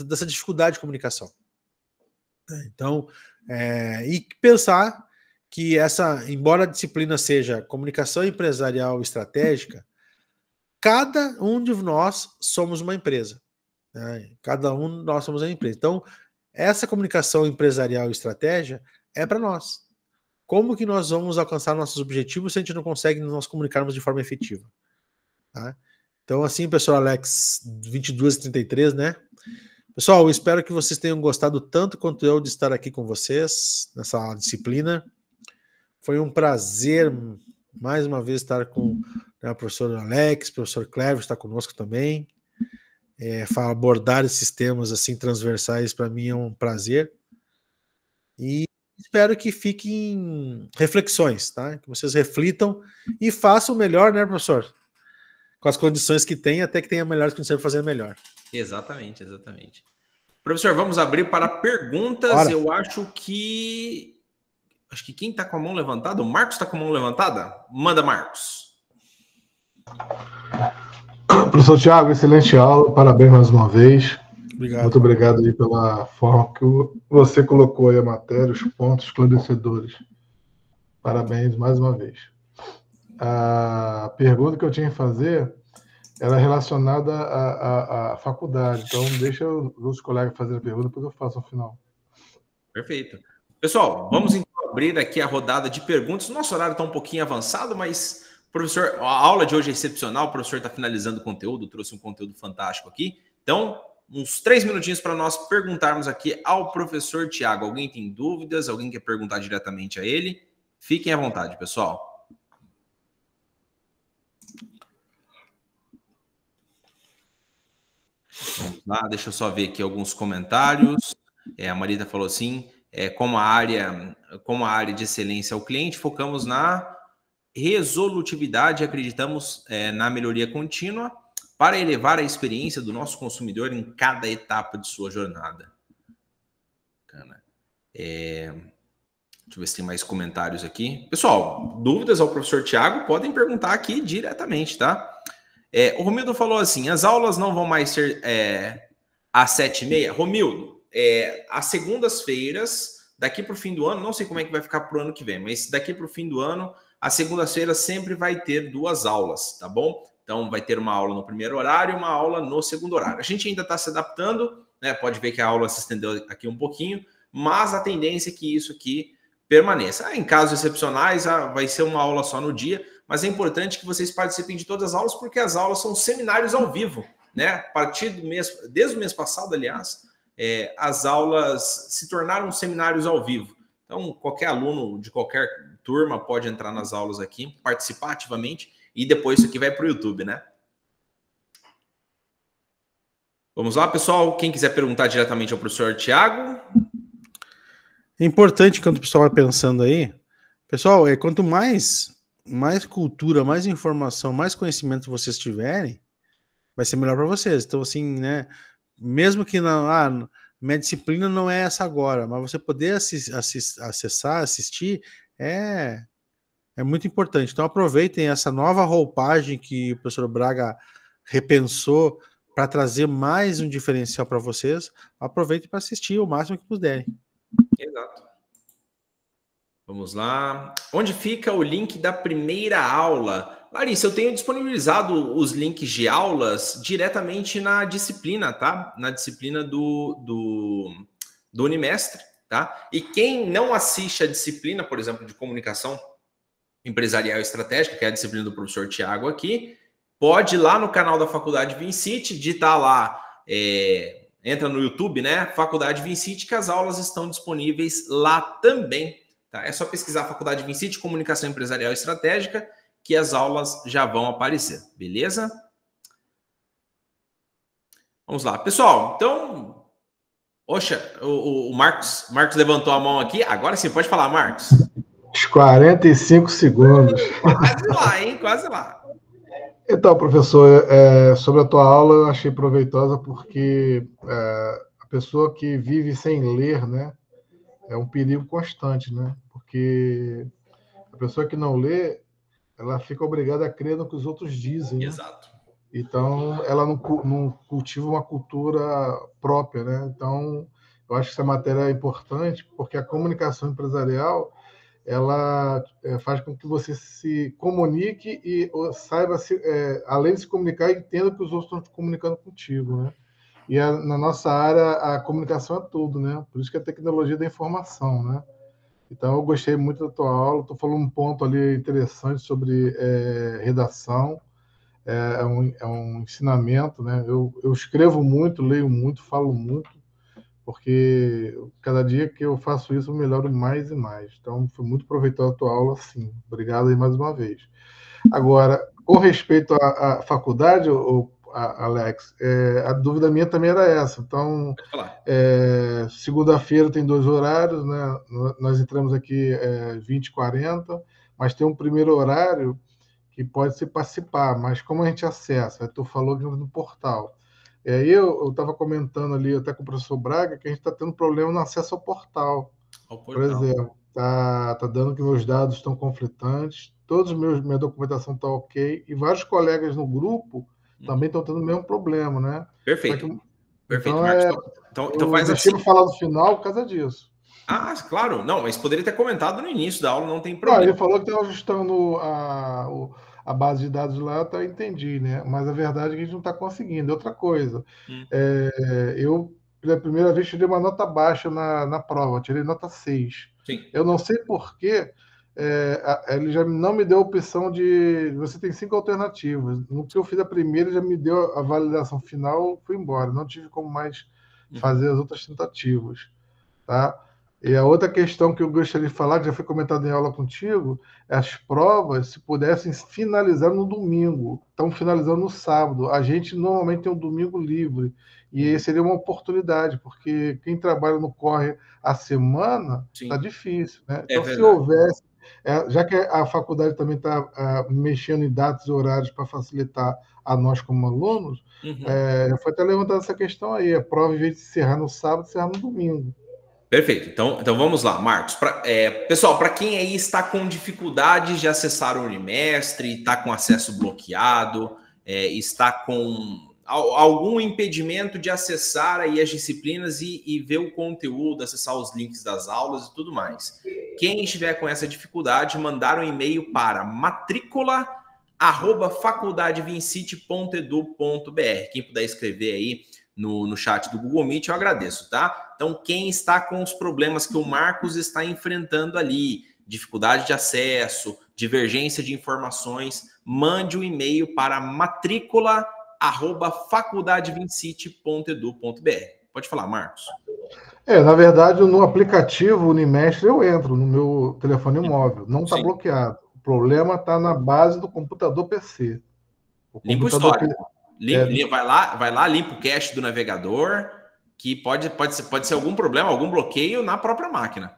dessa dificuldade de comunicação. Então, é, e pensar que essa, embora a disciplina seja comunicação empresarial estratégica, Cada um de nós somos uma empresa. Né? Cada um nós somos uma empresa. Então, essa comunicação empresarial e estratégia é para nós. Como que nós vamos alcançar nossos objetivos se a gente não consegue nos comunicarmos de forma efetiva? Tá? Então, assim, pessoal, Alex, 22 e 33 né? Pessoal, espero que vocês tenham gostado tanto quanto eu de estar aqui com vocês nessa disciplina. Foi um prazer mais uma vez estar com né, a professora Alex, professor Clever está conosco também. É, abordar esses temas assim transversais para mim é um prazer. E espero que fiquem reflexões, tá? Que vocês reflitam e façam o melhor, né, professor? Com as condições que tem, até que tenha melhores condições para fazer melhor. Exatamente, exatamente. Professor, vamos abrir para perguntas. Eu acho que Acho que quem está com a mão levantada, o Marcos está com a mão levantada? Manda, Marcos. Professor Tiago, excelente aula, parabéns mais uma vez. Obrigado. Muito obrigado aí pela forma que você colocou aí a matéria, os pontos esclarecedores. Parabéns mais uma vez. A pergunta que eu tinha que fazer era é relacionada à, à, à faculdade, então deixa os colegas fazerem a pergunta, depois eu faço no final. Perfeito. Pessoal, vamos então abrir aqui a rodada de perguntas. Nosso horário está um pouquinho avançado, mas professor, a aula de hoje é excepcional. O professor está finalizando o conteúdo, trouxe um conteúdo fantástico aqui. Então, uns três minutinhos para nós perguntarmos aqui ao professor Tiago. Alguém tem dúvidas? Alguém quer perguntar diretamente a ele? Fiquem à vontade, pessoal. Vamos lá, deixa eu só ver aqui alguns comentários. É, a Marita falou assim: é, como, a área, como a área de excelência ao cliente, focamos na resolutividade e acreditamos é, na melhoria contínua para elevar a experiência do nosso consumidor em cada etapa de sua jornada. Bacana. É... Deixa eu ver se tem mais comentários aqui. Pessoal, dúvidas ao professor Tiago, podem perguntar aqui diretamente, tá? É, o Romildo falou assim: as aulas não vão mais ser é, às sete e meia. Romildo, é, segundas-feiras, daqui para o fim do ano, não sei como é que vai ficar para o ano que vem, mas daqui para o fim do ano, as segundas-feiras sempre vai ter duas aulas, tá bom? Então vai ter uma aula no primeiro horário e uma aula no segundo horário. A gente ainda está se adaptando, né? Pode ver que a aula se estendeu aqui um pouquinho, mas a tendência é que isso aqui permaneça. Ah, em casos excepcionais, ah, vai ser uma aula só no dia, mas é importante que vocês participem de todas as aulas, porque as aulas são seminários ao vivo, né? A partir do mês, desde o mês passado, aliás, é, as aulas se tornaram seminários ao vivo. Então, qualquer aluno de qualquer turma pode entrar nas aulas aqui, participar ativamente, e depois isso aqui vai para o YouTube, né? Vamos lá, pessoal. Quem quiser perguntar diretamente ao professor Tiago. É importante quando o pessoal vai pensando aí. Pessoal, é quanto mais mais cultura, mais informação, mais conhecimento vocês tiverem, vai ser melhor para vocês. Então, assim, né? mesmo que não. Ah, minha disciplina não é essa agora, mas você poder assist, assist, acessar, assistir, é, é muito importante. Então aproveitem essa nova roupagem que o professor Braga repensou para trazer mais um diferencial para vocês. Aproveitem para assistir o máximo que puderem. Exato. Vamos lá. Onde fica o link da primeira aula? Larissa, eu tenho disponibilizado os links de aulas diretamente na disciplina, tá? Na disciplina do, do, do Unimestre, tá? E quem não assiste a disciplina, por exemplo, de comunicação empresarial estratégica, que é a disciplina do professor Tiago aqui, pode ir lá no canal da Faculdade Vincite, digitar lá, é, entra no YouTube, né? Faculdade Vincite, que as aulas estão disponíveis lá também, Tá? É só pesquisar a Faculdade de Comunicação Empresarial Estratégica que as aulas já vão aparecer, beleza? Vamos lá, pessoal. Então, oxa, o, o Marcos, Marcos levantou a mão aqui. Agora sim, pode falar, Marcos. Os 45 segundos. Quase lá, hein? Quase lá. Então, professor, é, sobre a tua aula, eu achei proveitosa porque é, a pessoa que vive sem ler, né, é um perigo constante, né? porque a pessoa que não lê, ela fica obrigada a crer no que os outros dizem. Né? Exato. Então, ela não, não cultiva uma cultura própria, né? Então, eu acho que essa matéria é importante, porque a comunicação empresarial ela eh, faz com que você se comunique e saiba, se, é, além de se comunicar, entenda que os outros estão comunicando contigo, né? E a, na nossa área, a comunicação é tudo, né? Por isso que a tecnologia da informação, né? Então, eu gostei muito da tua aula. Tu falou um ponto ali interessante sobre é, redação. É, é um, é, um, ensinamento, né? Eu, eu, escrevo muito, leio muito, falo muito, porque cada dia que eu faço isso, eu melhoro mais e mais. Então, foi muito proveitosa a tua aula, sim. Obrigado aí mais uma vez. Agora, com respeito à, à faculdade, o Alex. É, a dúvida minha também era essa. Então, é, segunda-feira tem dois horários, né? Nós entramos aqui é, 20 e 40, mas tem um primeiro horário que pode se participar, mas como a gente acessa? Tu falou que no portal. E é, aí eu estava comentando ali até com o professor Braga que a gente está tendo problema no acesso ao portal. Ao portal. Por exemplo, está tá dando que meus dados estão conflitantes, todos meus minha documentação está ok e vários colegas no grupo também estão tendo o mesmo problema, né? Perfeito. Que, Perfeito, então, Marcos. É, então, então faz assim. falar no final por causa disso. Ah, claro, não, mas poderia ter comentado no início da aula, não tem problema. Não, ele falou que estava ajustando a, a base de dados lá, eu até entendi, né? Mas a verdade é que a gente não está conseguindo. É outra coisa, hum. é, eu, pela primeira vez, tirei uma nota baixa na, na prova, tirei nota 6. Sim. Eu não sei porquê, é, ele já não me deu a opção de. Você tem cinco alternativas. No que eu fiz a primeira, já me deu a validação final, fui embora. Não tive como mais uhum. fazer as outras tentativas. Tá? E a outra questão que eu gostaria de falar, que já foi comentado em aula contigo, é as provas, se pudessem finalizar no domingo. Estão finalizando no sábado. A gente normalmente tem um domingo livre. E seria uma oportunidade, porque quem trabalha no corre a semana está difícil. Né? É então, se houvesse é, já que a faculdade também está é, mexendo em datas e horários para facilitar a nós como alunos, uhum. é, foi até levantada essa questão aí. A prova, em vez de encerrar no sábado, encerrar no domingo. Perfeito. Então, então vamos lá, Marcos. Pra, é, pessoal, para quem aí está com dificuldade de acessar o Unimestre, está com acesso bloqueado, é, está com algum impedimento de acessar aí as disciplinas e, e, ver o conteúdo, acessar os links das aulas e tudo mais. Quem estiver com essa dificuldade, mandar um e-mail para matrícula arroba faculdadevincite.edu.br. Quem puder escrever aí no, no chat do Google Meet, eu agradeço, tá? Então, quem está com os problemas que o Marcos está enfrentando ali, dificuldade de acesso, divergência de informações, mande um e-mail para matrícula arroba faculdade ponto br Pode falar, Marcos. É, na verdade, no aplicativo Unimestre eu entro no meu telefone móvel, não está bloqueado. O problema está na base do computador PC. O limpa o histórico. Limpa, é... vai, lá, vai lá, limpa o cache do navegador, que pode, pode, ser, pode ser algum problema, algum bloqueio na própria máquina.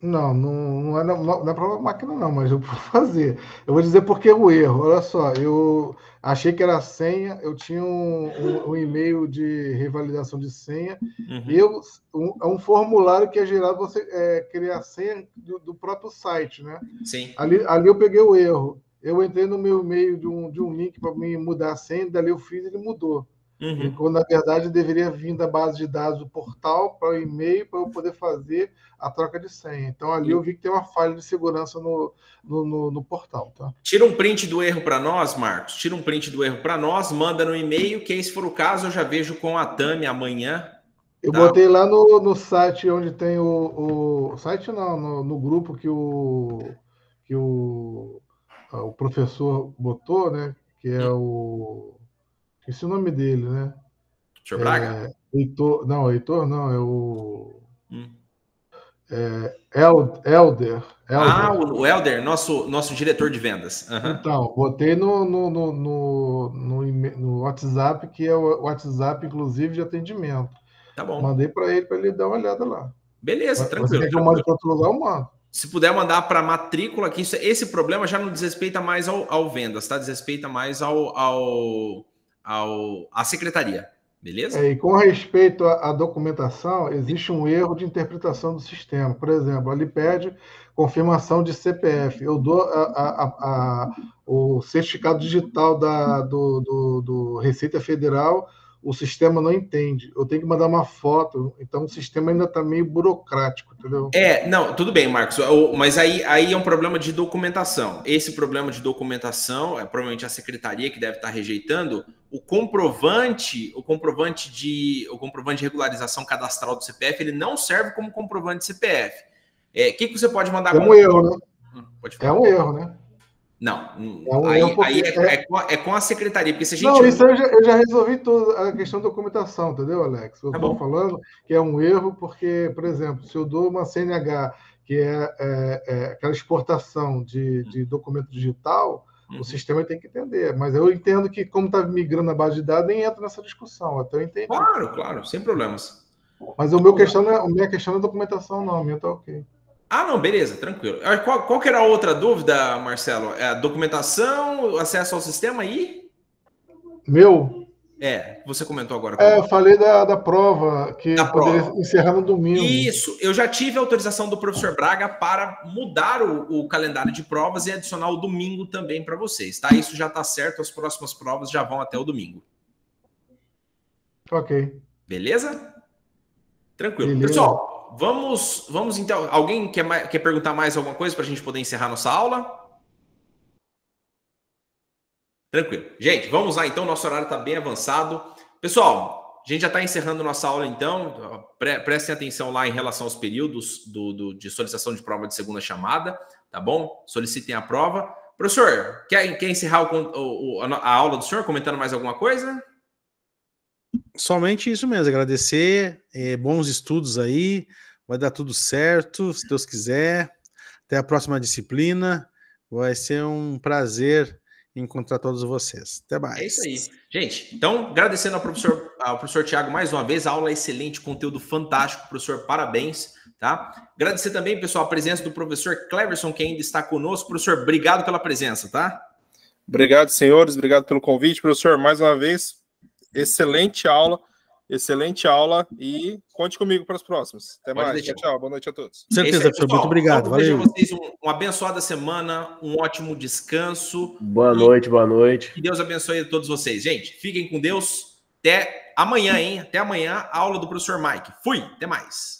Não, não, não é, não, não é problema máquina, não, mas eu vou fazer. Eu vou dizer porque o erro. Olha só, eu achei que era a senha, eu tinha um, um, um e-mail de revalidação de senha, uhum. e eu, um, é um formulário que é gerado você é, criar a senha do, do, próprio site, né? Sim. Ali, ali eu peguei o erro. Eu entrei no meu e-mail de um, de um link para me mudar a senha, dali eu fiz e ele mudou. Uhum. Quando, na verdade, deveria vir da base de dados do portal para o e-mail para eu poder fazer a troca de senha. Então, ali eu vi que tem uma falha de segurança no, no, no, no portal. Tá? Tira um print do erro para nós, Marcos. Tira um print do erro para nós, manda no e-mail. Quem se for o caso, eu já vejo com a Tami amanhã. Eu tá? botei lá no, no site onde tem o, o site, não, no, no grupo que o, que o, ah, o professor botou, né? Que é o Esqueci é o nome dele, né? Tio Braga? É, Heitor, não, Heitor não, é o. Hum. É, Elder, Elder, Ah, o Elder, nosso, nosso diretor de vendas. Uhum. Então, botei no, no, no, no, no WhatsApp, que é o WhatsApp, inclusive, de atendimento. Tá bom. Mandei para ele para ele dar uma olhada lá. Beleza, Mas, tranquilo. Se quer que eu mande outro lugar, eu mando. Se puder mandar para matrícula, que isso, esse problema já não desrespeita mais ao, ao vendas, tá? Desrespeita mais ao, ao ao, à secretaria. Beleza? É, e com respeito à, à, documentação, existe um erro de interpretação do sistema. Por exemplo, ali pede confirmação de CPF. Eu dou a, a, a, o certificado digital da, do, do, do Receita Federal, o sistema não entende. Eu tenho que mandar uma foto, então o sistema ainda está meio burocrático, entendeu? É, não, tudo bem, Marcos, mas aí, aí é um problema de documentação. Esse problema de documentação, é provavelmente a secretaria que deve estar tá rejeitando, o comprovante, o comprovante de, o comprovante de regularização cadastral do CPF, ele não serve como comprovante de CPF. É, que que você pode mandar? É um como... erro, né? Hum, é um erro, né? Não, é um aí, erro aí é, é, é... Com a, é, com a, secretaria, porque se a gente... Não, isso eu já, eu já resolvi toda a questão da documentação, entendeu, Alex? Eu estou tá falando que é um erro porque, por exemplo, se eu dou uma CNH, que é, é, é, aquela exportação de, hum. de documento digital, Uhum. O sistema tem que entender. Mas eu entendo que, como está migrando a base de dados, nem entra nessa discussão. Até eu entendo. Claro, claro, sem problemas. Mas o meu questão não é, a minha questão é documentação, não. A minha está ok. Ah, não, beleza, tranquilo. Ah, qual, qual que era a outra dúvida, Marcelo? É a documentação, acesso ao sistema aí? Meu? É, você comentou agora. É, eu falei da, da prova, que da poderia prova. encerrar no domingo. Isso, eu já tive autorização do professor Braga para mudar o, o calendário de provas e adicionar o domingo também para vocês, tá? Isso já está certo, as próximas provas já vão até o domingo. Ok. Beleza? Tranquilo. Beleza. Pessoal, vamos, vamos então. Alguém quer, quer perguntar mais alguma coisa para a gente poder encerrar nossa aula? Tranquilo. Gente, vamos lá então, nosso horário está bem avançado. Pessoal, a gente já está encerrando nossa aula então. Pre prestem atenção lá em relação aos períodos do, do, de solicitação de prova de segunda chamada, tá bom? Solicitem a prova. Professor, quer, quer encerrar o, o, a aula do senhor comentando mais alguma coisa? Somente isso mesmo, agradecer, é, bons estudos aí, vai dar tudo certo, se Deus quiser. Até a próxima disciplina, vai ser um prazer encontrar todos vocês. Até mais. É isso aí. Gente, então, agradecendo ao professor, ao professor Tiago mais uma vez, a aula é excelente, conteúdo fantástico, professor, parabéns, tá? Agradecer também, pessoal, a presença do professor Cleverson, que ainda está conosco. Professor, obrigado pela presença, tá? Obrigado, senhores, obrigado pelo convite. Professor, mais uma vez, excelente aula. Excelente aula e conte comigo para os próximos. Até Pode mais. Deixar. Tchau, Boa noite a todos. Certeza, é Muito obrigado. Então, Valeu. Desejo a vocês um, uma abençoada semana, um ótimo descanso. Boa e, noite, boa noite. Que Deus abençoe a todos vocês. Gente, fiquem com Deus. Até amanhã, hein? Até amanhã, aula do professor Mike. Fui, até mais.